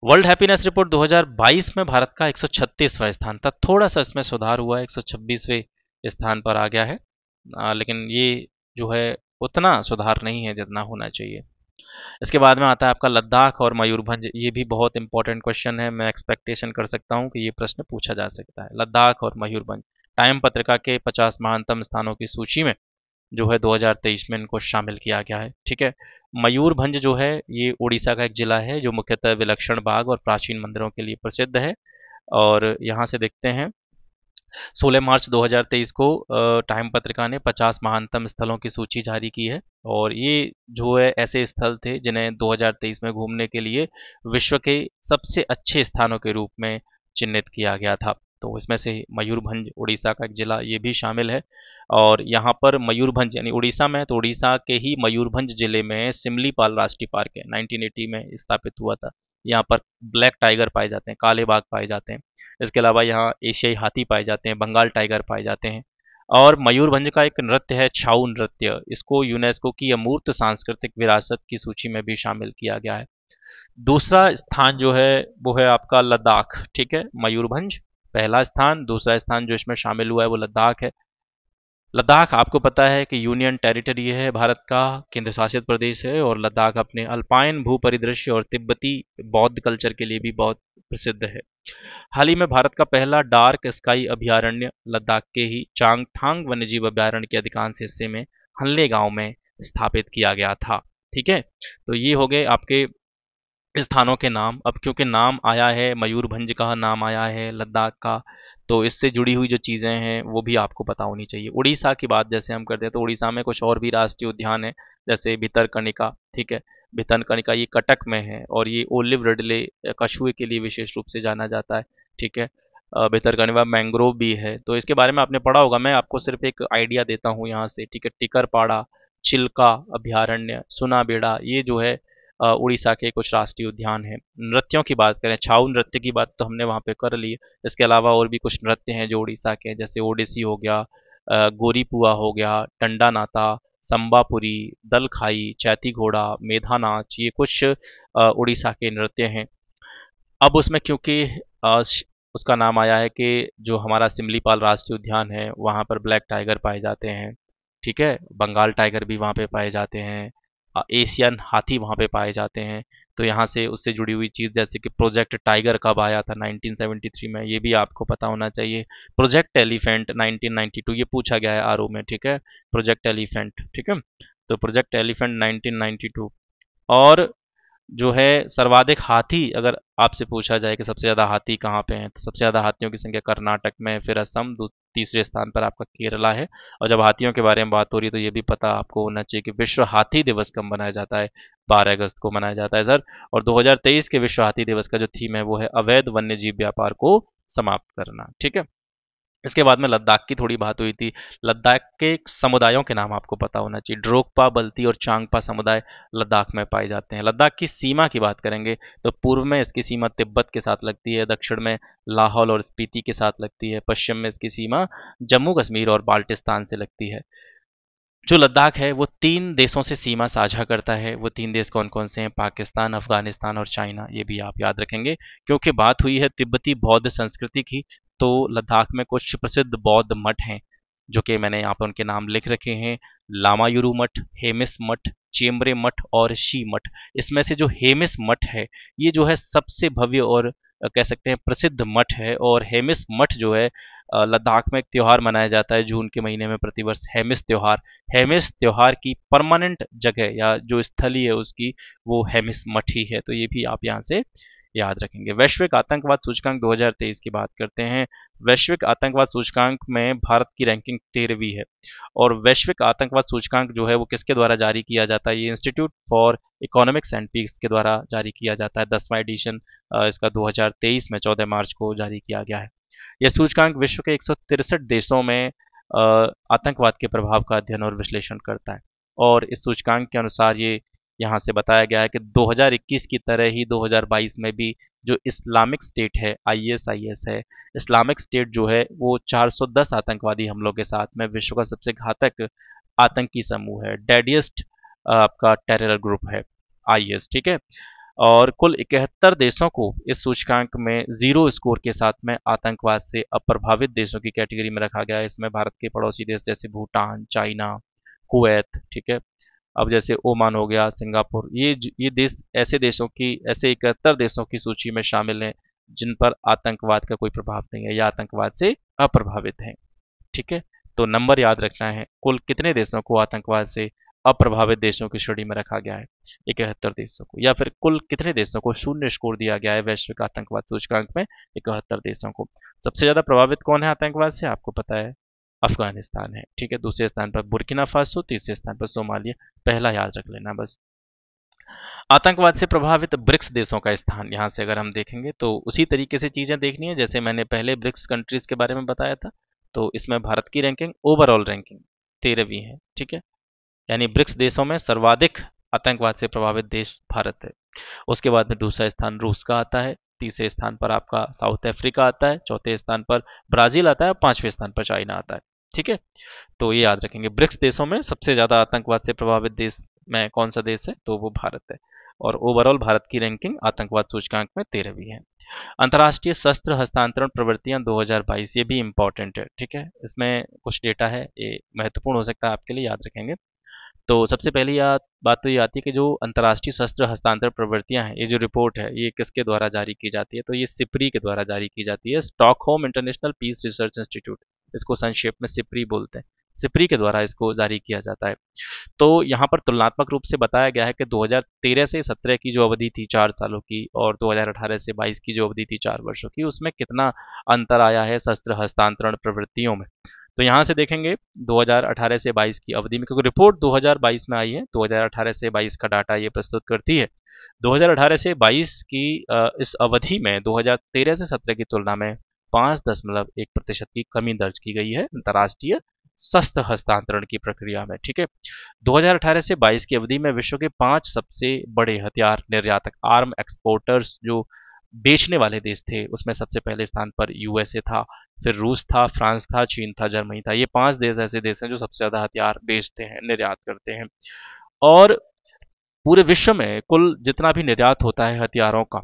S1: वर्ल्ड हैप्पीनेस रिपोर्ट 2022 में भारत का 136वां स्थान था थोड़ा सा इसमें सुधार हुआ है 126वें स्थान पर आ गया है आ, लेकिन ये जो है उतना सुधार नहीं है जितना होना चाहिए इसके बाद में आता है आपका लद्दाख और मयूरभंज ये भी बहुत इंपॉर्टेंट क्वेश्चन है मैं एक्सपेक्टेशन कर सकता हूँ कि ये प्रश्न पूछा जा सकता है लद्दाख और मयूरभंज टाइम पत्रिका के 50 महानतम स्थानों की सूची में जो है 2023 में इनको शामिल किया गया है ठीक है मयूरभंज जो है ये उड़ीसा का एक जिला है जो मुख्यतः विलक्षण बाग और प्राचीन मंदिरों के लिए प्रसिद्ध है और यहाँ से देखते हैं 16 मार्च 2023 को टाइम पत्रिका ने 50 महानतम स्थलों की सूची जारी की है और ये जो है ऐसे स्थल थे जिन्हें 2023 में घूमने के लिए विश्व के सबसे अच्छे स्थानों के रूप में चिन्हित किया गया था तो इसमें से मयूरभंज उड़ीसा का एक जिला ये भी शामिल है और यहाँ पर मयूरभंज यानी उड़ीसा में तो उड़ीसा के ही मयूरभंज जिले में सिमलीपाल राष्ट्रीय पार्क है 1980 में स्थापित हुआ था यहाँ पर ब्लैक टाइगर पाए जाते हैं काले बाघ पाए जाते हैं इसके अलावा यहाँ एशियाई हाथी पाए जाते हैं बंगाल टाइगर पाए जाते हैं और मयूरभंज का एक नृत्य है छाऊ नृत्य इसको यूनेस्को की अमूर्त सांस्कृतिक विरासत की सूची में भी शामिल किया गया है दूसरा स्थान जो है वो है आपका लद्दाख ठीक है मयूरभंज पहला स्थान दूसरा स्थान जो इसमें शामिल हुआ है वो लद्दाख है लद्दाख आपको पता है कि यूनियन टेरिटरी है भारत का केंद्र शासित प्रदेश है और लद्दाख अपने अल्पाइन भू परिदृश्य और तिब्बती बौद्ध कल्चर के लिए भी बहुत प्रसिद्ध है हाल ही में भारत का पहला डार्क स्काई अभ्यारण्य लद्दाख के ही चांगथांग वन्यजीव अभ्यारण्य के अधिकांश हिस्से में हल्ले गांव में स्थापित किया गया था ठीक है तो ये हो गए आपके स्थानों के नाम अब क्योंकि नाम आया है मयूरभंज का नाम आया है लद्दाख का तो इससे जुड़ी हुई जो चीज़ें हैं वो भी आपको पता होनी चाहिए उड़ीसा की बात जैसे हम करते हैं तो उड़ीसा में कुछ और भी राष्ट्रीय उद्यान है जैसे भितरकनिका ठीक है भितरकनिका ये कटक में है और ये ओलिव रडले कछुए के लिए विशेष रूप से जाना जाता है ठीक है भितरकनिका मैंग्रोव भी है तो इसके बारे में आपने पढ़ा होगा मैं आपको सिर्फ एक आइडिया देता हूँ यहाँ से ठीक है टिकरपाड़ा चिल्का अभ्यारण्य सुनाबेड़ा ये जो है उड़ीसा के कुछ राष्ट्रीय उद्यान हैं नृत्यों की बात करें छाऊ नृत्य की बात तो हमने वहाँ पे कर ली इसके अलावा और भी कुछ नृत्य हैं जो उड़ीसा के हैं जैसे ओडिसी हो गया गोरीपुआ हो गया टंडा नाता संबापुरी दलखाई चैती घोड़ा मेधा नाच ये कुछ उड़ीसा के नृत्य हैं अब उसमें क्योंकि उसका नाम आया है कि जो हमारा सिमलीपाल राष्ट्रीय उद्यान है वहाँ पर ब्लैक टाइगर पाए जाते हैं ठीक है बंगाल टाइगर भी वहाँ पे पाए जाते हैं एशियन हाथी वहां पे पाए जाते हैं तो यहाँ से उससे जुड़ी हुई चीज़ जैसे कि प्रोजेक्ट टाइगर कब आया था 1973 में ये भी आपको पता होना चाहिए प्रोजेक्ट एलिफेंट 1992 ये पूछा गया है आर में ठीक है प्रोजेक्ट एलिफेंट ठीक है तो प्रोजेक्ट एलिफेंट 1992 और जो है सर्वाधिक हाथी अगर आपसे पूछा जाए कि सबसे ज़्यादा हाथी कहाँ पे हैं तो सबसे ज़्यादा हाथियों की संख्या कर्नाटक में फिर असम तीसरे स्थान पर आपका केरला है और जब हाथियों के बारे में बात हो रही है तो ये भी पता आपको होना चाहिए कि विश्व हाथी दिवस कब मनाया जाता है 12 अगस्त को मनाया जाता है सर और 2023 के विश्व हाथी दिवस का जो थीम है वो है अवैध वन्य जीव व्यापार को समाप्त करना ठीक है इसके बाद में लद्दाख की थोड़ी बात हुई थी लद्दाख के समुदायों के नाम आपको पता होना चाहिए ड्रोकपा बल्ती और चांगपा समुदाय लद्दाख में पाए जाते हैं लद्दाख की सीमा की बात करेंगे तो पूर्व में इसकी सीमा तिब्बत के साथ लगती है दक्षिण में लाहौल और स्पीति के साथ लगती है पश्चिम में इसकी सीमा जम्मू कश्मीर और बाल्टिस्तान से लगती है जो लद्दाख है वो तीन देशों से सीमा साझा करता है वो तीन देश कौन कौन से हैं पाकिस्तान अफगानिस्तान और चाइना ये भी आप याद रखेंगे क्योंकि बात हुई है तिब्बती बौद्ध संस्कृति की तो लद्दाख में कुछ प्रसिद्ध बौद्ध मठ हैं जो कि मैंने यहाँ पर उनके नाम लिख रखे हैं लामायुरु मठ हेमिस मठ चेम्बरे मठ और शी मठ इसमें से जो हेमिस मठ है ये जो है सबसे भव्य और कह सकते हैं प्रसिद्ध मठ है और हेमिस मठ जो है लद्दाख में एक त्यौहार मनाया जाता है जून के महीने में प्रतिवर्ष हेमिस त्यौहार हेमिस त्यौहार की परमानेंट जगह या जो स्थली है उसकी वो हेमिस मठ ही है तो ये भी आप यहाँ से याद रखेंगे वैश्विक आतंकवाद सूचकांक 2023 की बात करते हैं वैश्विक आतंकवाद सूचकांक में भारत की रैंकिंग तेरहवीं है और वैश्विक आतंकवाद सूचकांक जो है वो किसके द्वारा जारी किया जाता है ये institute for economics and peace के द्वारा जारी किया जाता है दसवां एडिशन इसका 2023 में 14 मार्च को जारी किया गया है यह सूचकांक विश्व के एक देशों में आतंकवाद के प्रभाव का अध्ययन और विश्लेषण करता है और इस सूचकांक के अनुसार ये यहाँ से बताया गया है कि 2021 की तरह ही 2022 में भी जो इस्लामिक स्टेट है आईएसआईएस है इस्लामिक स्टेट जो है वो 410 आतंकवादी हमलों के साथ में विश्व का सबसे घातक आतंकी समूह है डेडियस्ट आपका टेरर ग्रुप है आईएस ठीक है और कुल इकहत्तर देशों को इस सूचकांक में जीरो स्कोर के साथ में आतंकवाद से अप्रभावित देशों की कैटेगरी में रखा गया है इसमें भारत के पड़ोसी देश जैसे भूटान चाइना कुवैत ठीक है अब जैसे ओमान हो गया सिंगापुर ये ये देश ऐसे देशों की ऐसे इकहत्तर देशों की सूची में शामिल हैं जिन पर आतंकवाद का कोई प्रभाव नहीं है या आतंकवाद से अप्रभावित हैं ठीक है तो नंबर याद रखना है कुल कितने देशों को आतंकवाद से अप्रभावित देशों की श्रेणी में रखा गया है इकहत्तर देशों को या फिर कुल कितने देशों को शून्य स्कोर दिया गया है वैश्विक आतंकवाद सूचकांक में इकहत्तर देशों को सबसे ज्यादा प्रभावित कौन है आतंकवाद से आपको पता है अफगानिस्तान है ठीक है दूसरे स्थान पर बुरकिना फासो तीसरे स्थान पर सोमालिया पहला याद रख लेना बस आतंकवाद से प्रभावित ब्रिक्स देशों का स्थान यहाँ से अगर हम देखेंगे तो उसी तरीके से चीज़ें देखनी है जैसे मैंने पहले ब्रिक्स कंट्रीज के बारे में बताया था तो इसमें भारत की रैंकिंग ओवरऑल रैंकिंग तेरहवीं है ठीक है यानी ब्रिक्स देशों में सर्वाधिक आतंकवाद से प्रभावित देश भारत है उसके बाद में दूसरा स्थान रूस का आता है तीसरे स्थान पर आपका साउथ अफ्रीका आता है चौथे स्थान पर ब्राजील आता है पांचवें स्थान पर चाइना आता है ठीक है तो ये याद रखेंगे ब्रिक्स देशों में सबसे ज़्यादा आतंकवाद से प्रभावित देश में कौन सा देश है तो वो भारत है और ओवरऑल भारत की रैंकिंग आतंकवाद सूचकांक में तेरहवीं है अंतर्राष्ट्रीय शस्त्र हस्तांतरण प्रवृत्तियां 2022 ये भी इंपॉर्टेंट है ठीक है इसमें कुछ डेटा है ये महत्वपूर्ण हो सकता है आपके लिए याद रखेंगे तो सबसे पहली याद बात तो ये आती है कि जो अंतर्राष्ट्रीय शस्त्र हस्तांतरण प्रवृत्तियां हैं ये जो रिपोर्ट है ये किसके द्वारा जारी की जाती है तो ये सिपरी के द्वारा जारी की जाती है Stockholm international peace research institute इसको संक्षेप में सिपरी बोलते हैं सिपरी के द्वारा इसको जारी किया जाता है तो यहाँ पर तुलनात्मक रूप से बताया गया है कि 2013 से 17 की जो अवधि थी चार सालों की और 2018 से 22 की जो अवधि थी चार वर्षों की उसमें कितना अंतर आया है शस्त्र हस्तांतरण प्रवृत्तियों में तो यहाँ से देखेंगे 2018 से 22 की अवधि में क्योंकि रिपोर्ट 2022 में आई है 2018 से 22 का डाटा ये प्रस्तुत करती है 2018 से 22 की इस अवधि में 2013 से 17 की तुलना में पांच दशमलव एक प्रतिशत की कमी दर्ज की गई है अंतर्राष्ट्रीय शस्त्र हस्तांतरण की प्रक्रिया में ठीक है 2018 से 22 की अवधि में विश्व के पांच सबसे बड़े हथियार निर्यातक आर्म एक्सपोर्टर्स जो बेचने वाले देश थे उसमें सबसे पहले स्थान पर यूएसए था फिर रूस था फ्रांस था चीन था जर्मनी था ये पांच देश ऐसे देश हैं जो सबसे ज्यादा हथियार बेचते हैं निर्यात करते हैं और पूरे विश्व में कुल जितना भी निर्यात होता है हथियारों का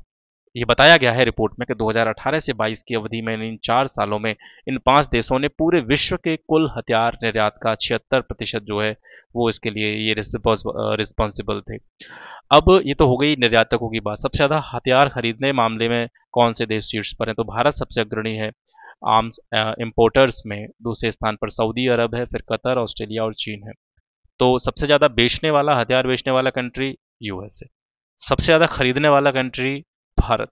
S1: ये बताया गया है रिपोर्ट में कि 2018 से 22 की अवधि में इन चार सालों में इन पांच देशों ने पूरे विश्व के कुल हथियार निर्यात का छिहत्तर प्रतिशत जो है वो इसके लिए ये रिस्पॉन्सिबल थे अब ये तो हो गई निर्यातकों की बात सबसे ज़्यादा हथियार खरीदने मामले में कौन से देश शीर्ष पर हैं तो भारत सबसे अग्रणी है आर्म्स इम्पोर्टर्स में दूसरे स्थान पर सऊदी अरब है फिर कतर ऑस्ट्रेलिया और चीन है तो सबसे ज़्यादा बेचने वाला हथियार बेचने वाला कंट्री यूएस है सबसे ज़्यादा खरीदने वाला कंट्री भारत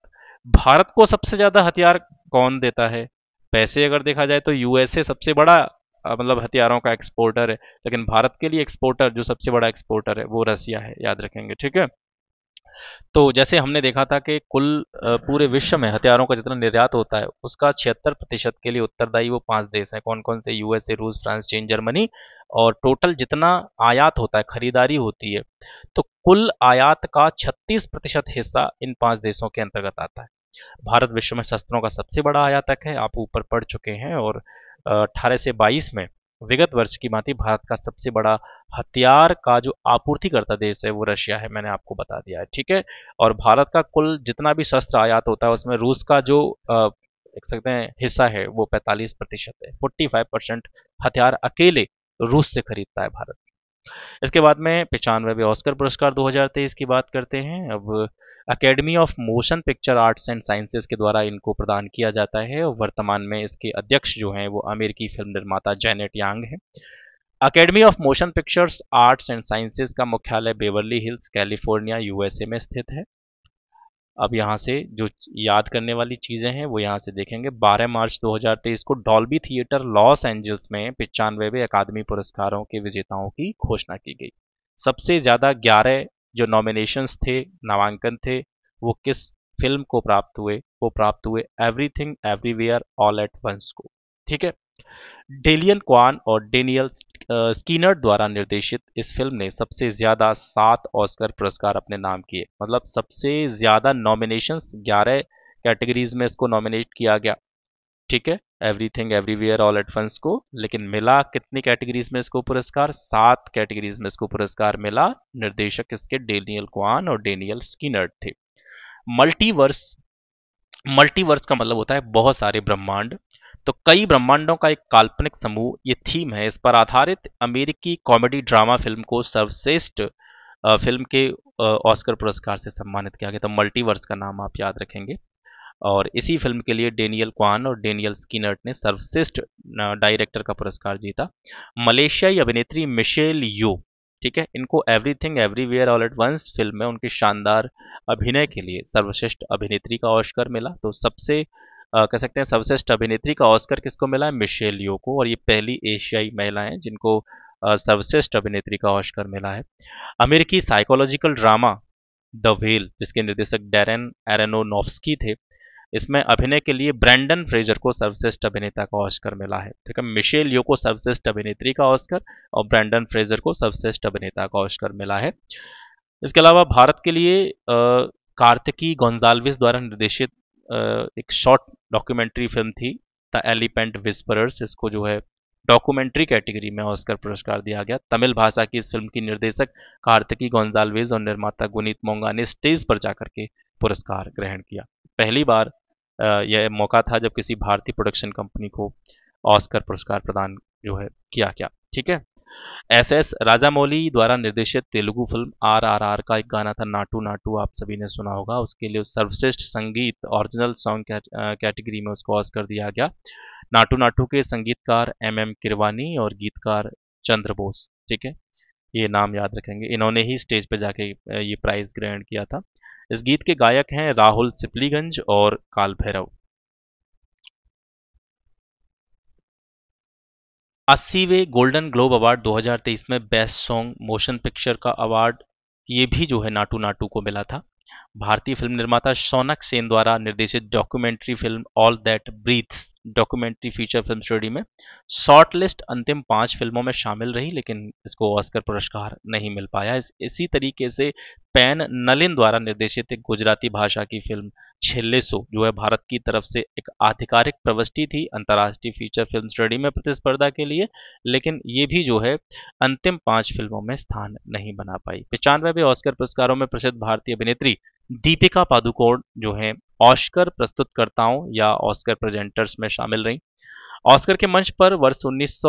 S1: भारत को सबसे ज्यादा हथियार कौन देता है पैसे अगर देखा जाए तो यूएसए सबसे बड़ा मतलब हथियारों का एक्सपोर्टर है लेकिन भारत के लिए एक्सपोर्टर जो सबसे बड़ा एक्सपोर्टर है वो रसिया है याद रखेंगे ठीक है तो जैसे हमने देखा था कि कुल पूरे विश्व में हथियारों का जितना निर्यात होता है उसका छिहत्तर प्रतिशत के लिए उत्तरदायी वो पांच देश हैं कौन कौन से यूएसए रूस फ्रांस चीन जर्मनी और टोटल जितना आयात होता है खरीदारी होती है तो कुल आयात का छत्तीस प्रतिशत हिस्सा इन पांच देशों के अंतर्गत आता है भारत विश्व में शस्त्रों का सबसे बड़ा आयातक है आप ऊपर पढ़ चुके हैं और अठारह से बाईस में विगत वर्ष की भांति भारत का सबसे बड़ा हथियार का जो आपूर्तिकर्ता देश है वो रशिया है मैंने आपको बता दिया है ठीक है और भारत का कुल जितना भी शस्त्र आयात होता है उसमें रूस का जो देख सकते हैं हिस्सा है वो 45 प्रतिशत है 45 परसेंट हथियार अकेले रूस से खरीदता है भारत इसके बाद में पिचानवे ऑस्कर पुरस्कार 2023 की बात करते हैं अब academy of motion picture arts and sciences के द्वारा इनको प्रदान किया जाता है और वर्तमान में इसके अध्यक्ष जो हैं वो अमेरिकी फिल्म निर्माता जैनेट यांग हैं academy of motion pictures arts and sciences का मुख्यालय बेवर्ली हिल्स कैलिफोर्निया यूएसए में स्थित है अब यहाँ से जो याद करने वाली चीज़ें हैं वो यहाँ से देखेंगे 12 मार्च 2023 को डॉल्बी थिएटर लॉस एंजल्स में पिचानवेवे अकादमी पुरस्कारों के विजेताओं की घोषणा की गई सबसे ज़्यादा 11 जो नॉमिनेशंस थे नामांकन थे वो किस फिल्म को प्राप्त हुए वो प्राप्त हुए everything everywhere all at once को ठीक है डेलियन क्वान और डेनियल स्कीनर द्वारा निर्देशित इस फिल्म ने सबसे ज्यादा सात ऑस्कर पुरस्कार अपने नाम किए मतलब सबसे ज्यादा नॉमिनेशन ग्यारह कैटेगरीज में इसको नॉमिनेट किया गया ठीक है एवरीथिंग एवरीवेयर ऑल एडवंस को लेकिन मिला कितनी कैटेगरीज में इसको पुरस्कार सात कैटेगरीज में इसको पुरस्कार मिला निर्देशक इसके डेनियल क्वान और डेनियल स्कीनर थे मल्टीवर्स मल्टीवर्स का मतलब होता है बहुत सारे ब्रह्मांड तो कई ब्रह्मांडों का एक काल्पनिक समूह ये थीम है इस पर आधारित अमेरिकी कॉमेडी ड्रामा फिल्म को सर्वश्रेष्ठ फिल्म के ऑस्कर पुरस्कार से सम्मानित किया गया तो मल्टीवर्स का नाम आप याद रखेंगे और इसी फिल्म के लिए डेनियल क्वान और डेनियल स्कीनर्ट ने सर्वश्रेष्ठ डायरेक्टर का पुरस्कार जीता मलेशियाई अभिनेत्री मिशेल यो ठीक है इनको everything everywhere all at once film में उनके शानदार अभिनय के लिए सर्वश्रेष्ठ अभिनेत्री का ऑस्कर मिला तो सबसे कह सकते हैं सर्वश्रेष्ठ अभिनेत्री का ऑस्कर किसको मिला है मिशेल यो को और ये पहली एशियाई महिला हैं जिनको सर्वश्रेष्ठ अभिनेत्री का ऑस्कर मिला है अमेरिकी साइकोलॉजिकल ड्रामा द व्हील जिसके निर्देशक डेरन एरेनोनोफ्स्की थे इसमें अभिनय के लिए ब्रैंडन फ्रेजर को सर्वश्रेष्ठ अभिनेता का ऑस्कर मिला है ठीक है मिशेल यो को सर्वश्रेष्ठ अभिनेत्री का ऑस्कर और ब्रैंडन फ्रेजर को सर्वश्रेष्ठ अभिनेता का ऑस्कर मिला है इसके अलावा भारत के लिए कार्तिकी गोंजालविस द्वारा निर्देशित एक शॉर्ट डॉक्यूमेंट्री फिल्म थी द एलिपेंट विस्परर्स इसको जो है डॉक्यूमेंट्री कैटेगरी में ऑस्कर पुरस्कार दिया गया तमिल भाषा की इस फिल्म की निर्देशक कार्तिकी गोंजालवेज और निर्माता गुनीत मोंगा ने स्टेज पर जाकर के पुरस्कार ग्रहण किया पहली बार यह मौका था जब किसी भारतीय प्रोडक्शन कंपनी को ऑस्कर पुरस्कार प्रदान जो है किया गया ठीक है एस एस राजामौली द्वारा निर्देशित Telugu film R R R का एक गाना था नाटू नाटू आप सभी ने सुना होगा उसके लिए सर्वश्रेष्ठ संगीत ओरिजिनल सॉन्ग कैटेगरी में उसको ऑस्कर दिया गया नाटू नाटू के संगीतकार एम एम किरवानी और गीतकार चंद्र बोस ठीक है ये नाम याद रखेंगे इन्होंने ही स्टेज पर जाके ये प्राइज ग्रहण किया था इस गीत के गायक हैं राहुल सिपलीगंज और काल भैरव अस्सीवे गोल्डन ग्लोब अवार्ड 2023 में बेस्ट सॉन्ग मोशन पिक्चर का अवार्ड ये भी जो है नाटू नाटू को मिला था भारतीय फिल्म निर्माता सोनक सेन द्वारा निर्देशित documentary film all that breathes documentary feature film श्रेणी में शॉर्ट लिस्ट अंतिम पांच फिल्मों में शामिल रही लेकिन इसको ऑस्कर पुरस्कार नहीं मिल पाया इस, इसी तरीके से पैन नलिन द्वारा निर्देशित एक गुजराती भाषा की फिल्म छिल्लेसो जो है भारत की तरफ से एक आधिकारिक प्रविष्टि थी अंतर्राष्ट्रीय फीचर फिल्म श्रेणी में प्रतिस्पर्धा के लिए लेकिन ये भी जो है अंतिम पांच फिल्मों में स्थान नहीं बना पाई पिचानवे ऑस्कर पुरस्कारों में प्रसिद्ध भारतीय अभिनेत्री दीपिका पादुकोण जो है ऑस्कर प्रस्तुतकर्ताओं या ऑस्कर प्रेजेंटर्स में शामिल रही ऑस्कर के मंच पर वर्ष उन्नीस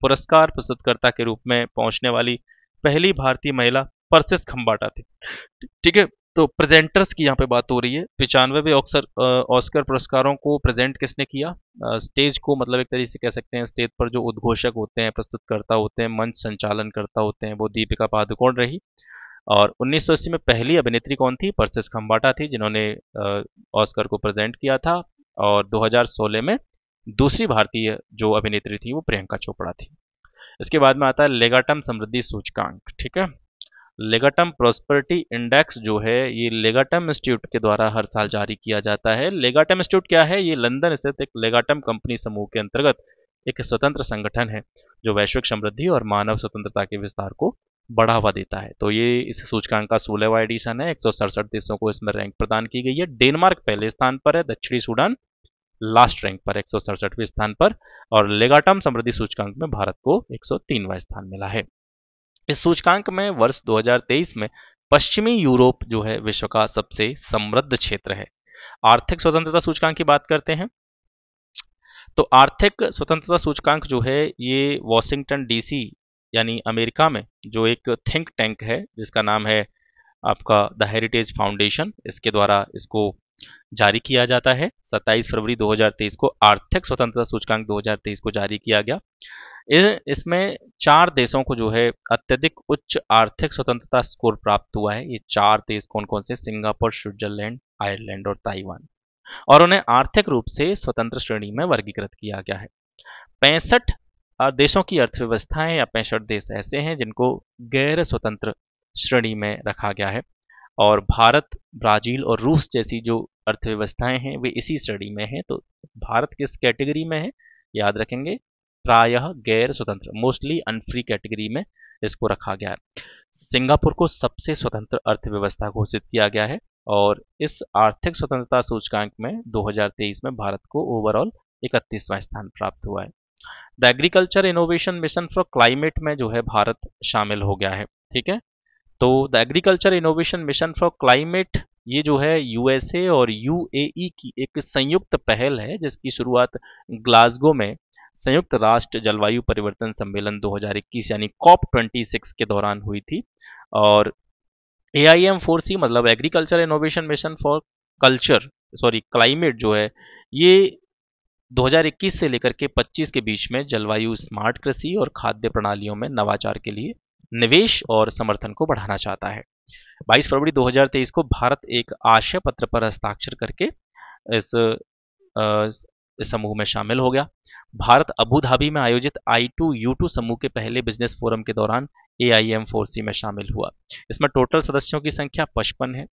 S1: पुरस्कार प्रस्तुतकर्ता के रूप में पहुंचने वाली पहली भारतीय महिला परसिस खंबाटा थी ठीक है तो प्रेजेंटर्स की यहाँ पे बात हो रही है पिचानवे ऑक्सर ऑस्कर पुरस्कारों को प्रेजेंट किसने किया स्टेज को मतलब एक तरीके से कह सकते हैं स्टेज पर जो उद्घोषक होते हैं प्रस्तुतकर्ता होते हैं मंच संचालन करता होते हैं वो दीपिका पादुकोण रही और उन्नीस में पहली अभिनेत्री कौन थी परसेस खम्बाटा थी जिन्होंने ऑस्कर को प्रेजेंट किया था और 2016 में दूसरी भारतीय जो अभिनेत्री थी वो प्रियंका चोपड़ा थी इसके बाद में आता है लेगाटम समृद्धि सूचकांक ठीक है लेगाटम प्रॉस्पर्टी इंडेक्स जो है ये लेगाटम इंस्टीट्यूट के द्वारा हर साल जारी किया जाता है लेगाटम इंस्टीट्यूट क्या है ये लंदन स्थित एक लेगाटम कंपनी समूह के अंतर्गत एक स्वतंत्र संगठन है जो वैश्विक समृद्धि और मानव स्वतंत्रता के विस्तार को बढ़ावा देता है तो ये इस सूचकांक का सोलहवा एडिशन है एक देशों को इसमें रैंक प्रदान की गई है डेनमार्क पहले स्थान पर है दक्षिणी सूडान लास्ट रैंक पर एक स्थान पर और लेगाटम समृद्धि सूचकांक में भारत को एक स्थान मिला है इस सूचकांक में वर्ष 2023 में पश्चिमी यूरोप जो है विश्व का सबसे समृद्ध क्षेत्र है आर्थिक स्वतंत्रता सूचकांक की बात करते हैं तो आर्थिक स्वतंत्रता सूचकांक जो है ये वॉशिंगटन डीसी यानी अमेरिका में जो एक थिंक टैंक है जिसका नाम है आपका द हेरिटेज फाउंडेशन इसके द्वारा इसको जारी किया जाता है 27 फरवरी 2023 को आर्थिक स्वतंत्रता सूचकांक 2023 को जारी किया गया इसमें चार देशों को जो है अत्यधिक उच्च आर्थिक स्वतंत्रता स्कोर प्राप्त हुआ है ये चार देश कौन कौन से सिंगापुर स्विट्जरलैंड आयरलैंड और ताइवान और उन्हें आर्थिक रूप से स्वतंत्र श्रेणी में वर्गीकृत किया गया है पैंसठ देशों की अर्थव्यवस्थाएं या पैंसठ देश ऐसे हैं जिनको गैर स्वतंत्र श्रेणी में रखा गया है और भारत ब्राज़ील और रूस जैसी जो अर्थव्यवस्थाएं हैं वे इसी स्टडी में हैं तो भारत किस कैटेगरी में है याद रखेंगे प्रायः गैर स्वतंत्र मोस्टली अनफ्री कैटेगरी में इसको रखा गया है सिंगापुर को सबसे स्वतंत्र अर्थव्यवस्था घोषित किया गया है और इस आर्थिक स्वतंत्रता सूचकांक में 2023 में भारत को ओवरऑल इकतीसवां स्थान प्राप्त हुआ है the agriculture innovation mission for climate में जो है भारत शामिल हो गया है ठीक है तो the agriculture innovation mission for climate ये जो है यूएसए और यूएई e की एक संयुक्त पहल है जिसकी शुरुआत ग्लासगो में संयुक्त राष्ट्र जलवायु परिवर्तन सम्मेलन 2021 यानी कॉप 26 के दौरान हुई थी और ए आई एम फोर सी मतलब agriculture innovation mission for culture sorry climate जो है ये 2021 से लेकर के 25 के बीच में जलवायु स्मार्ट कृषि और खाद्य प्रणालियों में नवाचार के लिए निवेश और समर्थन को बढ़ाना चाहता है 22 फरवरी 2023 को भारत एक आशय पत्र पर हस्ताक्षर करके इस, इस समूह में शामिल हो गया भारत अबू धाबी में आयोजित आई टू यू टू समूह के पहले बिजनेस फोरम के दौरान ए आई एम फोर सी में शामिल हुआ इसमें टोटल सदस्यों की संख्या पचपन है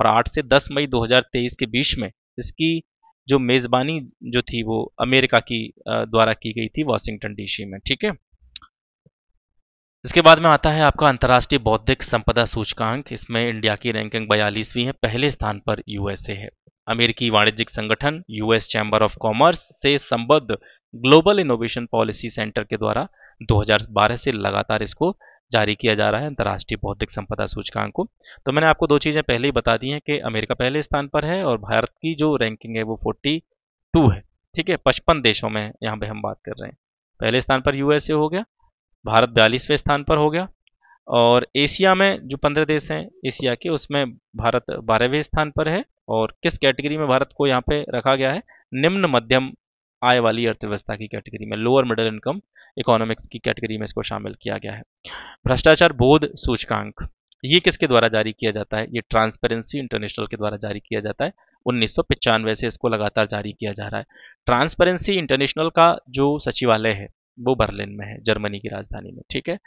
S1: और 8 से 10 मई 2023 के बीच में इसकी जो मेज़बानी जो थी वो अमेरिका की द्वारा की गई थी वॉशिंगटन डीसी में ठीक है इसके बाद में आता है आपका अंतर्राष्ट्रीय बौद्धिक संपदा सूचकांक इसमें इंडिया की रैंकिंग बयालीसवीं है पहले स्थान पर यूएसए है अमेरिकी वाणिज्यिक संगठन यूएस चैम्बर ऑफ कॉमर्स से संबद्ध ग्लोबल इनोवेशन पॉलिसी सेंटर के द्वारा 2012 से लगातार इसको जारी किया जा रहा है अंतर्राष्ट्रीय बौद्धिक संपदा सूचकांक को तो मैंने आपको दो चीज़ें पहले ही बता दी हैं कि अमेरिका पहले स्थान पर है और भारत की जो रैंकिंग है वो 42 है ठीक है पचपन देशों में यहाँ पे हम बात कर रहे हैं पहले स्थान पर यूएसए हो गया भारत बयालीसवें स्थान पर हो गया और एशिया में जो पंद्रह देश हैं एशिया के उसमें भारत बारहवें स्थान पर है और किस कैटेगरी में भारत को यहाँ पे रखा गया है निम्न मध्यम आय वाली अर्थव्यवस्था की कैटेगरी में लोअर मिडिल इनकम इकोनॉमिक्स की कैटेगरी में इसको शामिल किया गया है भ्रष्टाचार बोध सूचकांक ये किसके द्वारा जारी किया जाता है ये ट्रांसपेरेंसी इंटरनेशनल के द्वारा जारी किया जाता है उन्नीस से इसको लगातार जारी किया जा रहा है ट्रांसपेरेंसी इंटरनेशनल का जो सचिवालय है वो बर्लिन में है जर्मनी की राजधानी में ठीक है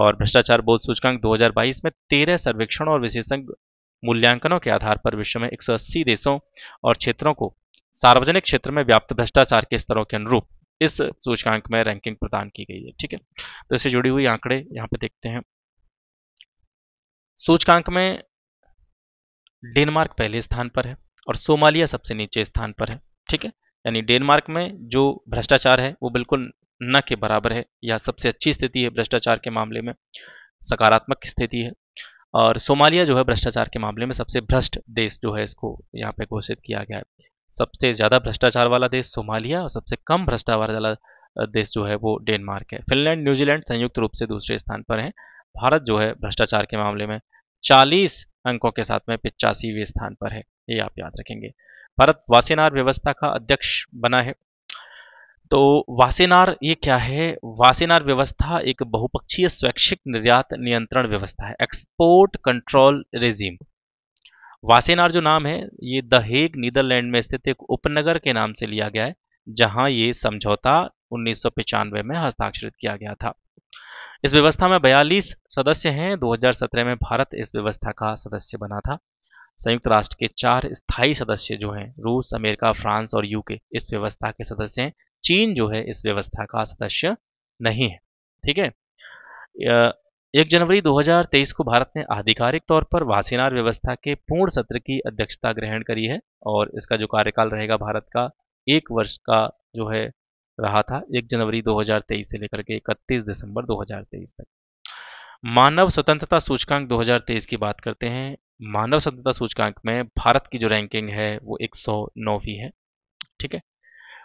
S1: और भ्रष्टाचार बोध सूचकांक 2022 में 13 सर्वेक्षण और विशेषज्ञ मूल्यांकनों के आधार पर विश्व में 180 देशों और क्षेत्रों को सार्वजनिक क्षेत्र में व्याप्त भ्रष्टाचार के स्तरों के अनुरूप इस सूचकांक में रैंकिंग प्रदान की गई है ठीक है तो इससे जुड़ी हुई आंकड़े यहाँ पे देखते हैं सूचकांक में डेनमार्क पहले स्थान पर है और सोमालिया सबसे नीचे स्थान पर है ठीक है यानी डेनमार्क में जो भ्रष्टाचार है वो बिल्कुल न के बराबर है यह सबसे अच्छी स्थिति है भ्रष्टाचार के मामले में सकारात्मक स्थिति है और सोमालिया जो है भ्रष्टाचार के मामले में सबसे भ्रष्ट देश जो है इसको यहाँ पे घोषित किया गया है सबसे ज़्यादा भ्रष्टाचार वाला देश सोमालिया और सबसे कम भ्रष्टाचार वाला देश जो है वो डेनमार्क है फिनलैंड न्यूजीलैंड संयुक्त रूप से दूसरे स्थान पर है भारत जो है भ्रष्टाचार के मामले में चालीस अंकों के साथ में पिचासीवें स्थान पर है ये आप याद रखेंगे भारत वासीनार व्यवस्था का अध्यक्ष बना है तो वासेनार ये क्या है वासेनार व्यवस्था एक बहुपक्षीय स्वैच्छिक निर्यात नियंत्रण व्यवस्था है एक्सपोर्ट कंट्रोल रेजिम वासेनार जो नाम है ये द हेग नीदरलैंड में स्थित एक उपनगर के नाम से लिया गया है जहां ये समझौता उन्नीस में हस्ताक्षरित किया गया था इस व्यवस्था में 42 सदस्य हैं 2017 में भारत इस व्यवस्था का सदस्य बना था संयुक्त राष्ट्र के चार स्थायी सदस्य जो हैं रूस अमेरिका फ्रांस और यूके इस व्यवस्था के सदस्य हैं चीन जो है इस व्यवस्था का सदस्य नहीं है ठीक है एक जनवरी 2023 को भारत ने आधिकारिक तौर पर वासीनार व्यवस्था के पूर्ण सत्र की अध्यक्षता ग्रहण करी है और इसका जो कार्यकाल रहेगा भारत का एक वर्ष का जो है रहा था एक जनवरी 2023 से लेकर के 31 दिसंबर 2023 तक मानव स्वतंत्रता सूचकांक 2023 की बात करते हैं मानव स्वतंत्रता सूचकांक में भारत की जो रैंकिंग है वो एक है ठीक है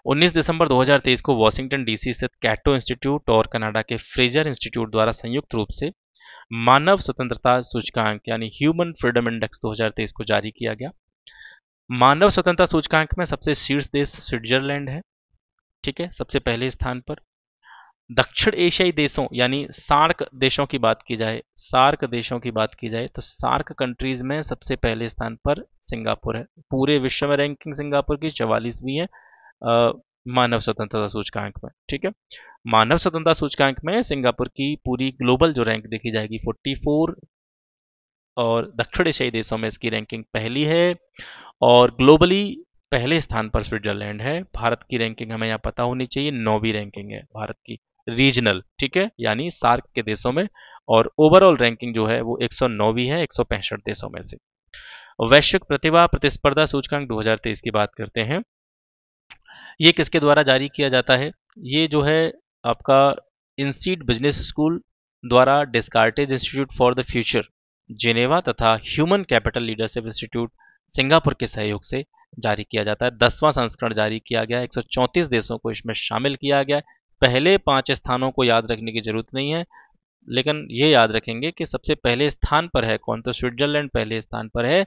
S1: 19 दिसंबर 2023 को वॉशिंगटन डीसी स्थित कैटो इंस्टीट्यूट और कनाडा के फ्रेजर इंस्टीट्यूट द्वारा संयुक्त रूप से मानव स्वतंत्रता सूचकांक यानी ह्यूमन फ्रीडम इंडेक्स 2023 को जारी किया गया मानव स्वतंत्रता सूचकांक में सबसे शीर्ष देश स्विट्जरलैंड है ठीक है सबसे पहले स्थान पर दक्षिण एशियाई देशों यानी सार्क देशों की बात की जाए सार्क देशों की बात की जाए तो सार्क कंट्रीज में सबसे पहले स्थान पर सिंगापुर है पूरे विश्व में रैंकिंग सिंगापुर की चवालीसवीं है मानव स्वतंत्रता सूचकांक में ठीक है मानव स्वतंत्रता सूचकांक में सिंगापुर की पूरी ग्लोबल जो रैंक देखी जाएगी 44 और दक्षिण एशियाई देशों में इसकी रैंकिंग पहली है और ग्लोबली पहले स्थान पर स्विट्जरलैंड है भारत की रैंकिंग हमें यहाँ पता होनी चाहिए नौवीं रैंकिंग है भारत की रीजनल ठीक है यानी सार्क के देशों में और ओवरऑल रैंकिंग जो है वो एक है एक देशों में से वैश्विक प्रतिभा प्रतिस्पर्धा सूचकांक 2023 की बात करते हैं ये किसके द्वारा जारी किया जाता है ये जो है आपका इंस्टीट बिजनेस स्कूल द्वारा Descartes institute for the future Geneva तथा human capital leadership institute Singapore के सहयोग से जारी किया जाता है दसवां संस्करण जारी किया गया एक देशों को इसमें शामिल किया गया पहले पांच स्थानों को याद रखने की जरूरत नहीं है लेकिन ये याद रखेंगे कि सबसे पहले स्थान पर है कौन तो स्विट्जरलैंड पहले स्थान पर है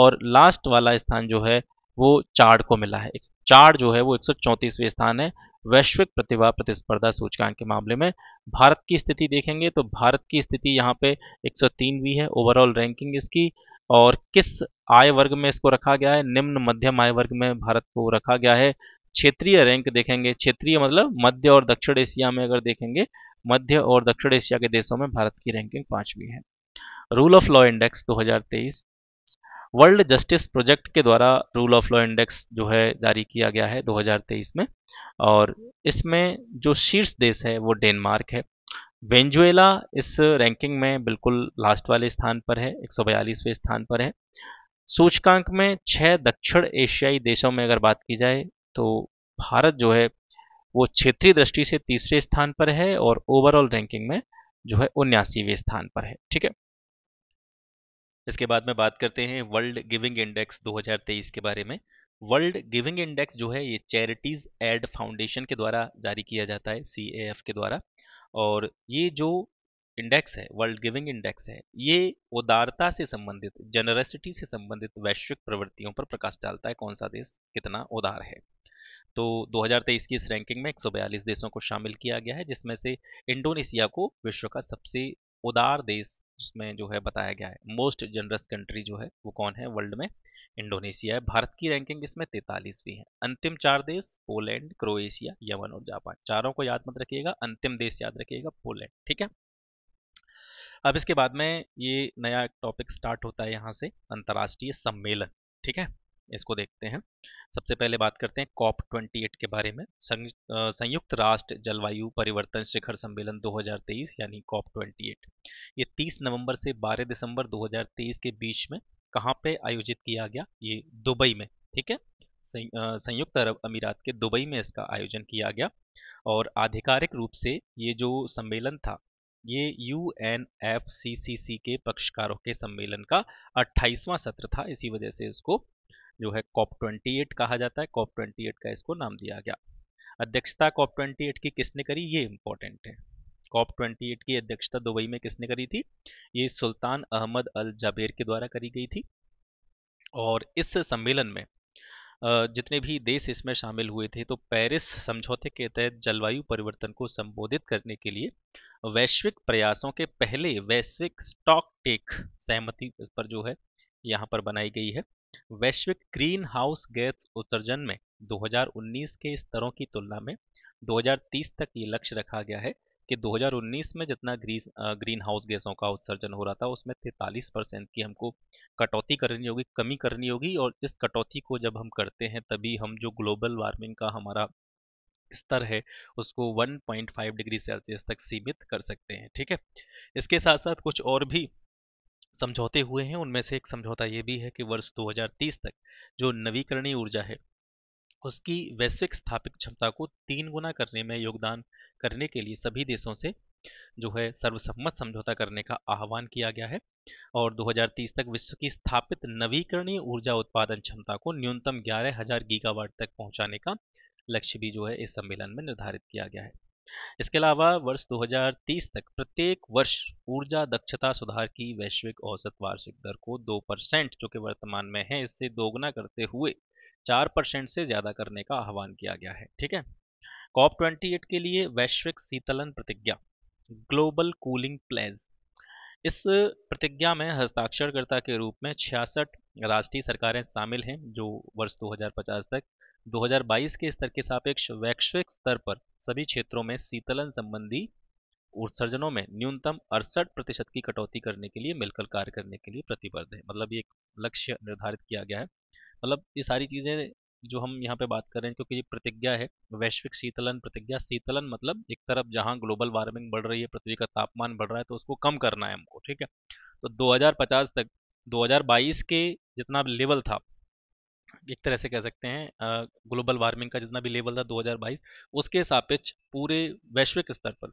S1: और लास्ट वाला स्थान जो है वो चार्ड को मिला है चार्ड जो है वो एक स्थान है वैश्विक प्रतिभा प्रतिस्पर्धा सूचकांक के मामले में भारत की स्थिति देखेंगे तो भारत की स्थिति यहाँ पे 103वीं है ओवरऑल रैंकिंग इसकी और किस आय वर्ग में इसको रखा गया है निम्न मध्यम आय वर्ग में भारत को रखा गया है क्षेत्रीय रैंक देखेंगे क्षेत्रीय मतलब मध्य और दक्षिण एशिया में अगर देखेंगे मध्य और दक्षिण एशिया के देशों में भारत की रैंकिंग पांचवी है rule of law index 2023 world justice project के द्वारा रूल ऑफ लॉ इंडेक्स जो है जारी किया गया है 2023 में और इसमें जो शीर्ष देश है वो डेनमार्क है वेंजुएला इस रैंकिंग में बिल्कुल लास्ट वाले स्थान पर है एक सौ स्थान पर है सूचकांक में छह दक्षिण एशियाई देशों में अगर बात की जाए तो भारत जो है वो क्षेत्रीय दृष्टि से तीसरे स्थान पर है और ओवरऑल रैंकिंग में जो है उन्यासीवें स्थान पर है ठीक है इसके बाद में बात करते हैं वर्ल्ड गिविंग इंडेक्स 2023 के बारे में वर्ल्ड गिविंग इंडेक्स जो है ये चैरिटीज एड फाउंडेशन के द्वारा जारी किया जाता है सी के द्वारा और ये जो इंडेक्स है वर्ल्ड गिविंग इंडेक्स है ये उदारता से संबंधित जनरसिटी से संबंधित वैश्विक प्रवृत्तियों पर प्रकाश डालता है कौन सा देश कितना उदार है तो 2023 की इस रैंकिंग में 142 देशों को शामिल किया गया है जिसमें से इंडोनेशिया को विश्व का सबसे उदार देश उसमें जो है बताया गया है मोस्ट जनरस कंट्री जो है वो कौन है वर्ल्ड में इंडोनेशिया है भारत की रैंकिंग इसमें तैतालीसवीं है अंतिम चार देश पोलैंड क्रोएशिया यमन और जापान चारों को याद मत रखिएगा अंतिम देश याद रखिएगा पोलैंड ठीक है अब इसके बाद में ये नया टॉपिक स्टार्ट होता है यहाँ से अंतर्राष्ट्रीय सम्मेलन ठीक है इसको देखते हैं सबसे पहले बात करते हैं कॉप 28 के बारे में संयुक्त राष्ट्र जलवायु परिवर्तन शिखर सम्मेलन 2023 यानी कॉप 28 ये 30 नवंबर से 12 दिसंबर 2023 के बीच में कहाँ पे आयोजित किया गया ये दुबई में ठीक है संयुक्त अरब अमीरात के दुबई में इसका आयोजन किया गया और आधिकारिक रूप से ये जो सम्मेलन था ये U N F C C C के पक्षकारों के सम्मेलन का अट्ठाईसवां सत्र था इसी वजह से इसको जो है कॉप ट्वेंटी एट कहा जाता है कॉप ट्वेंटी एट का इसको नाम दिया गया अध्यक्षता कॉप ट्वेंटी एट की किसने करी ये इंपॉर्टेंट है कॉप ट्वेंटी एट की अध्यक्षता दुबई में किसने करी थी ये सुल्तान अहमद अल जाबेर के द्वारा करी गई थी और इस सम्मेलन में जितने भी देश इसमें शामिल हुए थे तो पेरिस समझौते के तहत जलवायु परिवर्तन को संबोधित करने के लिए वैश्विक प्रयासों के पहले वैश्विक स्टॉक टेक सहमति पर जो है यहाँ पर बनाई गई है वैश्विक ग्रीन हाउस गैस उत्सर्जन में 2019 के स्तरों की तुलना में 2030 तक ये लक्ष्य रखा गया है कि 2019 में जितना ग्रीस ग्रीन हाउस गैसों का उत्सर्जन हो रहा था उसमें तैतालीस परसेंट की हमको कटौती करनी होगी कमी करनी होगी और इस कटौती को जब हम करते हैं तभी हम जो ग्लोबल वार्मिंग का हमारा स्तर है उसको 1.5 डिग्री सेल्सियस तक सीमित कर सकते हैं ठीक है इसके साथ साथ कुछ और भी समझौते हुए हैं उनमें से एक समझौता ये भी है कि वर्ष 2030 तक जो नवीकरणीय ऊर्जा है उसकी वैश्विक स्थापित क्षमता को तीन गुना करने में योगदान करने के लिए सभी देशों से जो है सर्वसम्मत समझौता करने का आह्वान किया गया है और 2030 तक विश्व की स्थापित नवीकरणीय ऊर्जा उत्पादन क्षमता को न्यूनतम ग्यारह हजार गीगावाट तक पहुंचाने का लक्ष्य भी जो है इस सम्मेलन में निर्धारित किया गया है इसके अलावा वर्ष 2030 तक प्रत्येक वर्ष ऊर्जा दक्षता सुधार की वैश्विक औसत वार्षिक दर को दो परसेंट जो कि वर्तमान में है इससे दोगुना करते हुए चार परसेंट से ज़्यादा करने का आह्वान किया गया है ठीक है कॉप ट्वेंटी के लिए वैश्विक शीतलन प्रतिज्ञा ग्लोबल कूलिंग प्लेज इस प्रतिज्ञा में हस्ताक्षरकर्ता के रूप में छियासठ राष्ट्रीय सरकारें शामिल हैं जो वर्ष 2050 तक 2022 के स्तर के सापेक्ष वैश्विक स्तर पर सभी क्षेत्रों में शीतलन संबंधी उत्सर्जनों में न्यूनतम अड़सठ प्रतिशत की कटौती करने के लिए मिलकर कार्य करने के लिए प्रतिबद्ध है मतलब ये एक लक्ष्य निर्धारित किया गया है मतलब ये सारी चीज़ें जो हम यहाँ पे बात कर रहे हैं क्योंकि ये प्रतिज्ञा है वैश्विक शीतलन प्रतिज्ञा शीतलन मतलब एक तरफ जहाँ ग्लोबल वार्मिंग बढ़ रही है पृथ्वी का तापमान बढ़ रहा है तो उसको कम करना है हमको ठीक है तो 2050 तक 2022 के जितना लेवल था एक तरह से कह सकते हैं ग्लोबल वार्मिंग का जितना भी लेवल था 2022 उसके सापेक्ष पूरे वैश्विक स्तर पर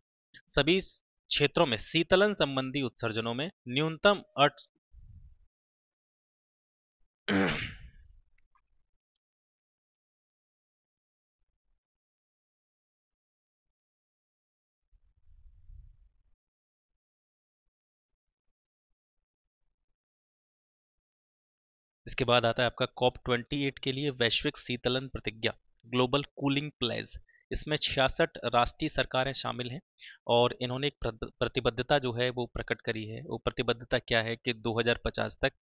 S1: सभी क्षेत्रों में शीतलन संबंधी उत्सर्जनों में न्यूनतम अर्थ इसके बाद आता है आपका कॉप 28 के लिए वैश्विक शीतलन प्रतिज्ञा ग्लोबल कूलिंग प्लेज इसमें छियासठ राष्ट्रीय सरकारें शामिल हैं और इन्होंने एक प्रतिबद्धता जो है वो प्रकट करी है वो प्रतिबद्धता क्या है कि 2050 तक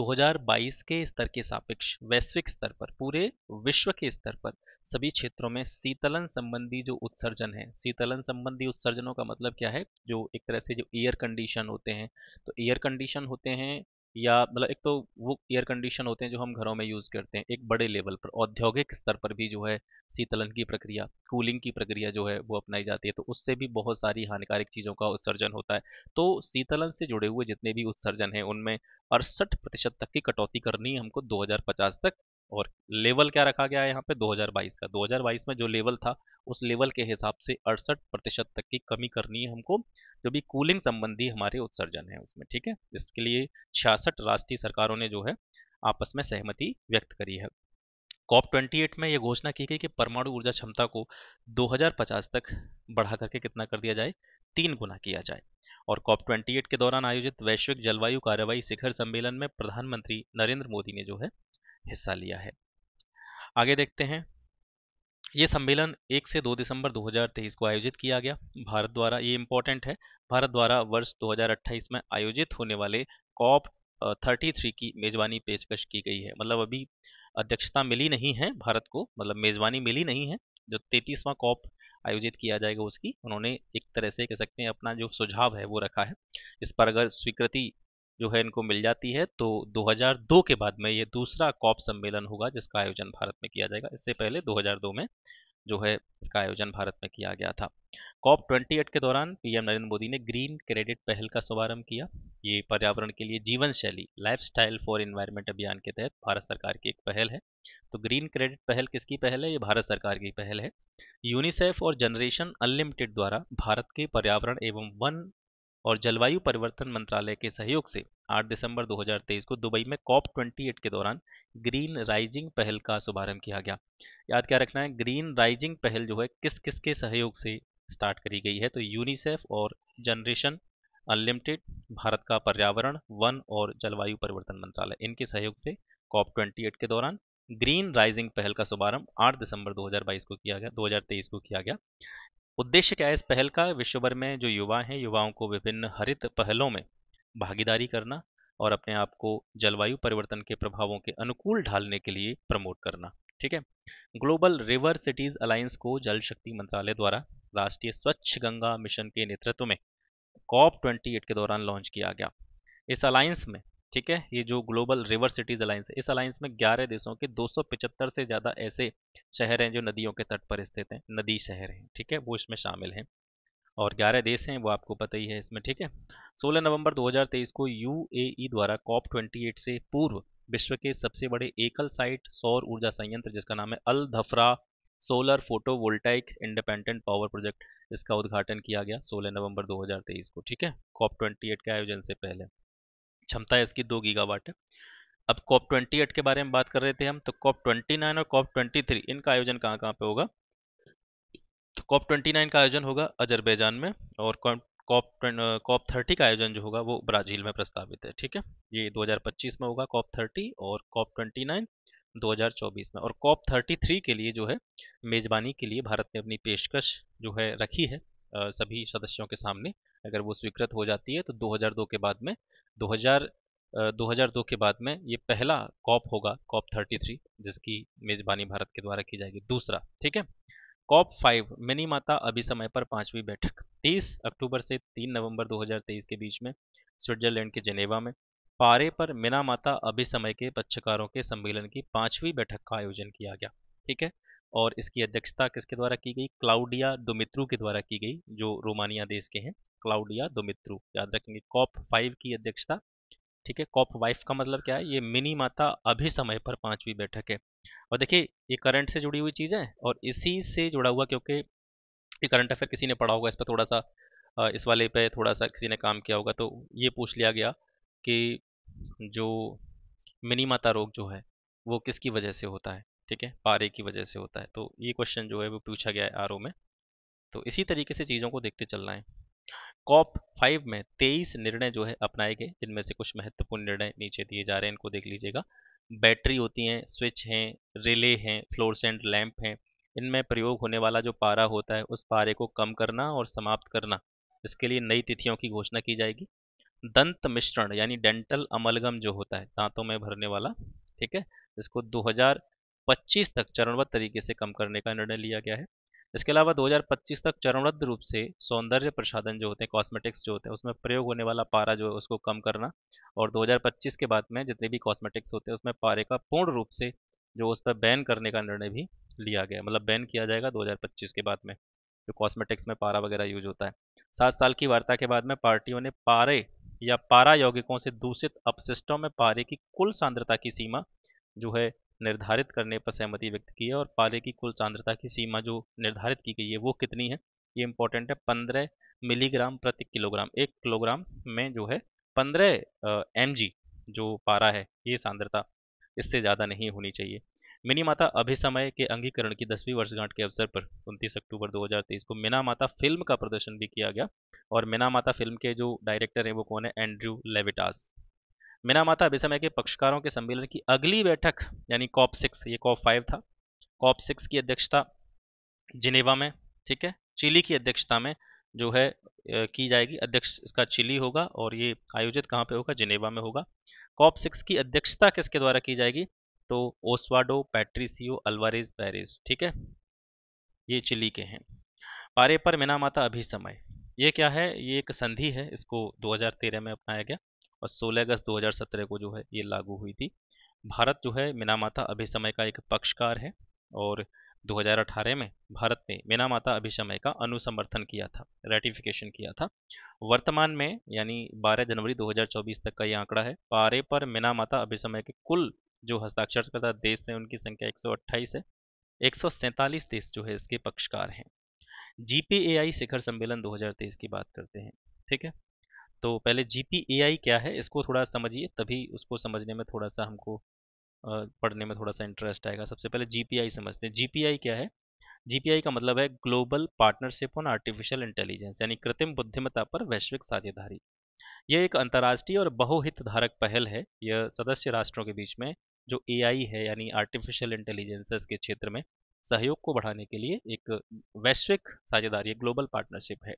S1: 2022 के स्तर के सापेक्ष वैश्विक स्तर पर पूरे विश्व के स्तर पर सभी क्षेत्रों में शीतलन संबंधी जो उत्सर्जन है शीतलन संबंधी उत्सर्जनों का मतलब क्या है जो एक तरह से जो एयर कंडीशन होते हैं तो एयर कंडीशन होते हैं या मतलब एक तो वो एयर कंडीशन होते हैं जो हम घरों में यूज़ करते हैं एक बड़े लेवल पर औद्योगिक स्तर पर भी जो है शीतलन की प्रक्रिया कूलिंग की प्रक्रिया जो है वो अपनाई जाती है तो उससे भी बहुत सारी हानिकारक चीज़ों का उत्सर्जन होता है तो शीतलन से जुड़े हुए जितने भी उत्सर्जन हैं उनमें अड़सठ प्रतिशत तक की कटौती करनी हमको दो तक और लेवल क्या रखा गया है यहाँ पे 2022 का 2022 में जो लेवल था उस लेवल के हिसाब से अड़सठ प्रतिशत तक की कमी करनी है हमको जो भी कूलिंग संबंधी हमारे उत्सर्जन है उसमें ठीक है इसके लिए छियासठ राष्ट्रीय सरकारों ने जो है आपस में सहमति व्यक्त करी है कॉप 28 में यह घोषणा की गई कि परमाणु ऊर्जा क्षमता को 2050 तक बढ़ा करके कितना कर दिया जाए तीन गुना किया जाए और कॉप 28 के दौरान आयोजित वैश्विक जलवायु कार्रवाई शिखर सम्मेलन में प्रधानमंत्री नरेंद्र मोदी ने जो है हिस्सा लिया है आगे देखते हैं ये सम्मेलन 1 से 2 दिसंबर 2023 को आयोजित किया गया भारत द्वारा ये इम्पोर्टेंट है भारत द्वारा वर्ष 2028 में आयोजित होने वाले कॉप 33 की मेजबानी पेशकश की गई है मतलब अभी अध्यक्षता मिली नहीं है भारत को मतलब मेजबानी मिली नहीं है जो तैतीसवां कॉप आयोजित किया जाएगा उसकी उन्होंने एक तरह से कह सकते हैं अपना जो सुझाव है वो रखा है इस पर अगर स्वीकृति जो है इनको मिल जाती है तो 2002 के बाद में ये दूसरा कॉप सम्मेलन होगा जिसका आयोजन भारत में किया जाएगा इससे पहले 2002 में जो है इसका आयोजन भारत में किया गया था कॉप 28 के दौरान पीएम नरेंद्र मोदी ने ग्रीन क्रेडिट पहल का शुभारंभ किया ये पर्यावरण के लिए जीवन शैली लाइफ स्टाइल फॉर इन्वायरमेंट अभियान के तहत भारत सरकार की एक पहल है तो ग्रीन क्रेडिट पहल किसकी पहल है ये भारत सरकार की पहल है यूनिसेफ और जनरेशन अनलिमिटेड द्वारा भारत के पर्यावरण एवं वन और जलवायु परिवर्तन मंत्रालय के सहयोग से 8 दिसंबर 2023 को दुबई में कॉप 28 के दौरान ग्रीन राइजिंग पहल का शुभारंभ किया गया याद क्या रखना है ग्रीन राइजिंग पहल जो है किस किस के सहयोग से स्टार्ट करी गई है तो यूनिसेफ और जनरेशन अनलिमिटेड भारत का पर्यावरण वन और जलवायु परिवर्तन मंत्रालय इनके सहयोग से कॉप ट्वेंटी के दौरान ग्रीन राइजिंग पहल का शुभारंभ 8 दिसंबर 2022 को किया गया 2023 को किया गया उद्देश्य क्या है इस पहल का विश्व भर में जो युवा हैं युवाओं को विभिन्न हरित पहलों में भागीदारी करना और अपने आप को जलवायु परिवर्तन के प्रभावों के अनुकूल ढालने के लिए प्रमोट करना ठीक है ग्लोबल रिवर सिटीज अलायंस को जल शक्ति मंत्रालय द्वारा राष्ट्रीय स्वच्छ गंगा मिशन के नेतृत्व में कॉप ट्वेंटी के दौरान लॉन्च किया गया इस अलायंस में ठीक है ये जो ग्लोबल रिवर सिटीज अलायंस है इस अलायंस में 11 देशों के दो से ज़्यादा ऐसे शहर हैं जो नदियों के तट पर स्थित हैं नदी शहर हैं ठीक है वो इसमें शामिल हैं और 11 देश हैं वो आपको पता ही है इसमें ठीक है 16 नवंबर 2023 को यू e द्वारा कॉप 28 से पूर्व विश्व के सबसे बड़े एकल साइट सौर ऊर्जा संयंत्र जिसका नाम है Al Dhafra solar photo independent power project इसका उद्घाटन किया गया सोलह नवम्बर दो को ठीक है कॉप ट्वेंटी के आयोजन से पहले क्षमता है इसकी दो गीगावाट है अब कॉप ट्वेंटी एट के बारे में बात कर रहे थे हम तो कॉप ट्वेंटी नाइन और कॉप ट्वेंटी थ्री इनका आयोजन कहाँ कहाँ पे होगा तो कॉप ट्वेंटी नाइन का आयोजन होगा अजरबैजान में और कॉप कॉप थर्टी का आयोजन जो होगा वो ब्राजील में प्रस्तावित है ठीक है ये 2025 में होगा कॉप थर्टी और कॉप ट्वेंटी नाइन 2024 में और कॉप 33 के लिए जो है मेज़बानी के लिए भारत ने अपनी पेशकश जो है रखी है आ, सभी सदस्यों के सामने अगर वो स्वीकृत हो जाती है तो 2002 के बाद में 2000 2002 के बाद में ये पहला कॉप होगा कॉप 33 जिसकी मेजबानी भारत के द्वारा की जाएगी दूसरा ठीक है कॉप 5 मिनी माता अभी समय पर पांचवी बैठक 30 अक्टूबर से 3 नवंबर 2023 के बीच में स्विट्जरलैंड के जेनेवा में पारे पर मिना माता अभी समय के पक्षकारों के सम्मेलन की पांचवी बैठक का आयोजन किया गया ठीक है और इसकी अध्यक्षता किसके द्वारा की गई क्लाउडिया दोमित्रु के द्वारा की गई जो रोमानिया देश के हैं क्लाउडिया दोमित्रु याद रखेंगे कॉप फाइव की अध्यक्षता ठीक है कॉप वाइफ का मतलब क्या है ये मिनी माता अभी समय पर पांचवी बैठक है और देखिए ये करंट से जुड़ी हुई चीज है और इसी से जुड़ा हुआ क्योंकि ये करंट अफेयर किसी ने पढ़ा होगा इस पर थोड़ा सा इस वाले पे थोड़ा सा किसी ने काम किया होगा तो ये पूछ लिया गया कि जो मिनी माता रोग जो है वो किसकी वजह से होता है ठीक है पारे की वजह से होता है तो ये क्वेश्चन जो है वो पूछा गया है आर में तो इसी तरीके से चीज़ों को देखते चलना है कॉप फाइव में तेईस निर्णय जो है अपनाए गए जिनमें से कुछ महत्वपूर्ण निर्णय नीचे दिए जा रहे हैं इनको देख लीजिएगा बैटरी होती हैं स्विच हैं रिले हैं फ्लोरसेंट लैंप हैं इनमें प्रयोग होने वाला जो पारा होता है उस पारे को कम करना और समाप्त करना इसके लिए नई तिथियों की घोषणा की जाएगी दंत मिश्रण यानी डेंटल अमलगम जो होता है दांतों में भरने वाला ठीक है इसको 2000 2025 तक चरणबद्ध तरीके से कम करने का निर्णय लिया गया है इसके अलावा 2025 तक चरणबद्ध रूप से सौंदर्य प्रसाधन जो होते हैं कॉस्मेटिक्स जो होते हैं उसमें प्रयोग होने वाला पारा जो है उसको कम करना और 2025 के बाद में जितने भी कॉस्मेटिक्स होते हैं उसमें पारे का पूर्ण रूप से जो उस पर बैन करने का निर्णय भी लिया गया मतलब बैन किया जाएगा दो के बाद में जो कॉस्मेटिक्स में पारा वगैरह यूज होता है सात साल की वार्ता के बाद में पार्टियों ने पारे या पारा यौगिकों से दूषित अपशिष्टों में पारे की कुल सांद्रता की सीमा जो है निर्धारित करने पर सहमति व्यक्त की है और पारे की कुल सांद्रता की सीमा जो निर्धारित की गई है वो कितनी है ये इंपॉर्टेंट है पंद्रह मिलीग्राम प्रति किलोग्राम एक किलोग्राम में जो है पंद्रह एम जो पारा है ये सांद्रता इससे ज़्यादा नहीं होनी चाहिए मिनी माता अभिसमय के अंगीकरण की दसवीं वर्षगांठ के अवसर पर 29 अक्टूबर 2023 को मिना माता फिल्म का प्रदर्शन भी किया गया और मिना माता फिल्म के जो डायरेक्टर हैं वो कौन है एंड्रयू लेविटास मिनामाता अभिसमय के पक्षकारों के सम्मेलन की अगली बैठक यानी कॉप सिक्स ये कॉप फाइव था कॉप सिक्स की अध्यक्षता जिनेवा में ठीक है चिली की अध्यक्षता में जो है की जाएगी अध्यक्ष इसका चिली होगा और ये आयोजित कहाँ पे होगा जिनेवा में होगा कॉप सिक्स की अध्यक्षता किसके द्वारा की जाएगी तो ओस्वाडो पैट्रिसियो अल्वारेज पेरिस ठीक है ये चिली के हैं पारे पर मिनामाता अभी समय ये क्या है ये एक संधि है इसको 2013 में अपनाया गया और 16 अगस्त 2017 को जो है ये लागू हुई थी भारत जो है माता अभिसमय का एक पक्षकार है और 2018 में भारत ने माता अभिसमय का अनुसमर्थन किया था रेटिफिकेशन किया था वर्तमान में यानी 12 जनवरी 2024 तक का ये आंकड़ा है पारे पर माता अभिसमय के कुल जो हस्ताक्षरकर्ता देश हैं उनकी संख्या एक है एक देश जो है इसके पक्षकार हैं जीपीएआई शिखर सम्मेलन दो की बात करते हैं ठीक है तो पहले जी पी ए आई क्या है इसको थोड़ा समझिए तभी उसको समझने में थोड़ा सा हमको पढ़ने में थोड़ा सा इंटरेस्ट आएगा सबसे पहले जी पी आई समझते हैं जी पी आई क्या है आई का मतलब है global partnership on artificial intelligence यानी कृत्रिम बुद्धिमत्ता पर वैश्विक साझेदारी यह एक अंतर्राष्ट्रीय और बहुहित धारक पहल है यह सदस्य राष्ट्रों के बीच में जो आई है यानी आर्टिफिशियल इंटेलिजेंसेस के क्षेत्र में सहयोग को बढ़ाने के लिए एक वैश्विक साझेदारी ग्लोबल पार्टनरशिप है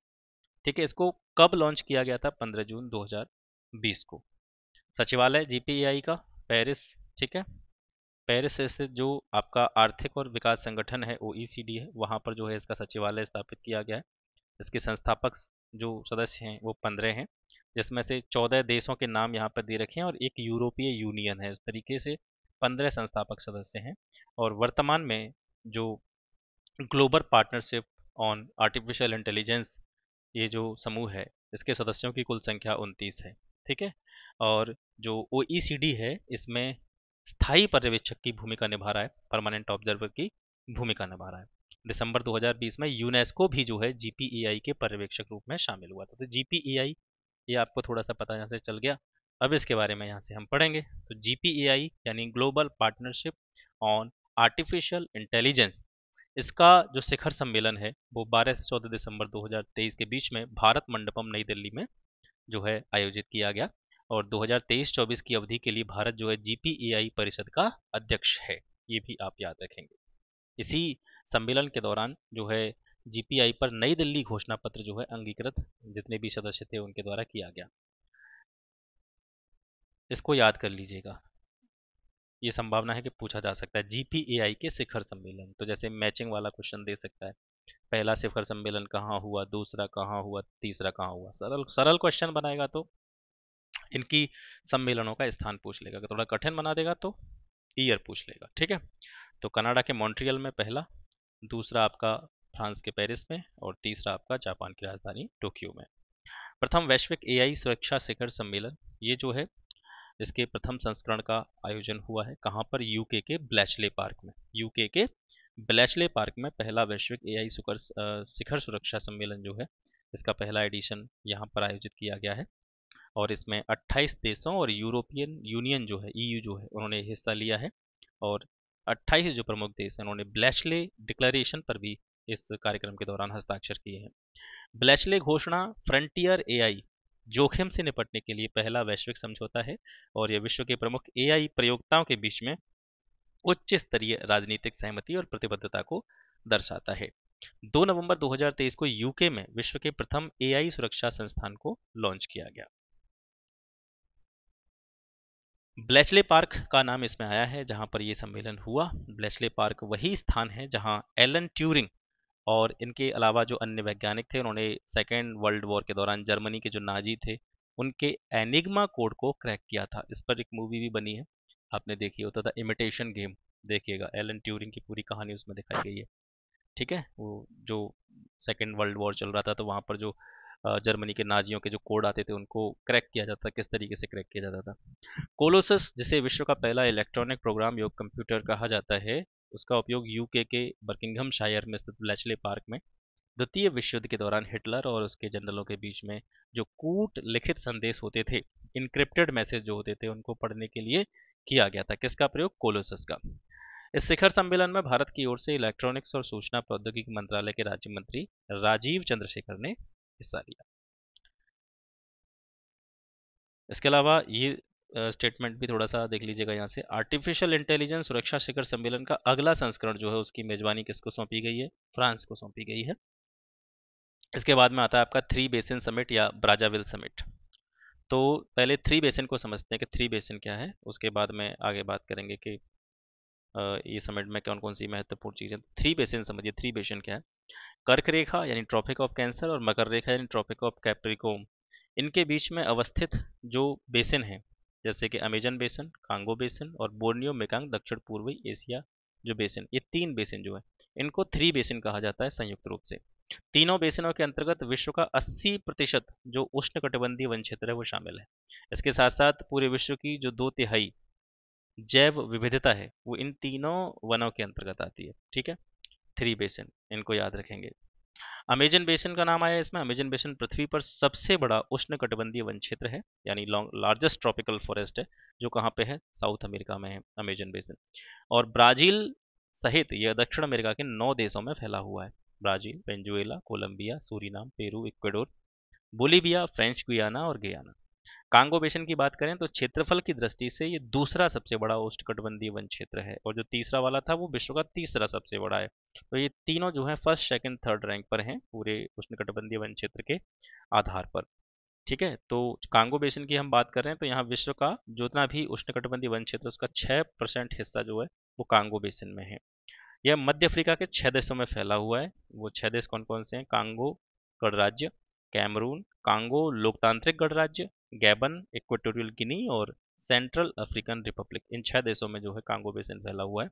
S1: ठीक है इसको कब लॉन्च किया गया था 15 जून 2020 को सचिवालय जीपीआई का पेरिस ठीक है पेरिस स्थित जो आपका आर्थिक और विकास संगठन है ओ e है वहाँ पर जो है इसका सचिवालय स्थापित किया गया है इसके संस्थापक जो सदस्य हैं वो पंद्रह हैं जिसमें से चौदह देशों के नाम यहाँ पर दे रखे हैं और एक यूरोपीय यूनियन है उस तरीके से पंद्रह संस्थापक सदस्य हैं और वर्तमान में जो global partnership on artificial intelligence ये जो समूह है इसके सदस्यों की कुल संख्या उनतीस है ठीक है और जो ओ e है इसमें स्थायी पर्यवेक्षक की भूमिका निभा रहा है परमानेंट ऑब्जर्वर की भूमिका निभा रहा है दिसंबर 2020 में यूनेस्को भी जो है जी e के पर्यवेक्षक रूप में शामिल हुआ था तो जी e ये आपको थोड़ा सा पता यहाँ से चल गया अब इसके बारे में यहाँ से हम पढ़ेंगे तो जी यानी global partnership on artificial intelligence इसका जो शिखर सम्मेलन है वो 12 से 14 दिसंबर 2023 के बीच में भारत मंडपम नई दिल्ली में जो है आयोजित किया गया और 2023-24 की अवधि के लिए भारत जो है जी e परिषद का अध्यक्ष है ये भी आप याद रखेंगे इसी सम्मेलन के दौरान जो है जीपीआई e पर नई दिल्ली घोषणा पत्र जो है अंगीकृत जितने भी सदस्य थे उनके द्वारा किया गया इसको याद कर लीजिएगा ये संभावना है कि पूछा जा सकता है जीपीएआई के शिखर सम्मेलन तो जैसे मैचिंग वाला क्वेश्चन दे सकता है पहला शिखर सम्मेलन कहाँ हुआ दूसरा कहाँ हुआ तीसरा कहाँ हुआ सरल सरल क्वेश्चन बनाएगा तो इनकी सम्मेलनों का स्थान पूछ लेगा अगर थोड़ा कठिन बना देगा तो ईयर पूछ लेगा ठीक है तो कनाडा के मॉन्ट्रियल में पहला दूसरा आपका फ्रांस के पेरिस में और तीसरा आपका जापान की राजधानी टोक्यो में प्रथम वैश्विक एआई सुरक्षा शिखर सम्मेलन ये जो है इसके प्रथम संस्करण का आयोजन हुआ है कहाँ पर यूके के ब्लैचले पार्क में यूके के ब्लैचले पार्क में पहला वैश्विक एआई आई शिखर सुरक्षा सम्मेलन जो है इसका पहला एडिशन यहाँ पर आयोजित किया गया है और इसमें 28 देशों और यूरोपियन यूनियन जो है ईयू e जो है उन्होंने हिस्सा लिया है और 28 जो प्रमुख देश हैं उन्होंने ब्लैचले डिक्लेरेशन पर भी इस कार्यक्रम के दौरान हस्ताक्षर किए हैं ब्लैचले घोषणा फ्रंटियर एआई जोखिम से निपटने के लिए पहला वैश्विक समझौता है और यह विश्व के प्रमुख एआई प्रयोक्ताओं के बीच में उच्च स्तरीय राजनीतिक सहमति और प्रतिबद्धता को दर्शाता है 2 नवंबर 2023 को यूके में विश्व के प्रथम एआई सुरक्षा संस्थान को लॉन्च किया गया ब्लेचले पार्क का नाम इसमें आया है जहां पर यह सम्मेलन हुआ ब्लेचले पार्क वही स्थान है जहां एलन ट्यूरिंग और इनके अलावा जो अन्य वैज्ञानिक थे उन्होंने सेकेंड वर्ल्ड वॉर के दौरान जर्मनी के जो नाजी थे उनके एनिग्मा कोड को क्रैक किया था इस पर एक मूवी भी बनी है आपने देखी होता था इमिटेशन गेम देखिएगा एलन ट्यूरिंग की पूरी कहानी उसमें दिखाई गई है ठीक है वो जो सेकेंड वर्ल्ड वॉर चल रहा था तो वहाँ पर जो जर्मनी के नाजियों के जो कोड आते थे उनको क्रैक किया जाता था किस तरीके से क्रैक किया जाता था कोलोसस जिसे विश्व का पहला इलेक्ट्रॉनिक प्रोग्राम योग कंप्यूटर कहा जाता है उसका उपयोग यूके के बर्किंघम शायर में स्थित ब्लैचले पार्क में द्वितीय विश्व युद्ध के दौरान हिटलर और उसके जनरलों के बीच में जो कूट लिखित संदेश होते थे इनक्रिप्टेड मैसेज जो होते थे उनको पढ़ने के लिए किया गया था किसका प्रयोग कोलोसस का इस शिखर सम्मेलन में भारत की ओर से इलेक्ट्रॉनिक्स और सूचना प्रौद्योगिकी मंत्रालय के राज्य मंत्री राजीव चंद्रशेखर ने हिस्सा लिया इसके अलावा ये स्टेटमेंट भी थोड़ा सा देख लीजिएगा यहाँ से आर्टिफिशियल इंटेलिजेंस सुरक्षा शिखर सम्मेलन का अगला संस्करण जो है उसकी मेजबानी किसको सौंपी गई है फ्रांस को सौंपी गई है इसके बाद में आता है आपका थ्री बेसिन समिट या ब्राजाविल समिट तो पहले थ्री बेसिन को समझते हैं कि थ्री बेसिन क्या है उसके बाद में आगे बात करेंगे कि ये समिट में कौन कौन सी महत्वपूर्ण चीज़ें थ्री बेसिन समझिए थ्री बेसिन क्या है कर्क रेखा यानी ट्रॉपिक ऑफ कैंसर और मकर रेखा यानी ट्रॉपिक ऑफ कैप्रिकोम इनके बीच में अवस्थित जो बेसिन है जैसे कि अमेजन बेसन कांगो बेसन और बोर्नियो मेकांग दक्षिण पूर्वी एशिया जो बेसन ये तीन बेसन जो है इनको थ्री बेसिन कहा जाता है संयुक्त रूप से तीनों बेसनों के अंतर्गत विश्व का 80 प्रतिशत जो उष्ण कटिबंधीय वन क्षेत्र है वो शामिल है इसके साथ साथ पूरे विश्व की जो दो तिहाई जैव विविधता है वो इन तीनों वनों के अंतर्गत आती है ठीक है थ्री बेसन इनको याद रखेंगे अमेजन बेसन का नाम आया इसमें अमेजन बेसन पृथ्वी पर सबसे बड़ा उष्ण कटिबंधीय वन क्षेत्र है यानी लॉन्ग लार्जेस्ट ट्रॉपिकल फॉरेस्ट है जो कहाँ पे है साउथ अमेरिका में है अमेजन बेसन और ब्राजील सहित यह दक्षिण अमेरिका के नौ देशों में फैला हुआ है Brazil Venezuela Colombia Suriname Peru Ecuador Bolivia French Guiana और गयाना कांगो बेसिन की बात करें तो क्षेत्रफल की दृष्टि से ये दूसरा सबसे बड़ा उष्णकटिबंधीय वन क्षेत्र है और जो तीसरा वाला था वो विश्व का तीसरा सबसे बड़ा है तो ये तीनों जो है फर्स्ट सेकंड थर्ड रैंक पर हैं पूरे उष्णकटिबंधीय वन क्षेत्र के आधार पर ठीक है तो कांगो बेसिन की हम बात कर रहे हैं तो यहाँ विश्व का जितना भी उष्णकटिबंधीय वन क्षेत्र उसका छह परसेंट हिस्सा जो है वो कांगो बेसिन में है यह मध्य अफ्रीका के छह देशों में फैला हुआ है वो छह देश कौन कौन से हैं कांगो गणराज्य कैमरून कांगो लोकतांत्रिक गणराज्य गैबन इक्वेटोरियल गिनी और सेंट्रल अफ्रीकन रिपब्लिक इन छह देशों में जो है कांगो बेसिन फैला हुआ है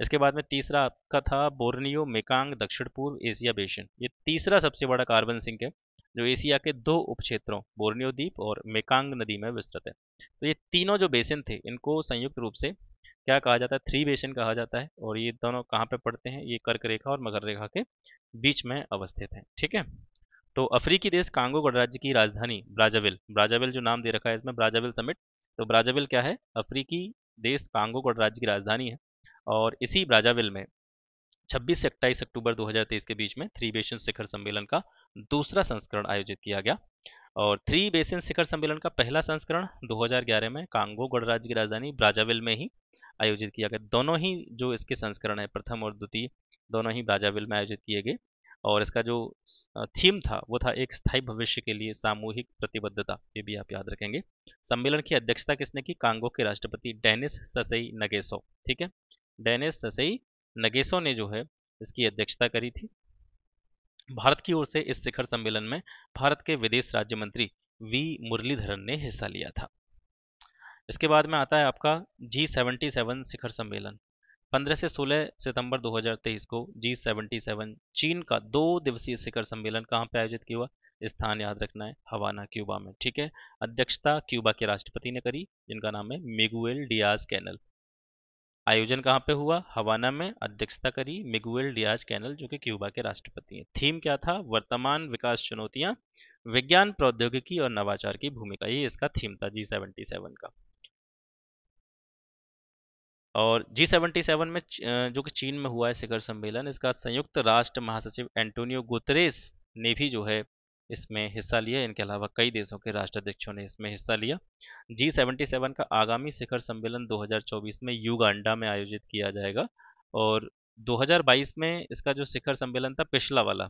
S1: इसके बाद में तीसरा आपका था बोर्नियो मेकांग दक्षिण पूर्व एशिया बेसिन ये तीसरा सबसे बड़ा कार्बन सिंक है जो एशिया के दो उप क्षेत्रों बोर्नियो द्वीप और मेकांग नदी में विस्तृत है तो ये तीनों जो बेसिन थे इनको संयुक्त रूप से क्या कहा जाता है थ्री बेसिन कहा जाता है और ये दोनों कहाँ पे पड़ते हैं ये कर्क रेखा और मकर रेखा के बीच में अवस्थित हैं ठीक है तो अफ्रीकी देश कांगो गणराज्य की राजधानी ब्राजाविल ब्राजाविल जो नाम दे रखा है इसमें ब्राजाविल समिट तो ब्राजाविल क्या है अफ्रीकी देश कांगो गणराज्य की राजधानी है और इसी ब्राजाविल में 26 से 28 अक्टूबर 2023 के बीच में थ्री बेसन शिखर सम्मेलन का दूसरा संस्करण आयोजित किया गया और थ्री बेसिन शिखर सम्मेलन का पहला संस्करण 2011 में कांगो गणराज्य की राजधानी ब्राजाविल में ही आयोजित किया गया दोनों ही जो इसके संस्करण है प्रथम और द्वितीय दोनों ही ब्राजाविल में आयोजित किए गए और इसका जो थीम था वो था एक स्थायी भविष्य के लिए सामूहिक प्रतिबद्धता ये भी आप याद रखेंगे सम्मेलन की अध्यक्षता किसने की कांगो के राष्ट्रपति डेनिस ससई नगेसो ठीक है डेनिस ससई नगेसो ने जो है इसकी अध्यक्षता करी थी भारत की ओर से इस शिखर सम्मेलन में भारत के विदेश राज्य मंत्री वी मुरलीधरन ने हिस्सा लिया था इसके बाद में आता है आपका जी सेवेंटी सेवन शिखर सम्मेलन 15 से 16 सितंबर 2023 को जी सेवेंटी सेवन चीन का दो दिवसीय शिखर सम्मेलन कहाँ पे आयोजित किया स्थान याद रखना है हवाना क्यूबा में ठीक है अध्यक्षता क्यूबा के राष्ट्रपति ने करी जिनका नाम है मिगुएल डियाज कैनल आयोजन कहाँ पे हुआ हवाना में अध्यक्षता करी मिगुएल डियाज कैनल जो कि क्यूबा के राष्ट्रपति हैं थीम क्या था वर्तमान विकास चुनौतियां विज्ञान प्रौद्योगिकी और नवाचार की भूमिका ये इसका थीम था जी सेवेंटी सेवन का और जी सेवेंटी सेवन में जो कि चीन में हुआ है शिखर सम्मेलन इसका संयुक्त राष्ट्र महासचिव एंटोनियो गुतरेस ने भी जो है इसमें हिस्सा लिया इनके अलावा कई देशों के राष्ट्राध्यक्षों ने इसमें हिस्सा लिया जी सेवेंटी सेवन का आगामी शिखर सम्मेलन 2024 में युगांडा में आयोजित किया जाएगा और 2022 में इसका जो शिखर सम्मेलन था पिछला वाला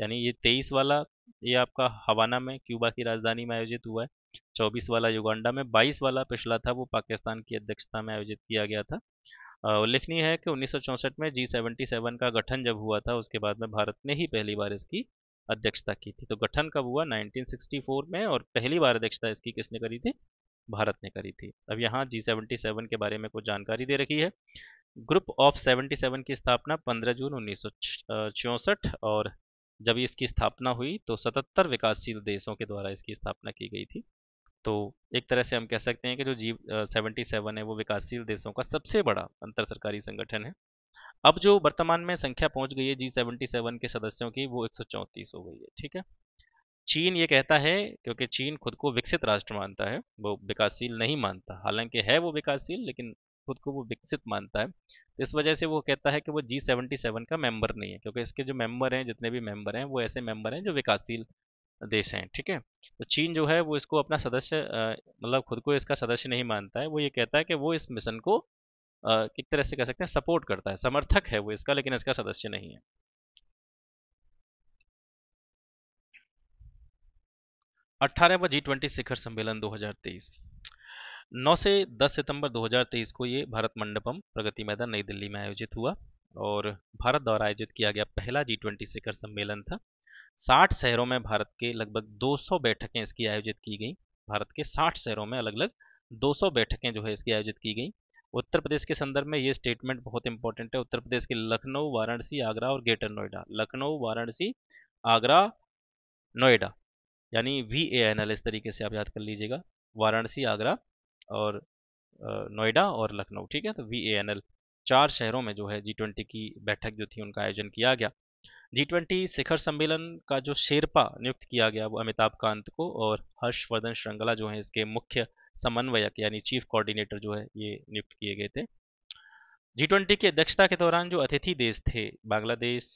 S1: यानी ये तेईस वाला ये आपका हवाना में क्यूबा की राजधानी में आयोजित हुआ है 24 वाला युगांडा में 22 वाला पिछला था वो पाकिस्तान की अध्यक्षता में आयोजित किया गया था उल्लेखनीय है कि उन्नीस में जी सेवन का गठन जब हुआ था उसके बाद में भारत ने ही पहली बार इसकी अध्यक्षता की थी तो गठन कब हुआ 1964 में और पहली बार अध्यक्षता इसकी किसने करी थी भारत ने करी थी अब यहाँ जी सेवन के बारे में कुछ जानकारी दे रखी है ग्रुप ऑफ सेवेंटी सेवन की स्थापना 15 जून उन्नीस और जब इसकी स्थापना हुई तो 77 विकासशील देशों के द्वारा इसकी स्थापना की गई थी तो एक तरह से हम कह सकते हैं कि जो जी सेवेंटी सेवन है वो विकासशील देशों का सबसे बड़ा अंतर सरकारी संगठन है अब जो वर्तमान में संख्या पहुंच गई है जी सेवेंटी सेवन के सदस्यों की वो एक हो गई है ठीक है चीन ये कहता है क्योंकि चीन खुद को विकसित राष्ट्र मानता है वो विकासशील नहीं मानता हालांकि है वो विकासशील लेकिन खुद को वो विकसित मानता है तो इस वजह से वो कहता है कि वो जी सेवेंटी सेवन का मेंबर नहीं है क्योंकि इसके जो मेंबर हैं जितने भी मेंबर हैं वो ऐसे मेंबर हैं जो विकासशील देश हैं ठीक है तो चीन जो है वो इसको अपना सदस्य मतलब खुद को इसका सदस्य नहीं मानता है वो ये कहता है कि वो इस मिशन को किस तरह से कह सकते हैं सपोर्ट करता है समर्थक है वो इसका लेकिन इसका सदस्य नहीं है अट्ठारहवा जी ट्वेंटी शिखर सम्मेलन 2023 9 से 10 सितंबर 2023 को ये भारत मंडपम प्रगति मैदान नई दिल्ली में आयोजित हुआ और भारत द्वारा आयोजित किया गया पहला जी ट्वेंटी शिखर सम्मेलन था साठ शहरों में भारत के लगभग 200 बैठकें इसकी आयोजित की गई भारत के 60 शहरों में अलग अलग 200 बैठकें जो है इसकी आयोजित की गई उत्तर प्रदेश के संदर्भ में ये स्टेटमेंट बहुत इंपॉर्टेंट है उत्तर प्रदेश के लखनऊ वाराणसी आगरा और ग्रेटर नोएडा लखनऊ वाराणसी आगरा नोएडा यानी वी ए एन एल इस तरीके से आप याद कर लीजिएगा वाराणसी आगरा और नोएडा और लखनऊ ठीक है तो वी ए एन एल चार शहरों में जो है जी ट्वेंटी की बैठक जो थी उनका आयोजन किया गया जी ट्वेंटी शिखर सम्मेलन का जो शेरपा नियुक्त किया गया वो अमिताभ कांत को और हर्षवर्धन श्रृंगला जो है इसके मुख्य समन्वयक यानी चीफ कोऑर्डिनेटर जो है ये नियुक्त किए गए थे जी ट्वेंटी की अध्यक्षता के दौरान जो अतिथि देश थे बांग्लादेश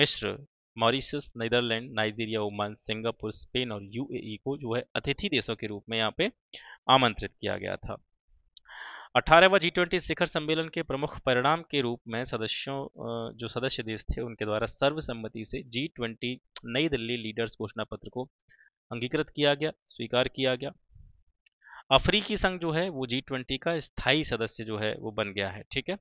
S1: मिस्र Mauritius Netherland Nigeria Oman Singapore Spain और यूएई को जो है अतिथि देशों के रूप में यहाँ पे आमंत्रित किया गया था अठारहवा जी ट्वेंटी शिखर सम्मेलन के प्रमुख परिणाम के रूप में सदस्यों जो सदस्य देश थे उनके द्वारा सर्वसम्मति से जी ट्वेंटी नई दिल्ली लीडर्स घोषणा पत्र को अंगीकृत किया गया स्वीकार किया गया अफ्रीकी संघ जो है वो जी ट्वेंटी का स्थायी सदस्य जो है वो बन गया है ठीक है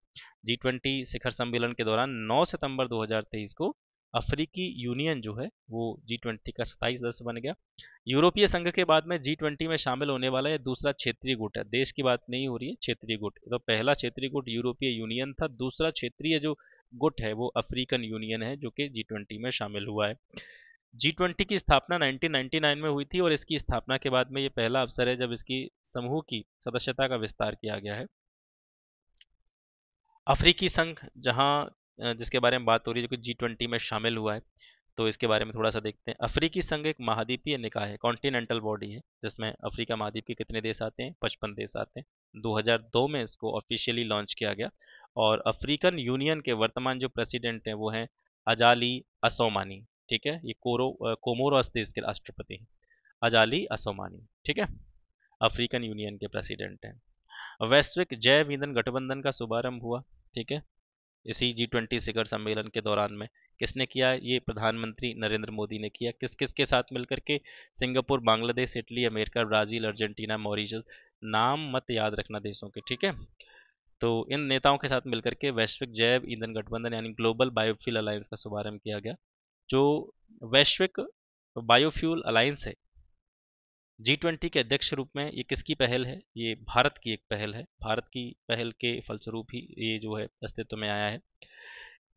S1: जी ट्वेंटी शिखर सम्मेलन के दौरान 9 सितंबर 2023 को अफ्रीकी यूनियन जो है वो जी ट्वेंटी का सताइस सदस्य बन गया यूरोपीय संघ के बाद में जी ट्वेंटी में शामिल होने वाला यह दूसरा क्षेत्रीय गुट है देश की बात नहीं हो रही है क्षेत्रीय गुट तो पहला क्षेत्रीय गुट यूरोपीय यूनियन था दूसरा क्षेत्रीय जो गुट है वो अफ्रीकन यूनियन है जो कि जी ट्वेंटी में शामिल हुआ है जी ट्वेंटी की स्थापना 1999 में हुई थी और इसकी स्थापना के बाद में ये पहला अवसर है जब इसकी समूह की सदस्यता का विस्तार किया गया है अफ्रीकी संघ जहां जिसके बारे में बात हो रही है जो कि जी ट्वेंटी में शामिल हुआ है तो इसके बारे में थोड़ा सा देखते हैं अफ्रीकी संघ एक महाद्वीपीय निकाय है कॉन्टिनेंटल बॉडी है जिसमें अफ्रीका महाद्वीप के कितने देश आते हैं पचपन देश आते हैं दो में इसको ऑफिशियली लॉन्च किया गया और अफ्रीकन यूनियन के वर्तमान जो प्रेसिडेंट हैं वो हैं अजाली असोमानी ठीक है ये कोरो कोमोरस देश के राष्ट्रपति हैं अजाली असोमानी ठीक है अफ्रीकन यूनियन के प्रेसिडेंट हैं वैश्विक जैव ईंधन गठबंधन का शुभारंभ हुआ ठीक है इसी जी ट्वेंटी शिखर सम्मेलन के दौरान में किसने किया ये प्रधानमंत्री नरेंद्र मोदी ने किया किस किस के साथ मिलकर के Singapore Bangladesh Italy America Brazil Argentina Mauritius नाम मत याद रखना देशों के ठीक है तो इन नेताओं के साथ मिलकर के वैश्विक जैव ईंधन गठबंधन यानी ग्लोबल बायोफ्यूल अलायंस का शुभारंभ किया गया जो वैश्विक बायोफ्यूल अलायंस है जी ट्वेंटी के अध्यक्ष रूप में ये किसकी पहल है ये भारत की एक पहल है भारत की पहल के फलस्वरूप ही ये जो है अस्तित्व में आया है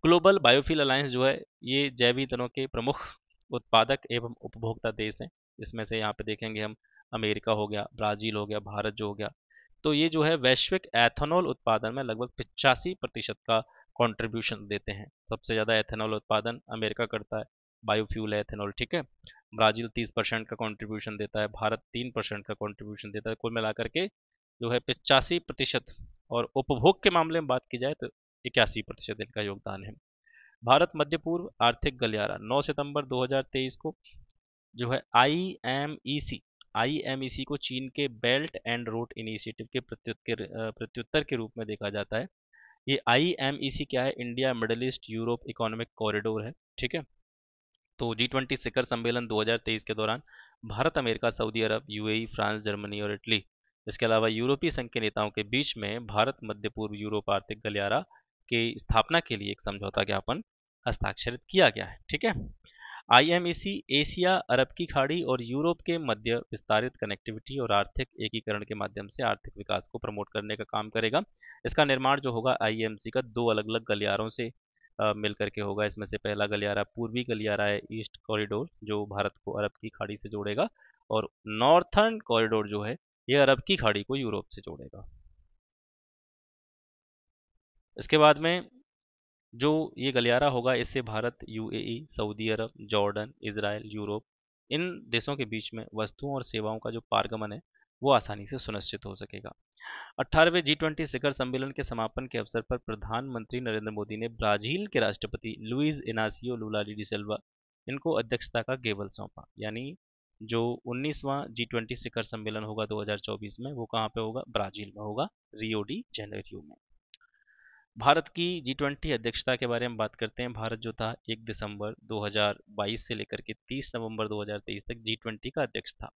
S1: ग्लोबल बायोफिल अलायंस जो है ये जैव ईंधनों के प्रमुख उत्पादक एवं उपभोक्ता देश हैं इसमें से यहाँ पे देखेंगे हम अमेरिका हो गया ब्राजील हो गया भारत जो हो गया तो ये जो है वैश्विक एथेनॉल उत्पादन में लगभग पिचासी प्रतिशत का कंट्रीब्यूशन देते हैं सबसे ज़्यादा एथेनॉल उत्पादन अमेरिका करता है बायोफ्यूल है एथेनॉल ठीक है ब्राजील तीस परसेंट का कंट्रीब्यूशन देता है भारत तीन परसेंट का कंट्रीब्यूशन देता है कुल मिलाकर के जो है पचासी प्रतिशत और उपभोग के मामले में बात की जाए तो इक्यासी प्रतिशत इनका योगदान है भारत मध्य पूर्व आर्थिक गलियारा 9 सितंबर 2023 को जो है I M E C I M E सी को चीन के बेल्ट एंड रोड इनिशिएटिव के प्रत्युत्तर के रूप में देखा जाता है ये आई एम ई सी क्या है India Middle East Europe economic corridor है ठीक है तो जी ट्वेंटी शिखर सम्मेलन 2023 के दौरान Bharat America Saudi Arab UAE France Germany और इटली इसके अलावा यूरोपीय संघ के नेताओं के बीच में भारत मध्य पूर्व यूरोप आर्थिक गलियारा की स्थापना के लिए एक समझौता ज्ञापन हस्ताक्षरित किया गया है ठीक है आईएमईसी e एशिया अरब की खाड़ी और यूरोप के मध्य विस्तारित कनेक्टिविटी और आर्थिक एकीकरण के माध्यम से आर्थिक विकास को प्रमोट करने का काम करेगा इसका निर्माण जो होगा आईएमसी e का दो अलग अलग गलियारों से मिल करके होगा इसमें से पहला गलियारा पूर्वी गलियारा है ईस्ट कॉरिडोर जो भारत को अरब की खाड़ी से जोड़ेगा और नॉर्थर्न कॉरिडोर जो है ये अरब की खाड़ी को यूरोप से जोड़ेगा इसके बाद में जो ये गलियारा होगा इससे Bharat UAE, Saudi Arab Jordan Israel Europe इन देशों के बीच में वस्तुओं और सेवाओं का जो पारगमन है वो आसानी से सुनिश्चित हो सकेगा अट्ठारहवें जी ट्वेंटी शिखर सम्मेलन के समापन के अवसर पर प्रधानमंत्री नरेंद्र मोदी ने ब्राजील के राष्ट्रपति लुइज इनासियो लुलाली डिसल्वा इनको अध्यक्षता का गेबल सौंपा यानी जो 19वां जी ट्वेंटी शिखर सम्मेलन होगा 2024 में वो कहाँ पे होगा ब्राजील में होगा रियो डी जेनेरियो में भारत की जी ट्वेंटी अध्यक्षता के बारे में बात करते हैं भारत जो था 1 दिसंबर 2022 से लेकर के 30 नवंबर 2023 तक जी ट्वेंटी का अध्यक्ष था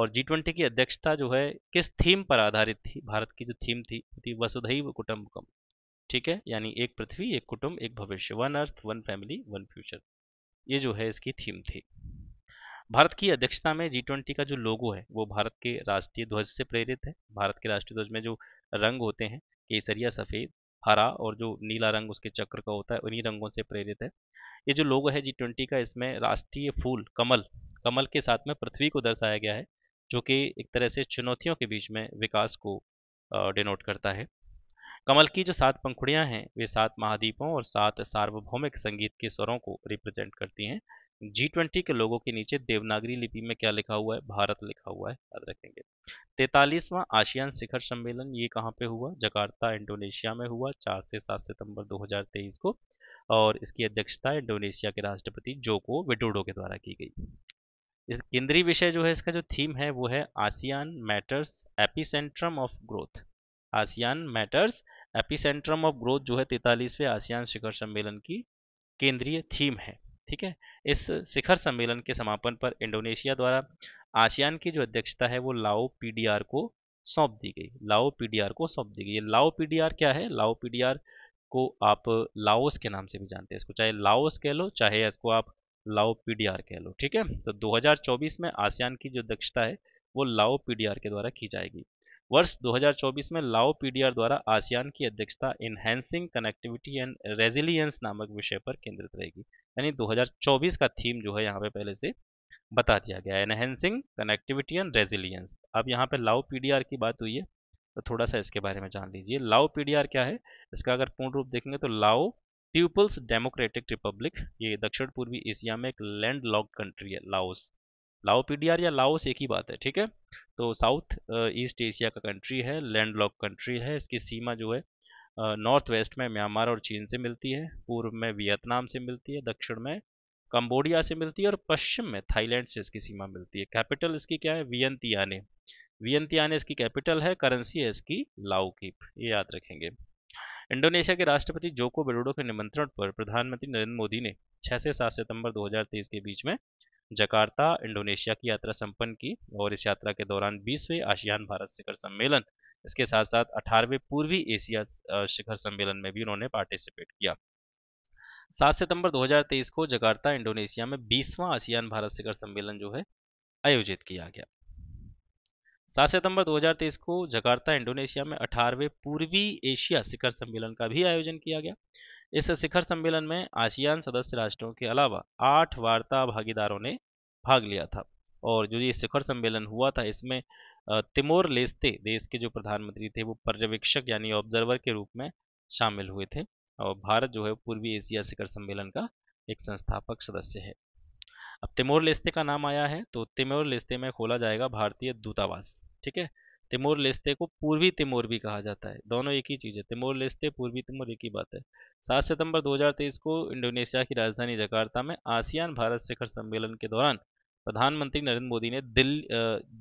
S1: और जी ट्वेंटी की अध्यक्षता जो है किस थीम पर आधारित थी भारत की जो थीम थी थी वसुधैव कुटुम्बकम ठीक है यानी एक पृथ्वी एक कुटुंब एक भविष्य one earth one family one future ये जो है इसकी थीम थी भारत की अध्यक्षता में जी ट्वेंटी का जो लोगो है वो भारत के राष्ट्रीय ध्वज से प्रेरित है भारत के राष्ट्रीय ध्वज में जो रंग होते हैं केसरिया सफ़ेद हरा और जो नीला रंग उसके चक्र का होता है उन्हीं रंगों से प्रेरित है ये जो लोगो है जी ट्वेंटी का इसमें राष्ट्रीय फूल कमल कमल के साथ में पृथ्वी को दर्शाया गया है जो कि एक तरह से चुनौतियों के बीच में विकास को डिनोट करता है कमल की जो सात पंखुड़ियाँ हैं वे सात महाद्वीपों और सात सार्वभौमिक संगीत के स्वरों को रिप्रेजेंट करती हैं जी ट्वेंटी के लोगों के नीचे देवनागरी लिपि में क्या लिखा हुआ है भारत लिखा हुआ है याद रखेंगे तैतालीसवां आशियान शिखर सम्मेलन ये कहाँ पे हुआ जकार्ता इंडोनेशिया में हुआ चार से सात सितंबर 2023 को और इसकी अध्यक्षता इंडोनेशिया के राष्ट्रपति जोको विडोडो के द्वारा की गई इस केंद्रीय विषय जो है इसका जो थीम है वो है ASEAN matters epicentrum of growth ASEAN matters epicentrum of growth जो है तैतालीसवें आसियान शिखर सम्मेलन की केंद्रीय थीम है ठीक है इस शिखर सम्मेलन के समापन पर इंडोनेशिया द्वारा आसियान की जो अध्यक्षता है वो लाओ पीडीआर को सौंप दी गई लाओ पीडीआर को सौंप दी गई लाओ पीडीआर क्या है लाओ पीडीआर को आप लाओस के नाम से भी जानते हैं इसको चाहे लाओस कह लो चाहे इसको आप लाओ पीडीआर कह लो ठीक है तो 2024 में आसियान की जो दक्षता है वो लाओ पीडीआर के द्वारा की जाएगी वर्ष 2024 में लाओ पीडीआर द्वारा आसियान की अध्यक्षता इनहेंसिंग कनेक्टिविटी एंड रेजिलियंस नामक विषय पर केंद्रित रहेगी यानी 2024 का थीम जो है यहाँ पे पहले से बता दिया गया है एनहेंसिंग कनेक्टिविटी एंड रेजिलियंस अब यहाँ पे लाओ पीडीआर की बात हुई है तो थोड़ा सा इसके बारे में जान लीजिए लाओ पीडीआर क्या है इसका अगर पूर्ण रूप देखेंगे तो लाओ पीपल्स डेमोक्रेटिक रिपब्लिक ये दक्षिण पूर्वी एशिया में एक लैंड लॉक कंट्री है लाओस लाओ पीडीआर या लाओस एक ही बात है ठीक है तो साउथ ईस्ट एशिया का कंट्री है लैंड लॉक कंट्री है इसकी सीमा जो है नॉर्थ वेस्ट में म्यांमार और चीन से मिलती है पूर्व में वियतनाम से मिलती है दक्षिण में कंबोडिया से मिलती है और पश्चिम में थाईलैंड से इसकी सीमा मिलती है कैपिटल इसकी क्या है वियंतियाने वियंतियाने इसकी कैपिटल है करेंसी है इसकी लाओ ये याद रखेंगे इंडोनेशिया के राष्ट्रपति जोको बेडोडो के निमंत्रण पर प्रधानमंत्री नरेंद्र मोदी ने 6 से 7 सितंबर 2023 के बीच में जकार्ता इंडोनेशिया की यात्रा संपन्न की और इस यात्रा के दौरान 20वें आसियान भारत शिखर सम्मेलन इसके साथ साथ 18वें पूर्वी एशिया शिखर सम्मेलन में भी उन्होंने पार्टिसिपेट किया सात सितंबर दो को जकार्ता इंडोनेशिया में बीसवां आसियान भारत शिखर सम्मेलन जो है आयोजित किया गया सात सितंबर 2023 को जकार्ता इंडोनेशिया में अठारहवें पूर्वी एशिया शिखर सम्मेलन का भी आयोजन किया गया इस शिखर सम्मेलन में आसियान सदस्य राष्ट्रों के अलावा आठ वार्ता भागीदारों ने भाग लिया था और जो ये शिखर सम्मेलन हुआ था इसमें तिमोर लेस्ते देश के जो प्रधानमंत्री थे वो पर्यवेक्षक यानी ऑब्जर्वर के रूप में शामिल हुए थे और भारत जो है पूर्वी एशिया शिखर सम्मेलन का एक संस्थापक सदस्य है अब तिमोर लेस्ते का नाम आया है तो तिमोर लेस्ते में खोला जाएगा भारतीय दूतावास ठीक है तिमोर लेस्ते को पूर्वी तिमोर भी कहा जाता है दोनों एक ही चीज़ है तिमोर लेस्ते पूर्वी तिमोर एक ही बात है सात सितंबर 2023 को इंडोनेशिया की राजधानी जकार्ता में आसियान भारत शिखर सम्मेलन के दौरान प्रधानमंत्री नरेंद्र मोदी ने दिल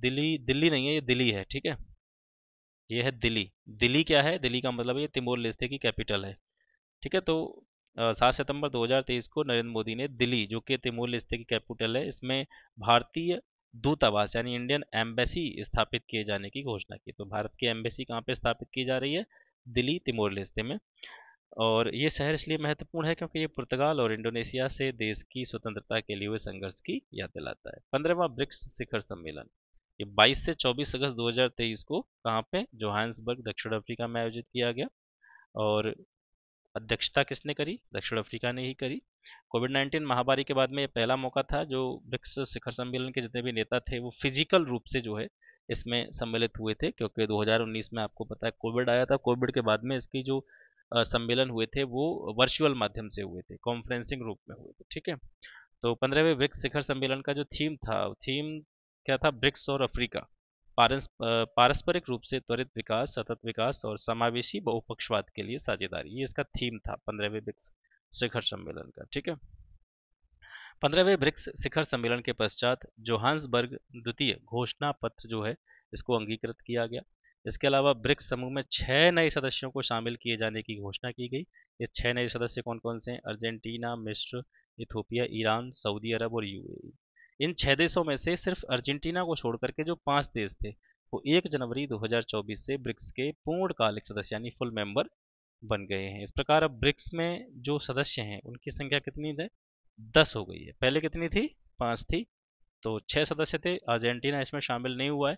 S1: दिल्ली दिल्ली नहीं है ये दिल्ली है ठीक है ये है दिल्ली दिल्ली क्या है दिल्ली का मतलब ये तिमोर लेस्ते की कैपिटल है ठीक है तो सात सितंबर 2023 को नरेंद्र मोदी ने दिल्ली जो कि तिमूल रिश्ते की कैपिटल है इसमें भारतीय दूतावास यानी इंडियन एम्बेसी स्थापित किए जाने की घोषणा की तो भारत की एम्बेसी कहाँ पे स्थापित की जा रही है दिल्ली तिमोर रिश्ते में और ये शहर इसलिए महत्वपूर्ण है क्योंकि ये पुर्तगाल और इंडोनेशिया से देश की स्वतंत्रता के लिए हुए संघर्ष की याद दिलाता है पंद्रहवा ब्रिक्स शिखर सम्मेलन ये 22 से 24 अगस्त 2023 को कहाँ पे जोहान्सबर्ग दक्षिण अफ्रीका में आयोजित किया गया और अध्यक्षता किसने करी दक्षिण अफ्रीका ने ही करी कोविड 19 महामारी के बाद में ये पहला मौका था जो ब्रिक्स शिखर सम्मेलन के जितने भी नेता थे वो फिजिकल रूप से जो है इसमें सम्मिलित हुए थे क्योंकि 2019 में आपको पता है कोविड आया था कोविड के बाद में इसकी जो सम्मेलन हुए थे वो वर्चुअल माध्यम से हुए थे कॉन्फ्रेंसिंग रूप में हुए थे ठीक है तो पंद्रहवें ब्रिक्स शिखर सम्मेलन का जो थीम था थीम क्या था ब्रिक्स और अफ्रीका पारस्परिक रूप से त्वरित विकास सतत विकास और समावेशी बहुपक्षवाद के लिए साझेदारी ये इसका थीम था पंद्रहवें ब्रिक्स शिखर सम्मेलन का ठीक है पंद्रहवें ब्रिक्स शिखर सम्मेलन के पश्चात जोहान्सबर्ग द्वितीय घोषणा पत्र जो है इसको अंगीकृत किया गया इसके अलावा ब्रिक्स समूह में छह नए सदस्यों को शामिल किए जाने की घोषणा की गई ये छह नए सदस्य कौन कौन से हैं अर्जेंटीना मिस्र इथोपिया ईरान सऊदी अरब और यूएई इन छह देशों में से सिर्फ अर्जेंटीना को छोड़ करके जो पांच देश थे वो एक जनवरी 2024 से ब्रिक्स के पूर्णकालिक सदस्य यानी फुल मेंबर बन गए हैं इस प्रकार अब ब्रिक्स में जो सदस्य हैं उनकी संख्या कितनी है दस हो गई है पहले कितनी थी पांच थी तो छह सदस्य थे अर्जेंटीना इसमें शामिल नहीं हुआ है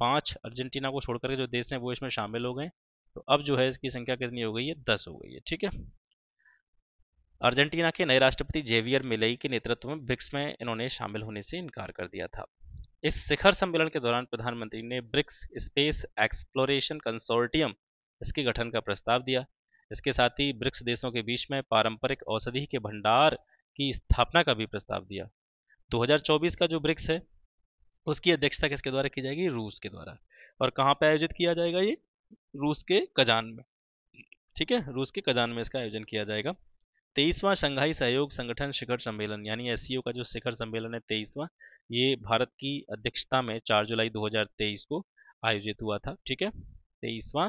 S1: पांच अर्जेंटीना को छोड़कर के जो देश हैं वो इसमें शामिल हो गए तो अब जो है इसकी संख्या कितनी हो गई है दस हो गई है ठीक है अर्जेंटीना के नए राष्ट्रपति जेवियर मिलई के नेतृत्व में ब्रिक्स में इन्होंने शामिल होने से इनकार कर दिया था इस शिखर सम्मेलन के दौरान प्रधानमंत्री ने ब्रिक्स स्पेस एक्सप्लोरेशन कंसोर्टियम इसके गठन का प्रस्ताव दिया इसके साथ ही ब्रिक्स देशों के बीच में पारंपरिक औषधि के भंडार की स्थापना का भी प्रस्ताव दिया 2024 का जो ब्रिक्स है उसकी अध्यक्षता किसके द्वारा की जाएगी रूस के द्वारा और कहाँ पर आयोजित किया जाएगा ये रूस के कजान में ठीक है रूस के कजान में इसका आयोजन किया जाएगा तेईसवां शंघाई सहयोग संगठन शिखर सम्मेलन यानी एस का जो शिखर सम्मेलन है तेईसवां ये भारत की अध्यक्षता में 4 जुलाई 2023 को आयोजित हुआ था ठीक है तेईसवां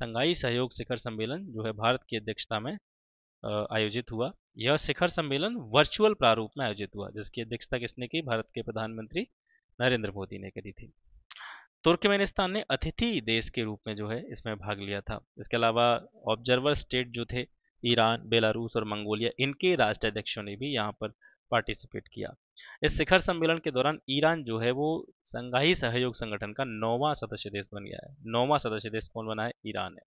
S1: शंघाई सहयोग शिखर सम्मेलन जो है भारत की अध्यक्षता में आयोजित हुआ यह शिखर सम्मेलन वर्चुअल प्रारूप में आयोजित हुआ जिसकी अध्यक्षता किसने की भारत के प्रधानमंत्री नरेंद्र मोदी ने करी थी तुर्कमेनिस्तान ने अतिथि देश के रूप में जो है इसमें भाग लिया था इसके अलावा ऑब्जर्वर स्टेट जो थे ईरान बेलारूस और मंगोलिया इनके राष्ट्राध्यक्षों ने भी यहाँ पर पार्टिसिपेट किया इस शिखर सम्मेलन के दौरान ईरान जो है वो संघाई सहयोग संगठन का नौवां सदस्य देश बन गया है नौवां सदस्य देश कौन बना है ईरान है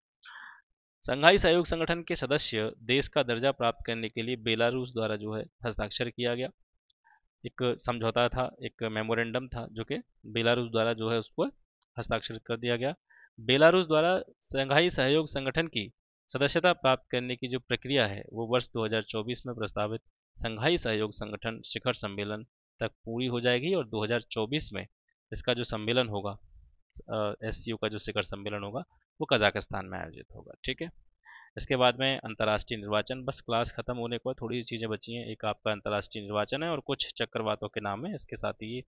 S1: संघाई सहयोग संगठन के सदस्य देश का दर्जा प्राप्त करने के लिए बेलारूस द्वारा जो है हस्ताक्षर किया गया एक समझौता था एक मेमोरेंडम था जो कि बेलारूस द्वारा जो है उसको हस्ताक्षरित कर दिया गया बेलारूस द्वारा संघाई सहयोग संगठन की सदस्यता प्राप्त करने की जो प्रक्रिया है वो वर्ष 2024 में प्रस्तावित संघाई सहयोग संगठन शिखर सम्मेलन तक पूरी हो जाएगी और 2024 में इसका जो सम्मेलन होगा एस का जो शिखर सम्मेलन होगा वो कजाकिस्तान में आयोजित होगा ठीक है इसके बाद में अंतर्राष्ट्रीय निर्वाचन बस क्लास खत्म होने को थोड़ी सी चीज़ें बची हैं एक आपका अंतर्राष्ट्रीय निर्वाचन है और कुछ चक्रवातों के नाम है इसके साथ ही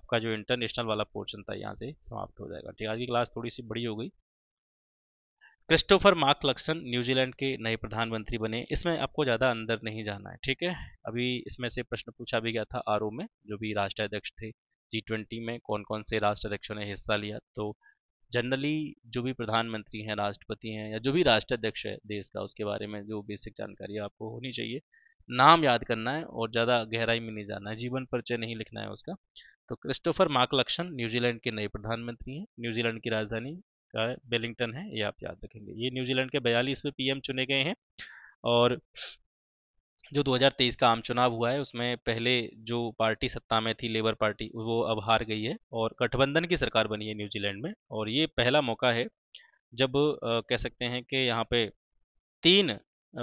S1: आपका जो इंटरनेशनल वाला पोर्शन था यहाँ से समाप्त हो जाएगा ठीक है आज की क्लास थोड़ी सी बड़ी हो गई क्रिस्टोफर मार्क लक्सन न्यूजीलैंड के नए प्रधानमंत्री बने इसमें आपको ज़्यादा अंदर नहीं जाना है ठीक है अभी इसमें से प्रश्न पूछा भी गया था आर में जो भी राष्ट्राध्यक्ष थे जी ट्वेंटी में कौन कौन से राष्ट्राध्यक्षों ने हिस्सा लिया तो जनरली जो भी प्रधानमंत्री हैं राष्ट्रपति हैं या जो भी राष्ट्राध्यक्ष है देश का उसके बारे में जो बेसिक जानकारी आपको होनी चाहिए नाम याद करना है और ज़्यादा गहराई में नहीं जाना है जीवन परिचय नहीं लिखना है उसका तो क्रिस्टोफर मार्क लक्षण न्यूजीलैंड के नए प्रधानमंत्री हैं न्यूजीलैंड की राजधानी बेलिंगटन है ये आप याद रखेंगे ये न्यूजीलैंड के बयालीसवें पीएम चुने गए हैं और जो 2023 का आम चुनाव हुआ है उसमें पहले जो पार्टी सत्ता में थी लेबर पार्टी वो अब हार गई है और गठबंधन की सरकार बनी है न्यूजीलैंड में और ये पहला मौका है जब आ, कह सकते हैं कि यहाँ पे तीन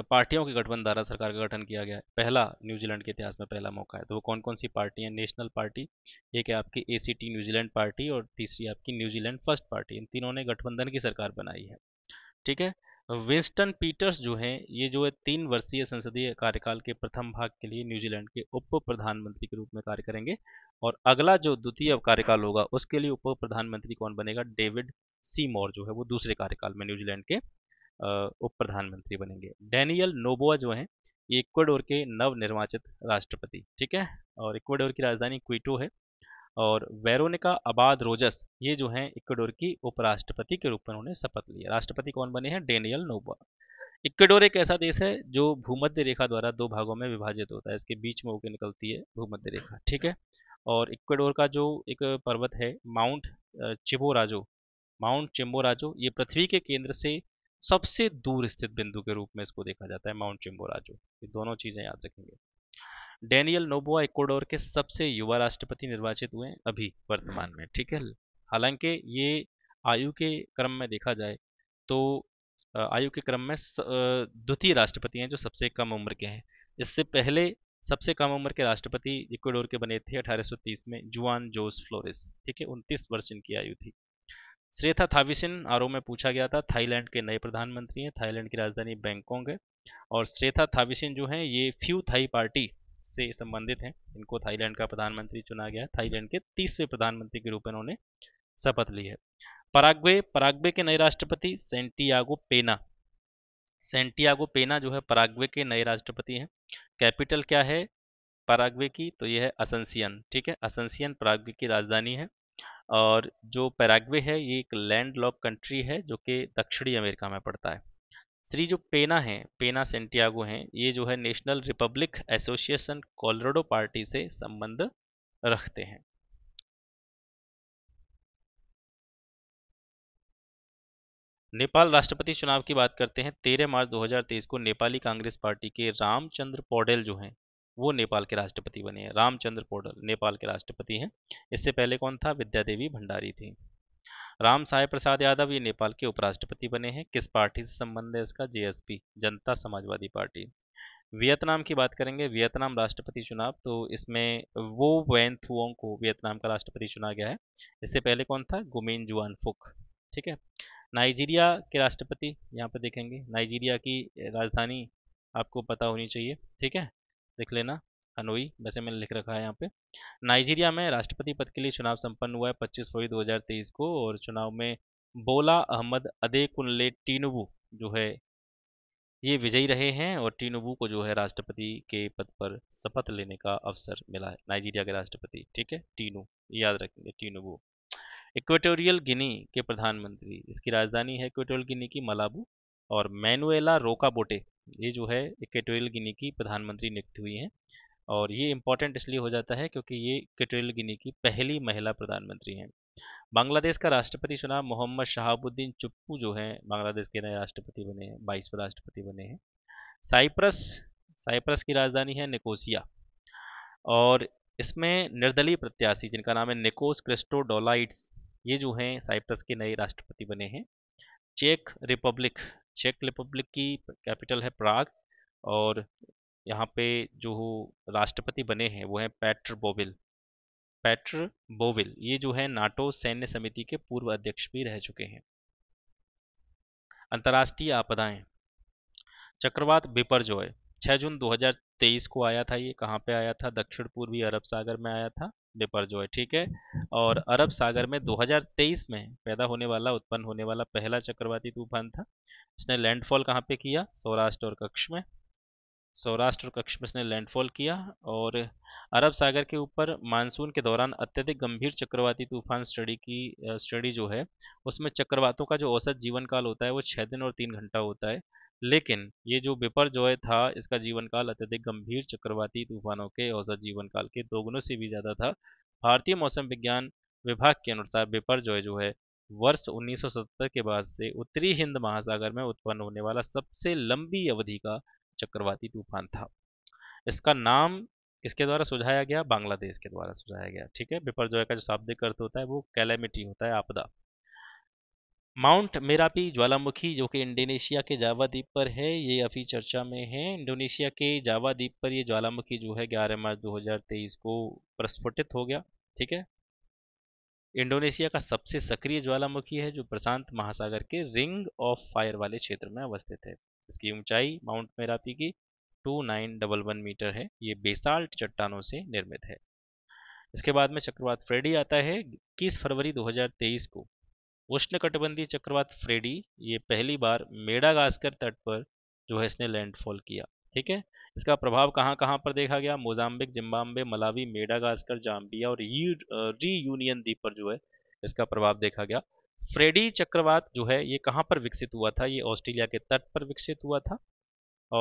S1: पार्टियों के गठबंधन द्वारा सरकार का गठन किया गया है पहला न्यूजीलैंड के इतिहास में पहला मौका है तो वो कौन कौन सी पार्टी है नेशनल पार्टी एक है आपकी ए न्यूजीलैंड पार्टी और तीसरी आपकी न्यूजीलैंड फर्स्ट पार्टी इन तीनों ने गठबंधन की सरकार बनाई है ठीक है विंस्टन पीटर्स जो हैं ये जो है तीन वर्षीय संसदीय कार्यकाल के प्रथम भाग के लिए न्यूजीलैंड के उप प्रधानमंत्री के रूप में कार्य करेंगे और अगला जो द्वितीय कार्यकाल होगा उसके लिए उप प्रधानमंत्री कौन बनेगा डेविड सीमोर जो है वो दूसरे कार्यकाल में न्यूजीलैंड के उप प्रधानमंत्री बनेंगे डैनियल नोबोआ जो हैं ये इक्वाडोर के नव निर्वाचित राष्ट्रपति ठीक है और इक्वाडोर की राजधानी क्विटो है और वेरोनिका आबाद रोजस ये जो हैं इक्वाडोर की उपराष्ट्रपति के रूप में उन्होंने शपथ लिया राष्ट्रपति कौन बने हैं डेनियल नोबोआ इक्वाडोर एक ऐसा देश है जो भूमध्य रेखा द्वारा दो भागों में विभाजित होता है इसके बीच में होकर निकलती है भूमध्य रेखा ठीक है और इक्वाडोर का जो एक पर्वत है माउंट चिबोराजो माउंट चिम्बोराजो ये पृथ्वी के केंद्र से सबसे दूर स्थित बिंदु के रूप में इसको देखा जाता है माउंट चिम्बोराजो ये दोनों चीजें याद रखेंगे डेनियल नोबोआ इक्वाडोर के सबसे युवा राष्ट्रपति निर्वाचित हुए अभी वर्तमान में ठीक है हालांकि ये आयु के क्रम में देखा जाए तो आयु के क्रम में द्वितीय राष्ट्रपति हैं जो सबसे कम उम्र के हैं इससे पहले सबसे कम उम्र के राष्ट्रपति इक्वाडोर के बने थे 1830 में जुआन जोस फ्लोरिस ठीक है उनतीस वर्ष इनकी आयु थी श्रेथा थाविसिन आरओ में पूछा गया था थाईलैंड के नए प्रधानमंत्री हैं थाईलैंड की राजधानी बैंकॉक है और श्रेथा थाविसिन जो हैं ये फ्यू थाई पार्टी से संबंधित हैं इनको थाईलैंड का प्रधानमंत्री चुना गया है थाईलैंड के तीसवें प्रधानमंत्री के रूप में इन्होंने शपथ ली है पराग्वे पराग्वे के नए राष्ट्रपति सेंटियागो पेना सेंटियागो पेना जो है पराग्वे के नए राष्ट्रपति हैं कैपिटल क्या है पराग्वे की तो यह है असंसियन ठीक है असंसियन पराग्वे की राजधानी है और जो पैराग्वे है ये एक लैंड लॉक कंट्री है जो कि दक्षिणी अमेरिका में पड़ता है श्री जो पेना है पेना सेंटियागो है ये जो है national republic association Colorado party से संबंध रखते हैं नेपाल राष्ट्रपति चुनाव की बात करते हैं 13 मार्च 2023 को नेपाली कांग्रेस पार्टी के रामचंद्र पौडेल जो हैं वो नेपाल के राष्ट्रपति बने हैं रामचंद्र पोडल नेपाल के राष्ट्रपति हैं इससे पहले कौन था विद्या देवी भंडारी थी राम साय प्रसाद यादव ये नेपाल के उपराष्ट्रपति बने हैं किस पार्टी से संबंध है इसका जेएसपी जनता समाजवादी पार्टी वियतनाम की बात करेंगे वियतनाम राष्ट्रपति चुनाव तो इसमें वो वैन थुओंग को वियतनाम का राष्ट्रपति चुना गया है इससे पहले कौन था गुमेन जुआन फुक ठीक है नाइजीरिया के राष्ट्रपति यहाँ पर देखेंगे नाइजीरिया की राजधानी आपको पता होनी चाहिए ठीक है देख लेना हनोई वैसे मैंने लिख रखा है यहाँ पे नाइजीरिया में राष्ट्रपति पद के लिए चुनाव संपन्न हुआ है पच्चीस फरवरी 2023 को और चुनाव में बोला अहमद अदेकुनले टीनुबू जो है ये विजयी रहे हैं और टीनुबू को जो है राष्ट्रपति के पद पर शपथ लेने का अवसर मिला है नाइजीरिया के राष्ट्रपति ठीक है टीनू याद रखेंगे टीनुबू इक्वेटोरियल गिनी के प्रधानमंत्री इसकी राजधानी है इक्वेटोरियल गिनी की मलाबू और मैनुएला रोकाबोटे ये जो है इक्वेटोरियल गिनी की प्रधानमंत्री नियुक्त हुई हैं और ये इम्पोर्टेंट इसलिए हो जाता है क्योंकि ये इक्वेटोरियल गिनी की पहली महिला प्रधानमंत्री हैं बांग्लादेश का राष्ट्रपति चुनाव मोहम्मद शहाबुद्दीन चुप्पू जो हैं बांग्लादेश के नए राष्ट्रपति बने हैं बाईसवें राष्ट्रपति बने हैं साइप्रस साइप्रस की राजधानी है निकोसिया और इसमें निर्दलीय प्रत्याशी जिनका नाम है निकोस क्रिस्टोडोलाइट्स ये जो हैं साइप्रस के नए राष्ट्रपति बने हैं चेक रिपब्लिक चेक रिपब्लिक की कैपिटल है प्राग और यहाँ पे जो राष्ट्रपति बने हैं वो हैं पैट्र बोविल पैट्र बोविल ये जो है नाटो सैन्य समिति के पूर्व अध्यक्ष भी रह चुके हैं अंतर्राष्ट्रीय आपदाएं चक्रवात बिपरजॉय 6 जून 2023 को आया था ये कहाँ पे आया था दक्षिण पूर्वी अरब सागर में आया था पेपर जो है ठीक है और अरब सागर में 2023 में पैदा होने वाला उत्पन्न होने वाला पहला चक्रवाती तूफान था इसने लैंडफॉल कहाँ पे किया सौराष्ट्र और कक्ष में सौराष्ट्र और कक्ष में इसने लैंडफॉल किया और अरब सागर के ऊपर मानसून के दौरान अत्यधिक गंभीर चक्रवाती तूफान स्टडी की स्टडी जो है उसमें चक्रवातों का जो औसत जीवन काल होता है वो छः दिन और तीन घंटा होता है लेकिन ये जो जोय था इसका जीवनकाल अत्यधिक गंभीर चक्रवाती तूफानों के औसत जीवनकाल के दोगुनों से भी ज़्यादा था भारतीय मौसम विज्ञान विभाग के अनुसार जोय जो है वर्ष 1970 के बाद से उत्तरी हिंद महासागर में उत्पन्न होने वाला सबसे लंबी अवधि का चक्रवाती तूफान था इसका नाम किसके द्वारा सुझाया गया बांग्लादेश के द्वारा सुझाया गया ठीक है बिपरजॉय का जो शाब्दिक अर्थ होता है वो कैलेमिटी होता है आपदा माउंट मेरापी ज्वालामुखी जो कि इंडोनेशिया के जावा द्वीप पर है ये अभी चर्चा में है इंडोनेशिया के जावा द्वीप पर ये ज्वालामुखी जो है 11 मार्च 2023 को प्रस्फुटित हो गया ठीक है इंडोनेशिया का सबसे सक्रिय ज्वालामुखी है जो प्रशांत महासागर के रिंग ऑफ फायर वाले क्षेत्र में अवस्थित है इसकी ऊंचाई माउंट मेरापी की वन मीटर है ये बेसाल्ट चट्टानों से निर्मित है इसके बाद में चक्रवात फ्रेडी आता है इक्कीस फरवरी तेईस को उष्णकटिबंधीय चक्रवात फ्रेडी ये पहली बार मेडागास्कर तट पर जो है इसने लैंडफॉल किया ठीक है इसका प्रभाव कहाँ कहाँ पर देखा गया Mozambique Zimbabwe Malawi Madagascar Zambia और री यूनियन द्वीप पर जो है इसका प्रभाव देखा गया फ्रेडी चक्रवात जो है ये कहाँ पर विकसित हुआ था ये ऑस्ट्रेलिया के तट पर विकसित हुआ था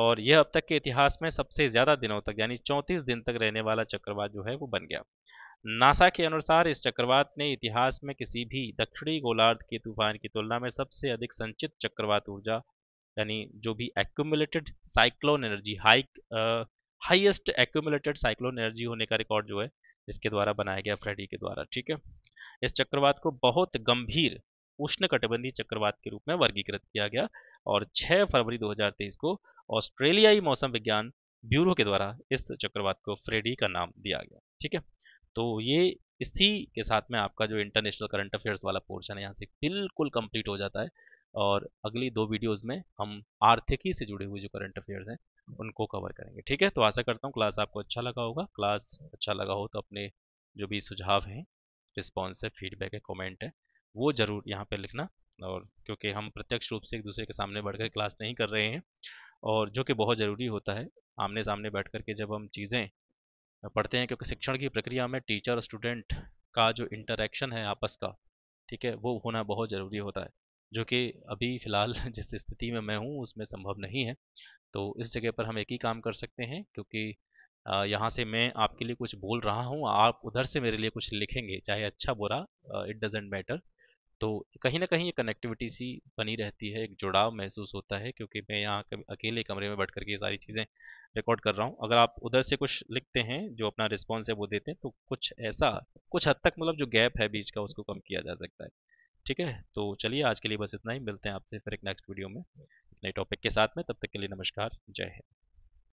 S1: और यह अब तक के इतिहास में सबसे ज़्यादा दिनों तक यानी 34 दिन तक रहने वाला चक्रवात जो है वो बन गया नासा के अनुसार इस चक्रवात ने इतिहास में किसी भी दक्षिणी गोलार्ध के तूफान की तुलना में सबसे अधिक संचित चक्रवात ऊर्जा यानी जो भी accumulated cyclone energy hike highest accumulated cyclone energy होने का रिकॉर्ड जो है इसके द्वारा बनाया गया फ्रेडी के द्वारा ठीक है इस चक्रवात को बहुत गंभीर उष्ण कटिबंधी चक्रवात के रूप में वर्गीकृत किया गया और 6 फरवरी 2023 को ऑस्ट्रेलियाई मौसम विज्ञान ब्यूरो के द्वारा इस चक्रवात को फ्रेडी का नाम दिया गया ठीक है तो ये इसी के साथ में आपका जो इंटरनेशनल करंट अफेयर्स वाला पोर्शन है यहाँ से बिल्कुल कंप्लीट हो जाता है और अगली दो वीडियोस में हम आर्थिकी से जुड़े हुए जो करंट अफेयर्स हैं उनको कवर करेंगे ठीक है तो आशा करता हूँ क्लास आपको अच्छा लगा होगा क्लास अच्छा लगा हो तो अपने जो भी सुझाव हैं रिस्पॉन्स है फीडबैक है कॉमेंट है वो जरूर यहाँ पर लिखना और क्योंकि हम प्रत्यक्ष रूप से एक दूसरे के सामने बढ़कर क्लास नहीं कर रहे हैं और जो कि बहुत ज़रूरी होता है आमने सामने बैठ करके जब हम चीज़ें पढ़ते हैं क्योंकि शिक्षण की प्रक्रिया में टीचर और स्टूडेंट का जो इंटरेक्शन है आपस का ठीक है वो होना बहुत ज़रूरी होता है जो कि अभी फ़िलहाल जिस स्थिति में मैं हूँ उसमें संभव नहीं है तो इस जगह पर हम एक ही काम कर सकते हैं क्योंकि यहाँ से मैं आपके लिए कुछ बोल रहा हूँ आप उधर से मेरे लिए कुछ लिखेंगे चाहे अच्छा बुरा इट डजेंट मैटर तो कहीं ना कहीं ये कनेक्टिविटी सी बनी रहती है एक जुड़ाव महसूस होता है क्योंकि मैं यहाँ अकेले कमरे में बैठ करके ये सारी चीज़ें रिकॉर्ड कर रहा हूँ अगर आप उधर से कुछ लिखते हैं जो अपना रिस्पॉन्स है वो देते हैं तो कुछ ऐसा कुछ हद तक मतलब जो गैप है बीच का उसको कम किया जा सकता है ठीक है तो चलिए आज के लिए बस इतना ही मिलते हैं आपसे फिर एक नेक्स्ट वीडियो में नए टॉपिक के साथ में तब तक के लिए नमस्कार जय हिंद